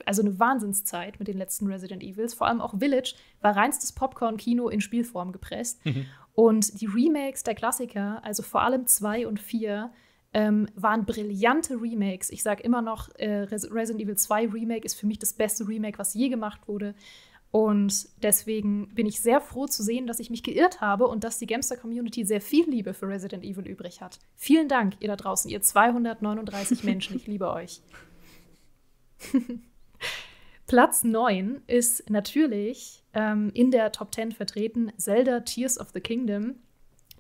also eine Wahnsinnszeit mit den letzten Resident Evils. Vor allem auch Village war reinstes Popcorn-Kino in Spielform gepresst. Mhm. Und die Remakes der Klassiker, also vor allem 2 und 4, ähm, waren brillante Remakes. Ich sage immer noch, äh, Resident Evil 2 Remake ist für mich das beste Remake, was je gemacht wurde. Und deswegen bin ich sehr froh zu sehen, dass ich mich geirrt habe und dass die gamster community sehr viel Liebe für Resident Evil übrig hat. Vielen Dank, ihr da draußen, ihr 239 Menschen. Ich liebe euch. Platz 9 ist natürlich ähm, in der Top 10 vertreten Zelda Tears of the Kingdom,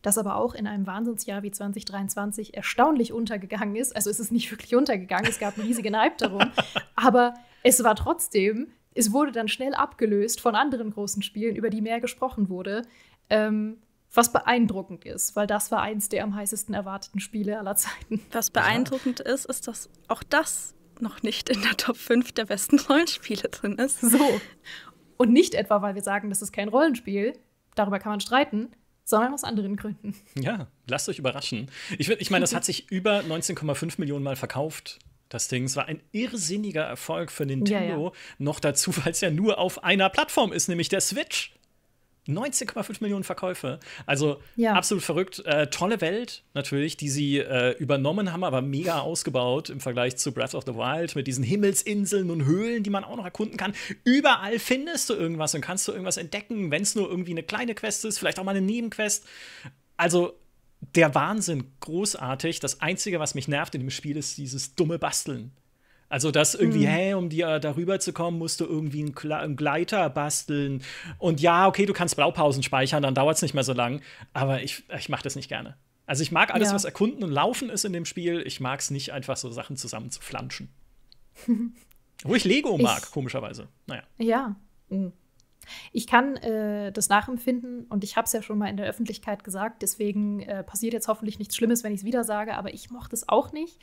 das aber auch in einem Wahnsinnsjahr wie 2023 erstaunlich untergegangen ist. Also es ist nicht wirklich untergegangen, es gab einen riesigen Hype darum, aber es war trotzdem, es wurde dann schnell abgelöst von anderen großen Spielen, über die mehr gesprochen wurde. Ähm, was beeindruckend ist, weil das war eins der am heißesten erwarteten Spiele aller Zeiten. Was beeindruckend ist, ist, dass auch das noch nicht in der Top 5 der besten Rollenspiele drin ist. So. Und nicht etwa, weil wir sagen, das ist kein Rollenspiel, darüber kann man streiten, sondern aus anderen Gründen. Ja, lasst euch überraschen. Ich, ich meine, das hat sich über 19,5 Millionen Mal verkauft. Das Ding, es war ein irrsinniger Erfolg für Nintendo. Ja, ja. Noch dazu, weil es ja nur auf einer Plattform ist, nämlich der Switch. 19,5 Millionen Verkäufe. Also ja. absolut verrückt. Äh, tolle Welt natürlich, die sie äh, übernommen haben, aber mega ausgebaut im Vergleich zu Breath of the Wild mit diesen Himmelsinseln und Höhlen, die man auch noch erkunden kann. Überall findest du irgendwas und kannst du irgendwas entdecken, wenn es nur irgendwie eine kleine Quest ist, vielleicht auch mal eine Nebenquest. Also der Wahnsinn, großartig. Das Einzige, was mich nervt in dem Spiel, ist dieses dumme Basteln. Also, dass irgendwie, mhm. hey, um dir darüber zu kommen, musst du irgendwie einen, einen, Gleiter basteln. Und ja, okay, du kannst Blaupausen speichern, dann dauert es nicht mehr so lang. Aber ich, ich mache das nicht gerne. Also, ich mag alles, ja. was erkunden und laufen ist in dem Spiel. Ich mag es nicht, einfach so Sachen zusammen zu flanschen. Wo ich Lego mag, ich, komischerweise. Naja. Ja. Mm. Ich kann äh, das nachempfinden und ich habe es ja schon mal in der Öffentlichkeit gesagt, deswegen äh, passiert jetzt hoffentlich nichts Schlimmes, wenn ich es wieder sage, aber ich mochte es auch nicht.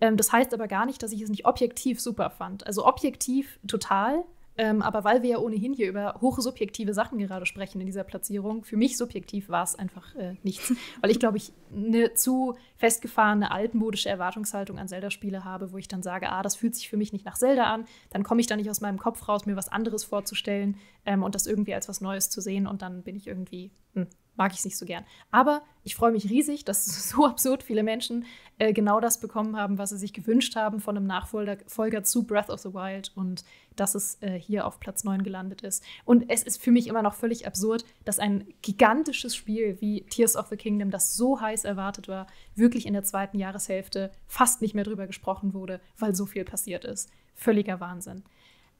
Ähm, das heißt aber gar nicht, dass ich es nicht objektiv super fand. Also objektiv total, ähm, aber weil wir ja ohnehin hier über hochsubjektive Sachen gerade sprechen in dieser Platzierung, für mich subjektiv war es einfach äh, nichts. weil ich, glaube ich, eine zu festgefahrene altmodische Erwartungshaltung an Zelda-Spiele habe, wo ich dann sage, ah, das fühlt sich für mich nicht nach Zelda an, dann komme ich da nicht aus meinem Kopf raus, mir was anderes vorzustellen ähm, und das irgendwie als was Neues zu sehen und dann bin ich irgendwie, hm, mag ich es nicht so gern. Aber ich freue mich riesig, dass so absurd viele Menschen äh, genau das bekommen haben, was sie sich gewünscht haben von einem Nachfolger Folger zu Breath of the Wild und dass es äh, hier auf Platz 9 gelandet ist. Und es ist für mich immer noch völlig absurd, dass ein gigantisches Spiel wie Tears of the Kingdom, das so heiß erwartet war, wirklich in der zweiten Jahreshälfte fast nicht mehr drüber gesprochen wurde, weil so viel passiert ist. Völliger Wahnsinn.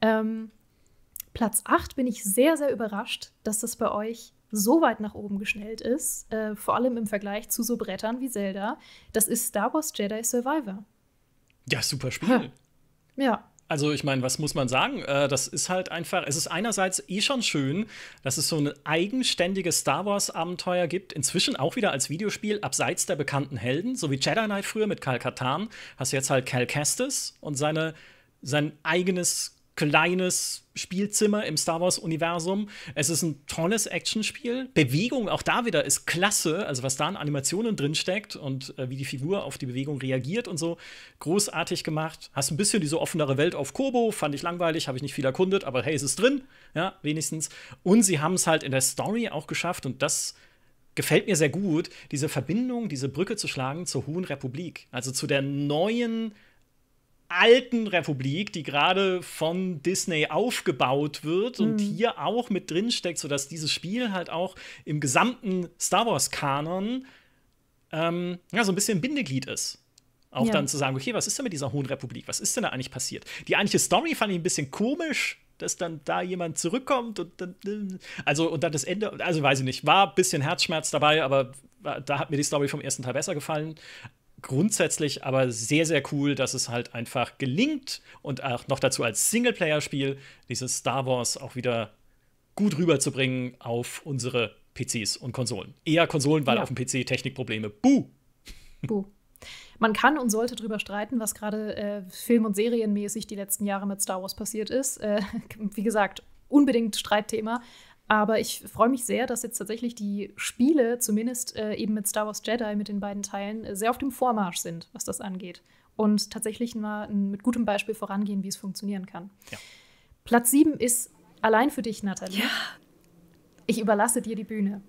Ähm, Platz 8 bin ich sehr, sehr überrascht, dass das bei euch so weit nach oben geschnellt ist, äh, vor allem im Vergleich zu so Brettern wie Zelda, das ist Star Wars Jedi Survivor. Ja, super Spiel. Ja. ja. Also ich meine, was muss man sagen? Äh, das ist halt einfach, es ist einerseits eh schon schön, dass es so ein eigenständiges Star Wars-Abenteuer gibt, inzwischen auch wieder als Videospiel, abseits der bekannten Helden, so wie Jedi Knight früher mit Cal Katan, hast du jetzt halt Cal Kestis und seine, sein eigenes kleines Spielzimmer im Star Wars-Universum. Es ist ein tolles Actionspiel. Bewegung, auch da wieder, ist klasse. Also, was da an Animationen drinsteckt und äh, wie die Figur auf die Bewegung reagiert und so. Großartig gemacht. Hast ein bisschen diese offenere Welt auf Kobo. Fand ich langweilig, habe ich nicht viel erkundet, aber hey, es ist drin. Ja, wenigstens. Und sie haben es halt in der Story auch geschafft und das gefällt mir sehr gut, diese Verbindung, diese Brücke zu schlagen zur Hohen Republik. Also zu der neuen alten Republik, die gerade von Disney aufgebaut wird mhm. und hier auch mit drin steckt, sodass dieses Spiel halt auch im gesamten Star Wars-Kanon ähm, ja, so ein bisschen Bindeglied ist. Auch ja. dann zu sagen, okay, was ist denn mit dieser Hohen Republik? Was ist denn da eigentlich passiert? Die eigentliche Story fand ich ein bisschen komisch, dass dann da jemand zurückkommt und dann, äh, also und dann das Ende, also weiß ich nicht, war ein bisschen Herzschmerz dabei, aber äh, da hat mir die Story vom ersten Teil besser gefallen grundsätzlich aber sehr, sehr cool, dass es halt einfach gelingt und auch noch dazu als Singleplayer-Spiel dieses Star Wars auch wieder gut rüberzubringen auf unsere PCs und Konsolen. Eher Konsolen, weil ja. auf dem PC Technikprobleme. Buh! Buh. Man kann und sollte drüber streiten, was gerade äh, film- und serienmäßig die letzten Jahre mit Star Wars passiert ist. Äh, wie gesagt, unbedingt Streitthema. Aber ich freue mich sehr, dass jetzt tatsächlich die Spiele, zumindest äh, eben mit Star Wars Jedi, mit den beiden Teilen, äh, sehr auf dem Vormarsch sind, was das angeht. Und tatsächlich mal mit gutem Beispiel vorangehen, wie es funktionieren kann. Ja. Platz 7 ist allein für dich, Nathalie. Ja. Ich überlasse dir die Bühne.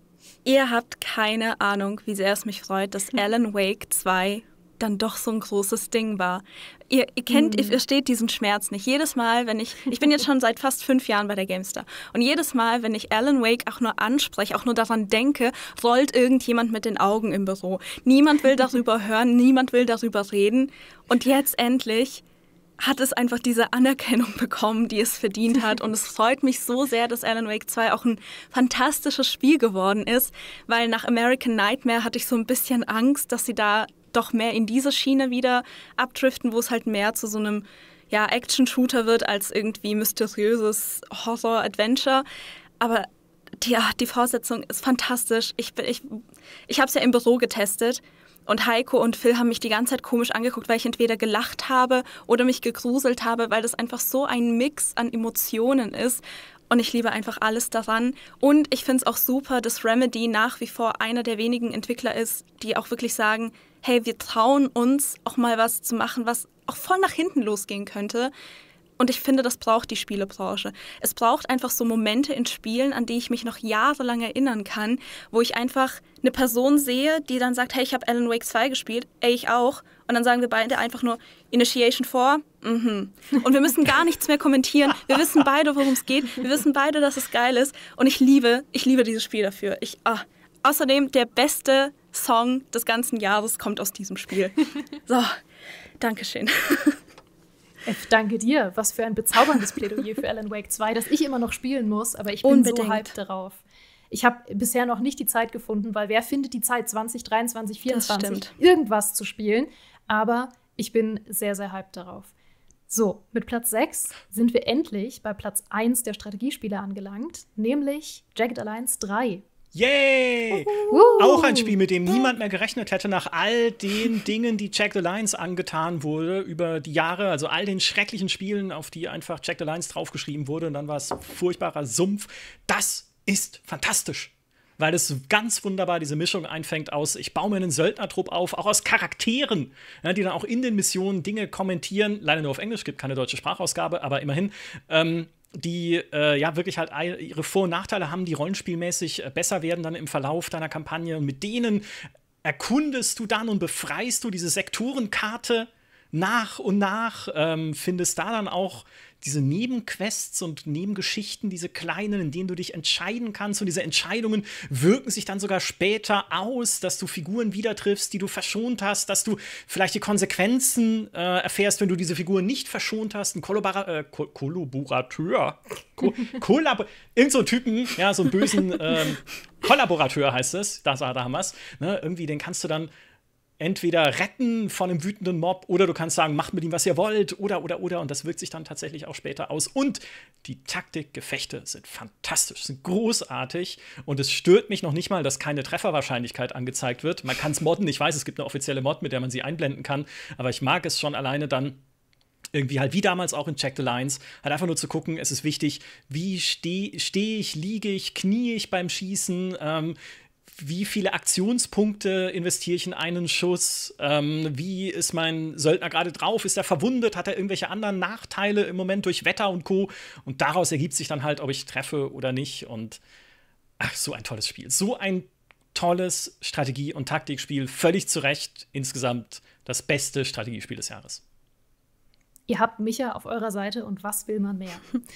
Ihr habt keine Ahnung, wie sehr es mich freut, dass Alan Wake 2 dann doch so ein großes Ding war. Ihr, ihr kennt, mhm. ihr versteht diesen Schmerz nicht. Jedes Mal, wenn ich, ich bin jetzt schon seit fast fünf Jahren bei der Gamester. und jedes Mal, wenn ich Alan Wake auch nur anspreche, auch nur daran denke, rollt irgendjemand mit den Augen im Büro. Niemand will darüber hören, niemand will darüber reden und jetzt endlich hat es einfach diese Anerkennung bekommen, die es verdient hat. Und es freut mich so sehr, dass Alan Wake 2 auch ein fantastisches Spiel geworden ist, weil nach American Nightmare hatte ich so ein bisschen Angst, dass sie da doch mehr in diese Schiene wieder abdriften, wo es halt mehr zu so einem ja, Action-Shooter wird als irgendwie mysteriöses Horror-Adventure. Aber die, ach, die Vorsetzung ist fantastisch. Ich, ich, ich habe es ja im Büro getestet und Heiko und Phil haben mich die ganze Zeit komisch angeguckt, weil ich entweder gelacht habe oder mich gegruselt habe, weil das einfach so ein Mix an Emotionen ist. Und ich liebe einfach alles daran. Und ich finde es auch super, dass Remedy nach wie vor einer der wenigen Entwickler ist, die auch wirklich sagen, hey, wir trauen uns auch mal was zu machen, was auch voll nach hinten losgehen könnte. Und ich finde, das braucht die Spielebranche. Es braucht einfach so Momente in Spielen, an die ich mich noch jahrelang erinnern kann, wo ich einfach eine Person sehe, die dann sagt, hey, ich habe Alan Wake 2 gespielt, ey, ich auch. Und dann sagen wir beide einfach nur Initiation 4. Mhm. Und wir müssen gar nichts mehr kommentieren. Wir wissen beide, worum es geht. Wir wissen beide, dass es geil ist. Und ich liebe, ich liebe dieses Spiel dafür. Ich, ah. Außerdem der beste Song des ganzen Jahres kommt aus diesem Spiel. So, Dankeschön. Ich danke dir. Was für ein bezauberndes Plädoyer für Alan Wake 2, das ich immer noch spielen muss, aber ich bin Unbedingt. so hyped darauf. Ich habe bisher noch nicht die Zeit gefunden, weil wer findet die Zeit 2023, 2024 irgendwas zu spielen? Aber ich bin sehr, sehr hyped darauf. So, mit Platz 6 sind wir endlich bei Platz 1 der Strategiespiele angelangt, nämlich Jagged Alliance 3. Yay! Uhuhu. Auch ein Spiel, mit dem niemand mehr gerechnet hätte, nach all den Dingen, die Jack the Lions angetan wurde über die Jahre, also all den schrecklichen Spielen, auf die einfach Jack the Lions draufgeschrieben wurde und dann war es furchtbarer Sumpf. Das ist fantastisch weil es ganz wunderbar diese Mischung einfängt aus, ich baue mir einen Söldnertrupp auf, auch aus Charakteren, ja, die dann auch in den Missionen Dinge kommentieren. Leider nur auf Englisch, gibt keine deutsche Sprachausgabe, aber immerhin. Ähm, die äh, ja wirklich halt ihre Vor- und Nachteile haben, die rollenspielmäßig äh, besser werden dann im Verlauf deiner Kampagne. Und mit denen erkundest du dann und befreist du diese Sektorenkarte nach und nach, ähm, findest da dann auch diese Nebenquests und Nebengeschichten, diese kleinen, in denen du dich entscheiden kannst und diese Entscheidungen wirken sich dann sogar später aus, dass du Figuren wieder triffst, die du verschont hast, dass du vielleicht die Konsequenzen äh, erfährst, wenn du diese Figuren nicht verschont hast. Ein Kollabora äh, Ko Kollaborateur, Ko Kollabor irgend so einen Typen, ja, so einen bösen ähm, Kollaborateur heißt es, das, da haben wir es, ne? irgendwie, den kannst du dann entweder retten von einem wütenden Mob oder du kannst sagen, macht mit ihm, was ihr wollt oder, oder, oder. Und das wirkt sich dann tatsächlich auch später aus. Und die Taktikgefechte sind fantastisch, sind großartig. Und es stört mich noch nicht mal, dass keine Trefferwahrscheinlichkeit angezeigt wird. Man kann es modden. Ich weiß, es gibt eine offizielle Mod, mit der man sie einblenden kann. Aber ich mag es schon alleine dann, irgendwie halt wie damals auch in Check the Lines, halt einfach nur zu gucken, es ist wichtig, wie stehe steh ich, liege ich, knie ich beim Schießen, ähm, wie viele Aktionspunkte investiere ich in einen Schuss? Ähm, wie ist mein Söldner gerade drauf? Ist er verwundet? Hat er irgendwelche anderen Nachteile im Moment durch Wetter und Co? Und daraus ergibt sich dann halt, ob ich treffe oder nicht. Und ach, so ein tolles Spiel. So ein tolles Strategie- und Taktikspiel. Völlig zu Recht insgesamt das beste Strategiespiel des Jahres. Ihr habt Micha auf eurer Seite und was will man mehr?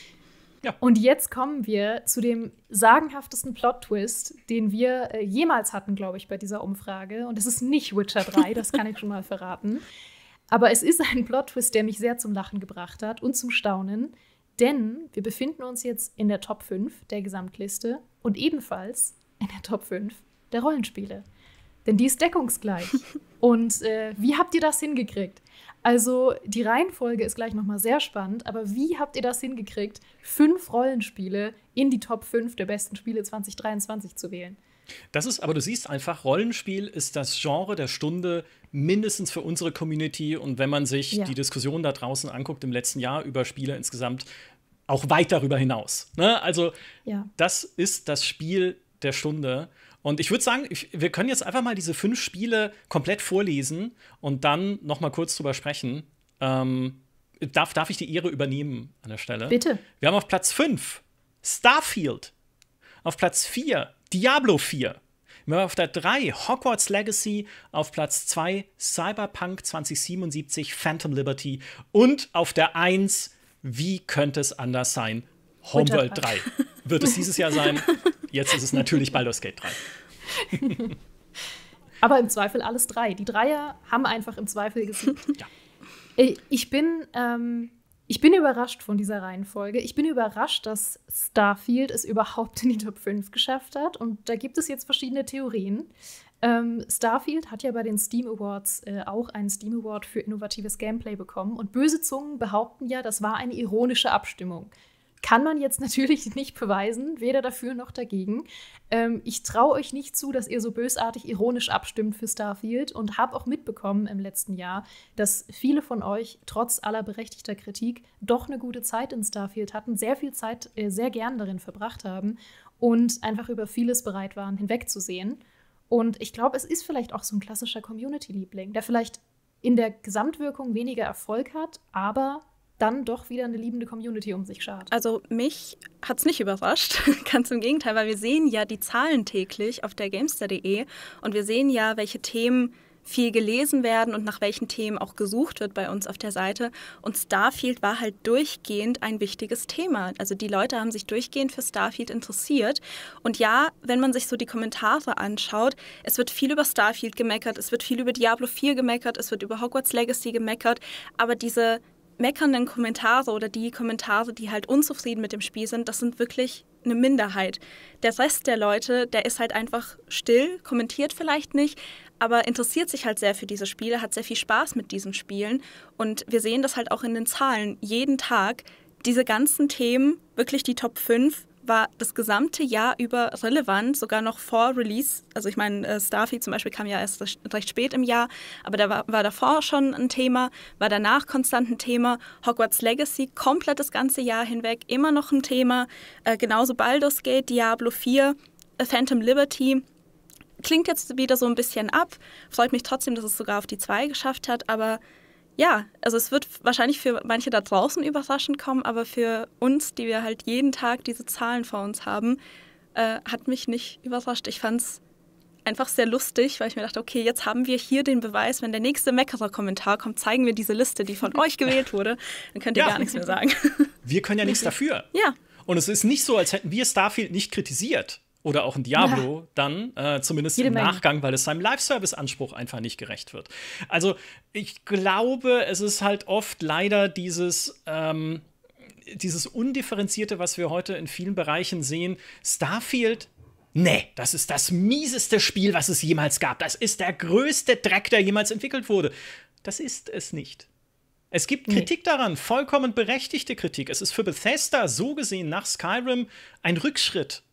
Ja. Und jetzt kommen wir zu dem sagenhaftesten Plot-Twist, den wir äh, jemals hatten, glaube ich, bei dieser Umfrage. Und es ist nicht Witcher 3, das kann ich schon mal verraten. Aber es ist ein Plot-Twist, der mich sehr zum Lachen gebracht hat und zum Staunen. Denn wir befinden uns jetzt in der Top 5 der Gesamtliste und ebenfalls in der Top 5 der Rollenspiele. Denn die ist deckungsgleich. und äh, wie habt ihr das hingekriegt? Also die Reihenfolge ist gleich nochmal sehr spannend, aber wie habt ihr das hingekriegt, fünf Rollenspiele in die Top 5 der besten Spiele 2023 zu wählen? Das ist, aber du siehst einfach, Rollenspiel ist das Genre der Stunde, mindestens für unsere Community. Und wenn man sich ja. die Diskussion da draußen anguckt im letzten Jahr über Spiele insgesamt, auch weit darüber hinaus. Ne? Also, ja. das ist das Spiel der Stunde. Und ich würde sagen, ich, wir können jetzt einfach mal diese fünf Spiele komplett vorlesen und dann noch mal kurz drüber sprechen. Ähm, darf, darf ich die Ehre übernehmen an der Stelle? Bitte. Wir haben auf Platz 5 Starfield. Auf Platz 4 Diablo 4. Wir haben auf der 3 Hogwarts Legacy, auf Platz 2 Cyberpunk 2077 Phantom Liberty und auf der 1, wie könnte es anders sein, Homeworld 3. wird es dieses Jahr sein. Jetzt ist es natürlich Baldur's Gate 3. Aber im Zweifel alles drei. Die Dreier haben einfach im Zweifel gesiegt. Ja. Äh, ich bin, ähm, ich bin überrascht von dieser Reihenfolge. Ich bin überrascht, dass Starfield es überhaupt in die Top 5 geschafft hat. Und da gibt es jetzt verschiedene Theorien. Ähm, Starfield hat ja bei den Steam Awards äh, auch einen Steam Award für innovatives Gameplay bekommen. Und böse Zungen behaupten ja, das war eine ironische Abstimmung kann man jetzt natürlich nicht beweisen, weder dafür noch dagegen. Ähm, ich traue euch nicht zu, dass ihr so bösartig ironisch abstimmt für Starfield und habe auch mitbekommen im letzten Jahr, dass viele von euch trotz aller berechtigter Kritik doch eine gute Zeit in Starfield hatten, sehr viel Zeit äh, sehr gern darin verbracht haben und einfach über vieles bereit waren, hinwegzusehen. Und ich glaube, es ist vielleicht auch so ein klassischer Community-Liebling, der vielleicht in der Gesamtwirkung weniger Erfolg hat, aber dann doch wieder eine liebende Community um sich schart. Also mich hat es nicht überrascht, ganz im Gegenteil, weil wir sehen ja die Zahlen täglich auf der Gamester.de und wir sehen ja, welche Themen viel gelesen werden und nach welchen Themen auch gesucht wird bei uns auf der Seite. Und Starfield war halt durchgehend ein wichtiges Thema. Also die Leute haben sich durchgehend für Starfield interessiert. Und ja, wenn man sich so die Kommentare anschaut, es wird viel über Starfield gemeckert, es wird viel über Diablo 4 gemeckert, es wird über Hogwarts Legacy gemeckert, aber diese meckernden Kommentare oder die Kommentare, die halt unzufrieden mit dem Spiel sind, das sind wirklich eine Minderheit. Der Rest der Leute, der ist halt einfach still, kommentiert vielleicht nicht, aber interessiert sich halt sehr für diese Spiele, hat sehr viel Spaß mit diesen Spielen. Und wir sehen das halt auch in den Zahlen jeden Tag. Diese ganzen Themen, wirklich die Top 5, war das gesamte Jahr über relevant, sogar noch vor Release. Also ich meine, äh, Starfield zum Beispiel kam ja erst recht spät im Jahr, aber da war, war davor schon ein Thema, war danach konstant ein Thema. Hogwarts Legacy komplett das ganze Jahr hinweg immer noch ein Thema. Äh, genauso Baldur's Gate, Diablo 4, Phantom Liberty. Klingt jetzt wieder so ein bisschen ab. Freut mich trotzdem, dass es sogar auf die 2 geschafft hat, aber ja, also es wird wahrscheinlich für manche da draußen überraschend kommen, aber für uns, die wir halt jeden Tag diese Zahlen vor uns haben, äh, hat mich nicht überrascht. Ich fand es einfach sehr lustig, weil ich mir dachte, okay, jetzt haben wir hier den Beweis, wenn der nächste Meckerer-Kommentar kommt, zeigen wir diese Liste, die von euch gewählt wurde, dann könnt ihr ja. gar nichts mehr sagen. Wir können ja nichts dafür. Ja. Und es ist nicht so, als hätten wir Starfield nicht kritisiert oder auch ein Diablo ja. dann, äh, zumindest Jede im Menge. Nachgang, weil es seinem Live-Service-Anspruch einfach nicht gerecht wird. Also ich glaube, es ist halt oft leider dieses. Ähm, dieses Undifferenzierte, was wir heute in vielen Bereichen sehen, Starfield Nee, das ist das mieseste Spiel, was es jemals gab. Das ist der größte Dreck, der jemals entwickelt wurde. Das ist es nicht. Es gibt nee. Kritik daran, vollkommen berechtigte Kritik. Es ist für Bethesda so gesehen nach Skyrim ein Rückschritt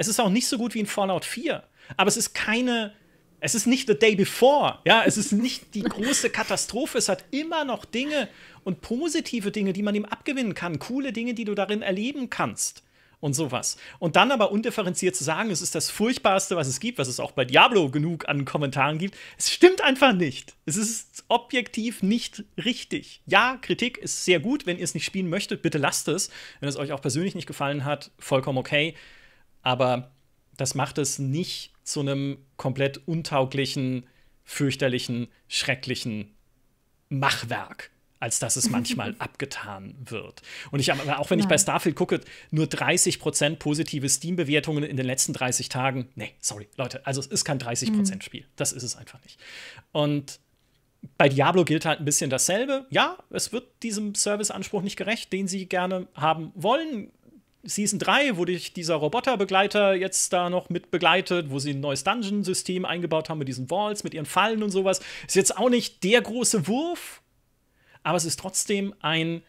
es ist auch nicht so gut wie in Fallout 4. Aber es ist keine, es ist nicht the day before. Ja, es ist nicht die große Katastrophe. Es hat immer noch Dinge und positive Dinge, die man ihm abgewinnen kann. Coole Dinge, die du darin erleben kannst. Und sowas. Und dann aber undifferenziert zu sagen, es ist das Furchtbarste, was es gibt, was es auch bei Diablo genug an Kommentaren gibt, es stimmt einfach nicht. Es ist objektiv nicht richtig. Ja, Kritik ist sehr gut. Wenn ihr es nicht spielen möchtet, bitte lasst es. Wenn es euch auch persönlich nicht gefallen hat, vollkommen okay aber das macht es nicht zu einem komplett untauglichen, fürchterlichen, schrecklichen Machwerk, als dass es manchmal abgetan wird. Und ich aber auch wenn ich bei Starfield gucke, nur 30% positive Steam-Bewertungen in den letzten 30 Tagen. Nee, sorry, Leute, also es ist kein 30%-Spiel. Hm. Mhm. Das ist es einfach nicht. Und bei Diablo gilt halt ein bisschen dasselbe. Ja, es wird diesem Serviceanspruch nicht gerecht, den sie gerne haben wollen. Season 3 wo dich dieser Roboterbegleiter jetzt da noch mit begleitet, wo sie ein neues Dungeon-System eingebaut haben mit diesen Walls, mit ihren Fallen und sowas. Ist jetzt auch nicht der große Wurf, aber es ist trotzdem ein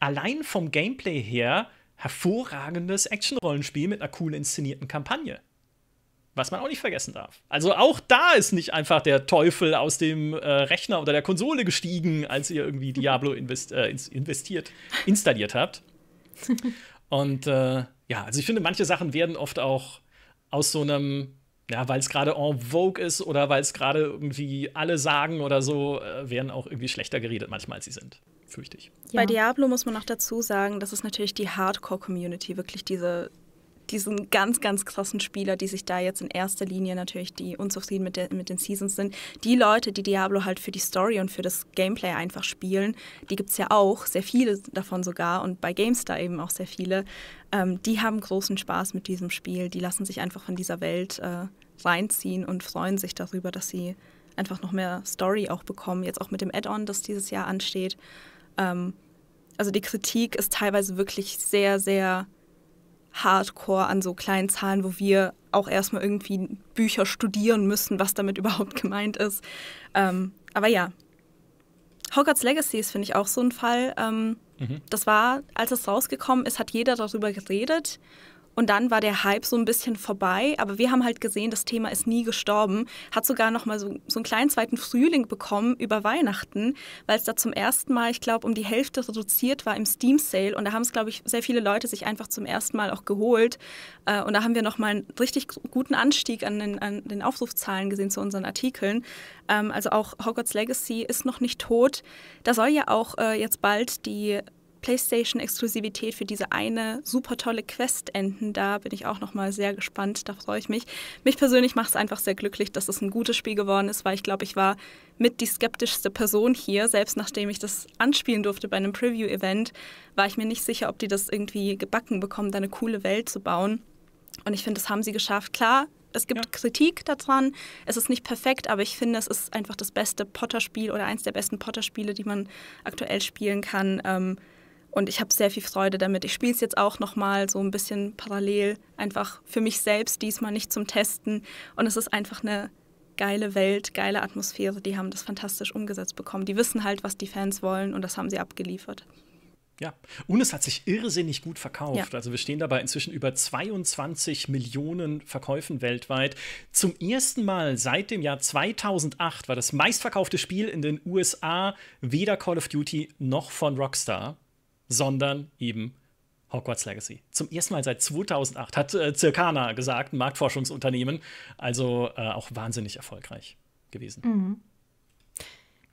allein vom Gameplay her hervorragendes Action-Rollenspiel mit einer cool inszenierten Kampagne. Was man auch nicht vergessen darf. Also auch da ist nicht einfach der Teufel aus dem äh, Rechner oder der Konsole gestiegen, als ihr irgendwie Diablo invest äh, investiert, installiert habt. Und äh, ja, also ich finde, manche Sachen werden oft auch aus so einem, ja, weil es gerade en vogue ist oder weil es gerade irgendwie alle sagen oder so, äh, werden auch irgendwie schlechter geredet manchmal, als sie sind. Fürchte ich. Ja. Bei Diablo muss man noch dazu sagen, dass es natürlich die Hardcore-Community wirklich diese diesen ganz, ganz krassen Spieler, die sich da jetzt in erster Linie natürlich, die unzufrieden mit, der, mit den Seasons sind, die Leute, die Diablo halt für die Story und für das Gameplay einfach spielen, die gibt es ja auch, sehr viele davon sogar und bei GameStar eben auch sehr viele, ähm, die haben großen Spaß mit diesem Spiel, die lassen sich einfach von dieser Welt äh, reinziehen und freuen sich darüber, dass sie einfach noch mehr Story auch bekommen, jetzt auch mit dem Add-on, das dieses Jahr ansteht. Ähm, also die Kritik ist teilweise wirklich sehr, sehr hardcore an so kleinen Zahlen, wo wir auch erstmal irgendwie Bücher studieren müssen, was damit überhaupt gemeint ist. Ähm, aber ja. Hogwarts Legacy ist, finde ich, auch so ein Fall. Ähm, mhm. Das war, als es rausgekommen ist, hat jeder darüber geredet und dann war der Hype so ein bisschen vorbei. Aber wir haben halt gesehen, das Thema ist nie gestorben. Hat sogar nochmal so, so einen kleinen zweiten Frühling bekommen über Weihnachten, weil es da zum ersten Mal, ich glaube, um die Hälfte reduziert war im Steam Sale. Und da haben es, glaube ich, sehr viele Leute sich einfach zum ersten Mal auch geholt. Äh, und da haben wir nochmal einen richtig guten Anstieg an den, an den Aufrufzahlen gesehen zu unseren Artikeln. Ähm, also auch Hogwarts Legacy ist noch nicht tot. Da soll ja auch äh, jetzt bald die PlayStation-Exklusivität für diese eine super tolle Quest enden. Da bin ich auch nochmal sehr gespannt, da freue ich mich. Mich persönlich macht es einfach sehr glücklich, dass es ein gutes Spiel geworden ist, weil ich glaube, ich war mit die skeptischste Person hier. Selbst nachdem ich das anspielen durfte bei einem Preview-Event, war ich mir nicht sicher, ob die das irgendwie gebacken bekommen, da eine coole Welt zu bauen. Und ich finde, das haben sie geschafft. Klar, es gibt ja. Kritik daran. Es ist nicht perfekt, aber ich finde, es ist einfach das beste Potter-Spiel oder eins der besten Potter-Spiele, die man aktuell spielen kann. Ähm, und ich habe sehr viel Freude damit. Ich spiele es jetzt auch nochmal so ein bisschen parallel, einfach für mich selbst, diesmal nicht zum Testen. Und es ist einfach eine geile Welt, geile Atmosphäre. Die haben das fantastisch umgesetzt bekommen. Die wissen halt, was die Fans wollen und das haben sie abgeliefert. Ja, und es hat sich irrsinnig gut verkauft. Ja. Also wir stehen dabei inzwischen über 22 Millionen Verkäufen weltweit. Zum ersten Mal seit dem Jahr 2008 war das meistverkaufte Spiel in den USA weder Call of Duty noch von Rockstar sondern eben Hogwarts Legacy. Zum ersten Mal seit 2008 hat äh, Circana gesagt, ein Marktforschungsunternehmen, also äh, auch wahnsinnig erfolgreich gewesen. Mhm.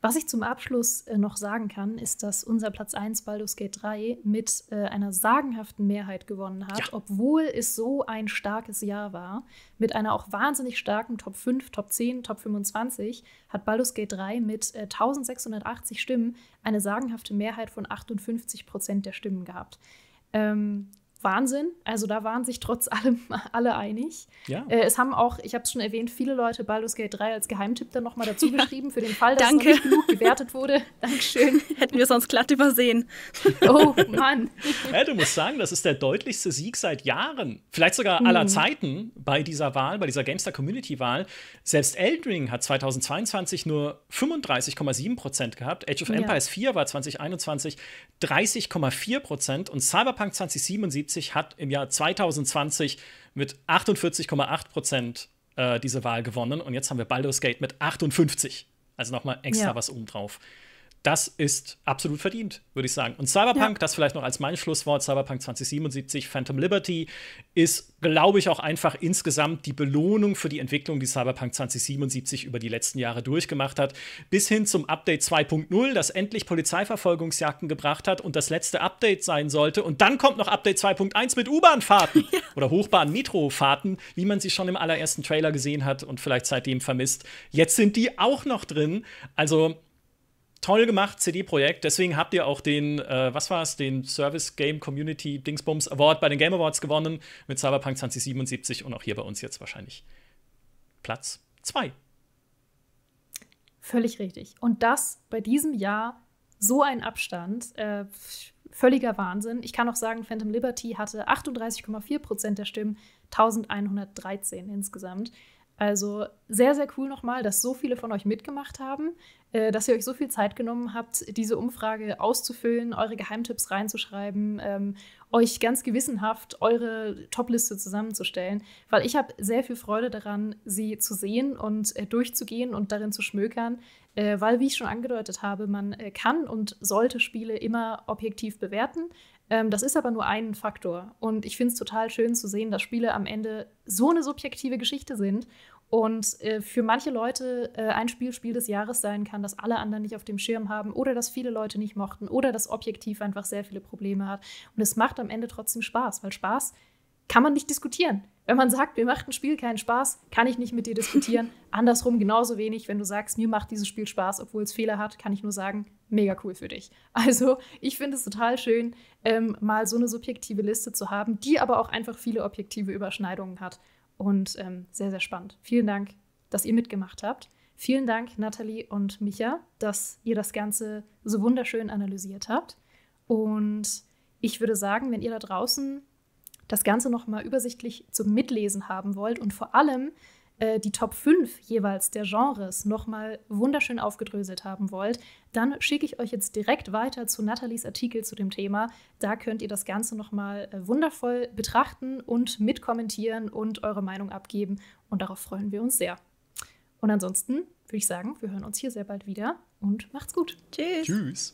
Was ich zum Abschluss äh, noch sagen kann, ist, dass unser Platz 1 Baldur's Gate 3 mit äh, einer sagenhaften Mehrheit gewonnen hat, ja. obwohl es so ein starkes Jahr war. Mit einer auch wahnsinnig starken Top 5, Top 10, Top 25 hat Baldur's Gate 3 mit äh, 1680 Stimmen eine sagenhafte Mehrheit von 58 Prozent der Stimmen gehabt. Ähm, Wahnsinn. Also da waren sich trotz allem alle einig. Ja. Äh, es haben auch, ich habe es schon erwähnt, viele Leute Baldur's Gate 3 als Geheimtipp dann nochmal dazu geschrieben, ja. für den Fall, dass es nicht genug gewertet wurde. Dankeschön. Hätten wir sonst glatt übersehen. Oh Mann. ja, du musst sagen, das ist der deutlichste Sieg seit Jahren, vielleicht sogar aller hm. Zeiten bei dieser Wahl, bei dieser Gamestar Community Wahl. Selbst Eldring hat 2022 nur 35,7 Prozent gehabt. Age of Empires ja. 4 war 2021 30,4 Prozent und Cyberpunk 2077 1960 hat im Jahr 2020 mit 48,8 Prozent äh, diese Wahl gewonnen und jetzt haben wir Baldur's Gate mit 58. Also nochmal extra ja. was obendrauf das ist absolut verdient, würde ich sagen. Und Cyberpunk, ja. das vielleicht noch als mein Schlusswort, Cyberpunk 2077, Phantom Liberty, ist, glaube ich, auch einfach insgesamt die Belohnung für die Entwicklung, die Cyberpunk 2077 über die letzten Jahre durchgemacht hat, bis hin zum Update 2.0, das endlich Polizeiverfolgungsjagden gebracht hat und das letzte Update sein sollte. Und dann kommt noch Update 2.1 mit U-Bahn-Fahrten ja. oder Hochbahn-Metro-Fahrten, wie man sie schon im allerersten Trailer gesehen hat und vielleicht seitdem vermisst. Jetzt sind die auch noch drin. Also toll gemacht, CD-Projekt. Deswegen habt ihr auch den, äh, was war es, den Service Game Community Dingsbums Award bei den Game Awards gewonnen mit Cyberpunk 2077 und auch hier bei uns jetzt wahrscheinlich Platz 2. Völlig richtig. Und das bei diesem Jahr so ein Abstand. Äh, völliger Wahnsinn. Ich kann auch sagen, Phantom Liberty hatte 38,4 Prozent der Stimmen, 1113 insgesamt. Also sehr, sehr cool nochmal, dass so viele von euch mitgemacht haben, äh, dass ihr euch so viel Zeit genommen habt, diese Umfrage auszufüllen, eure Geheimtipps reinzuschreiben, ähm, euch ganz gewissenhaft eure Topliste zusammenzustellen, weil ich habe sehr viel Freude daran, sie zu sehen und äh, durchzugehen und darin zu schmökern, äh, weil, wie ich schon angedeutet habe, man äh, kann und sollte Spiele immer objektiv bewerten, ähm, das ist aber nur ein Faktor. Und ich finde es total schön zu sehen, dass Spiele am Ende so eine subjektive Geschichte sind und äh, für manche Leute äh, ein Spiel Spiel des Jahres sein kann, das alle anderen nicht auf dem Schirm haben oder das viele Leute nicht mochten oder das objektiv einfach sehr viele Probleme hat. Und es macht am Ende trotzdem Spaß, weil Spaß kann man nicht diskutieren. Wenn man sagt, mir macht ein Spiel keinen Spaß, kann ich nicht mit dir diskutieren. Andersrum genauso wenig, wenn du sagst, mir macht dieses Spiel Spaß, obwohl es Fehler hat, kann ich nur sagen, mega cool für dich. Also ich finde es total schön, ähm, mal so eine subjektive Liste zu haben, die aber auch einfach viele objektive Überschneidungen hat. Und ähm, sehr, sehr spannend. Vielen Dank, dass ihr mitgemacht habt. Vielen Dank, Nathalie und Micha, dass ihr das Ganze so wunderschön analysiert habt. Und ich würde sagen, wenn ihr da draußen das Ganze nochmal übersichtlich zum Mitlesen haben wollt und vor allem äh, die Top 5 jeweils der Genres nochmal wunderschön aufgedröselt haben wollt, dann schicke ich euch jetzt direkt weiter zu Nathalies Artikel zu dem Thema. Da könnt ihr das Ganze nochmal äh, wundervoll betrachten und mitkommentieren und eure Meinung abgeben. Und darauf freuen wir uns sehr. Und ansonsten würde ich sagen, wir hören uns hier sehr bald wieder und macht's gut. Tschüss. Tschüss.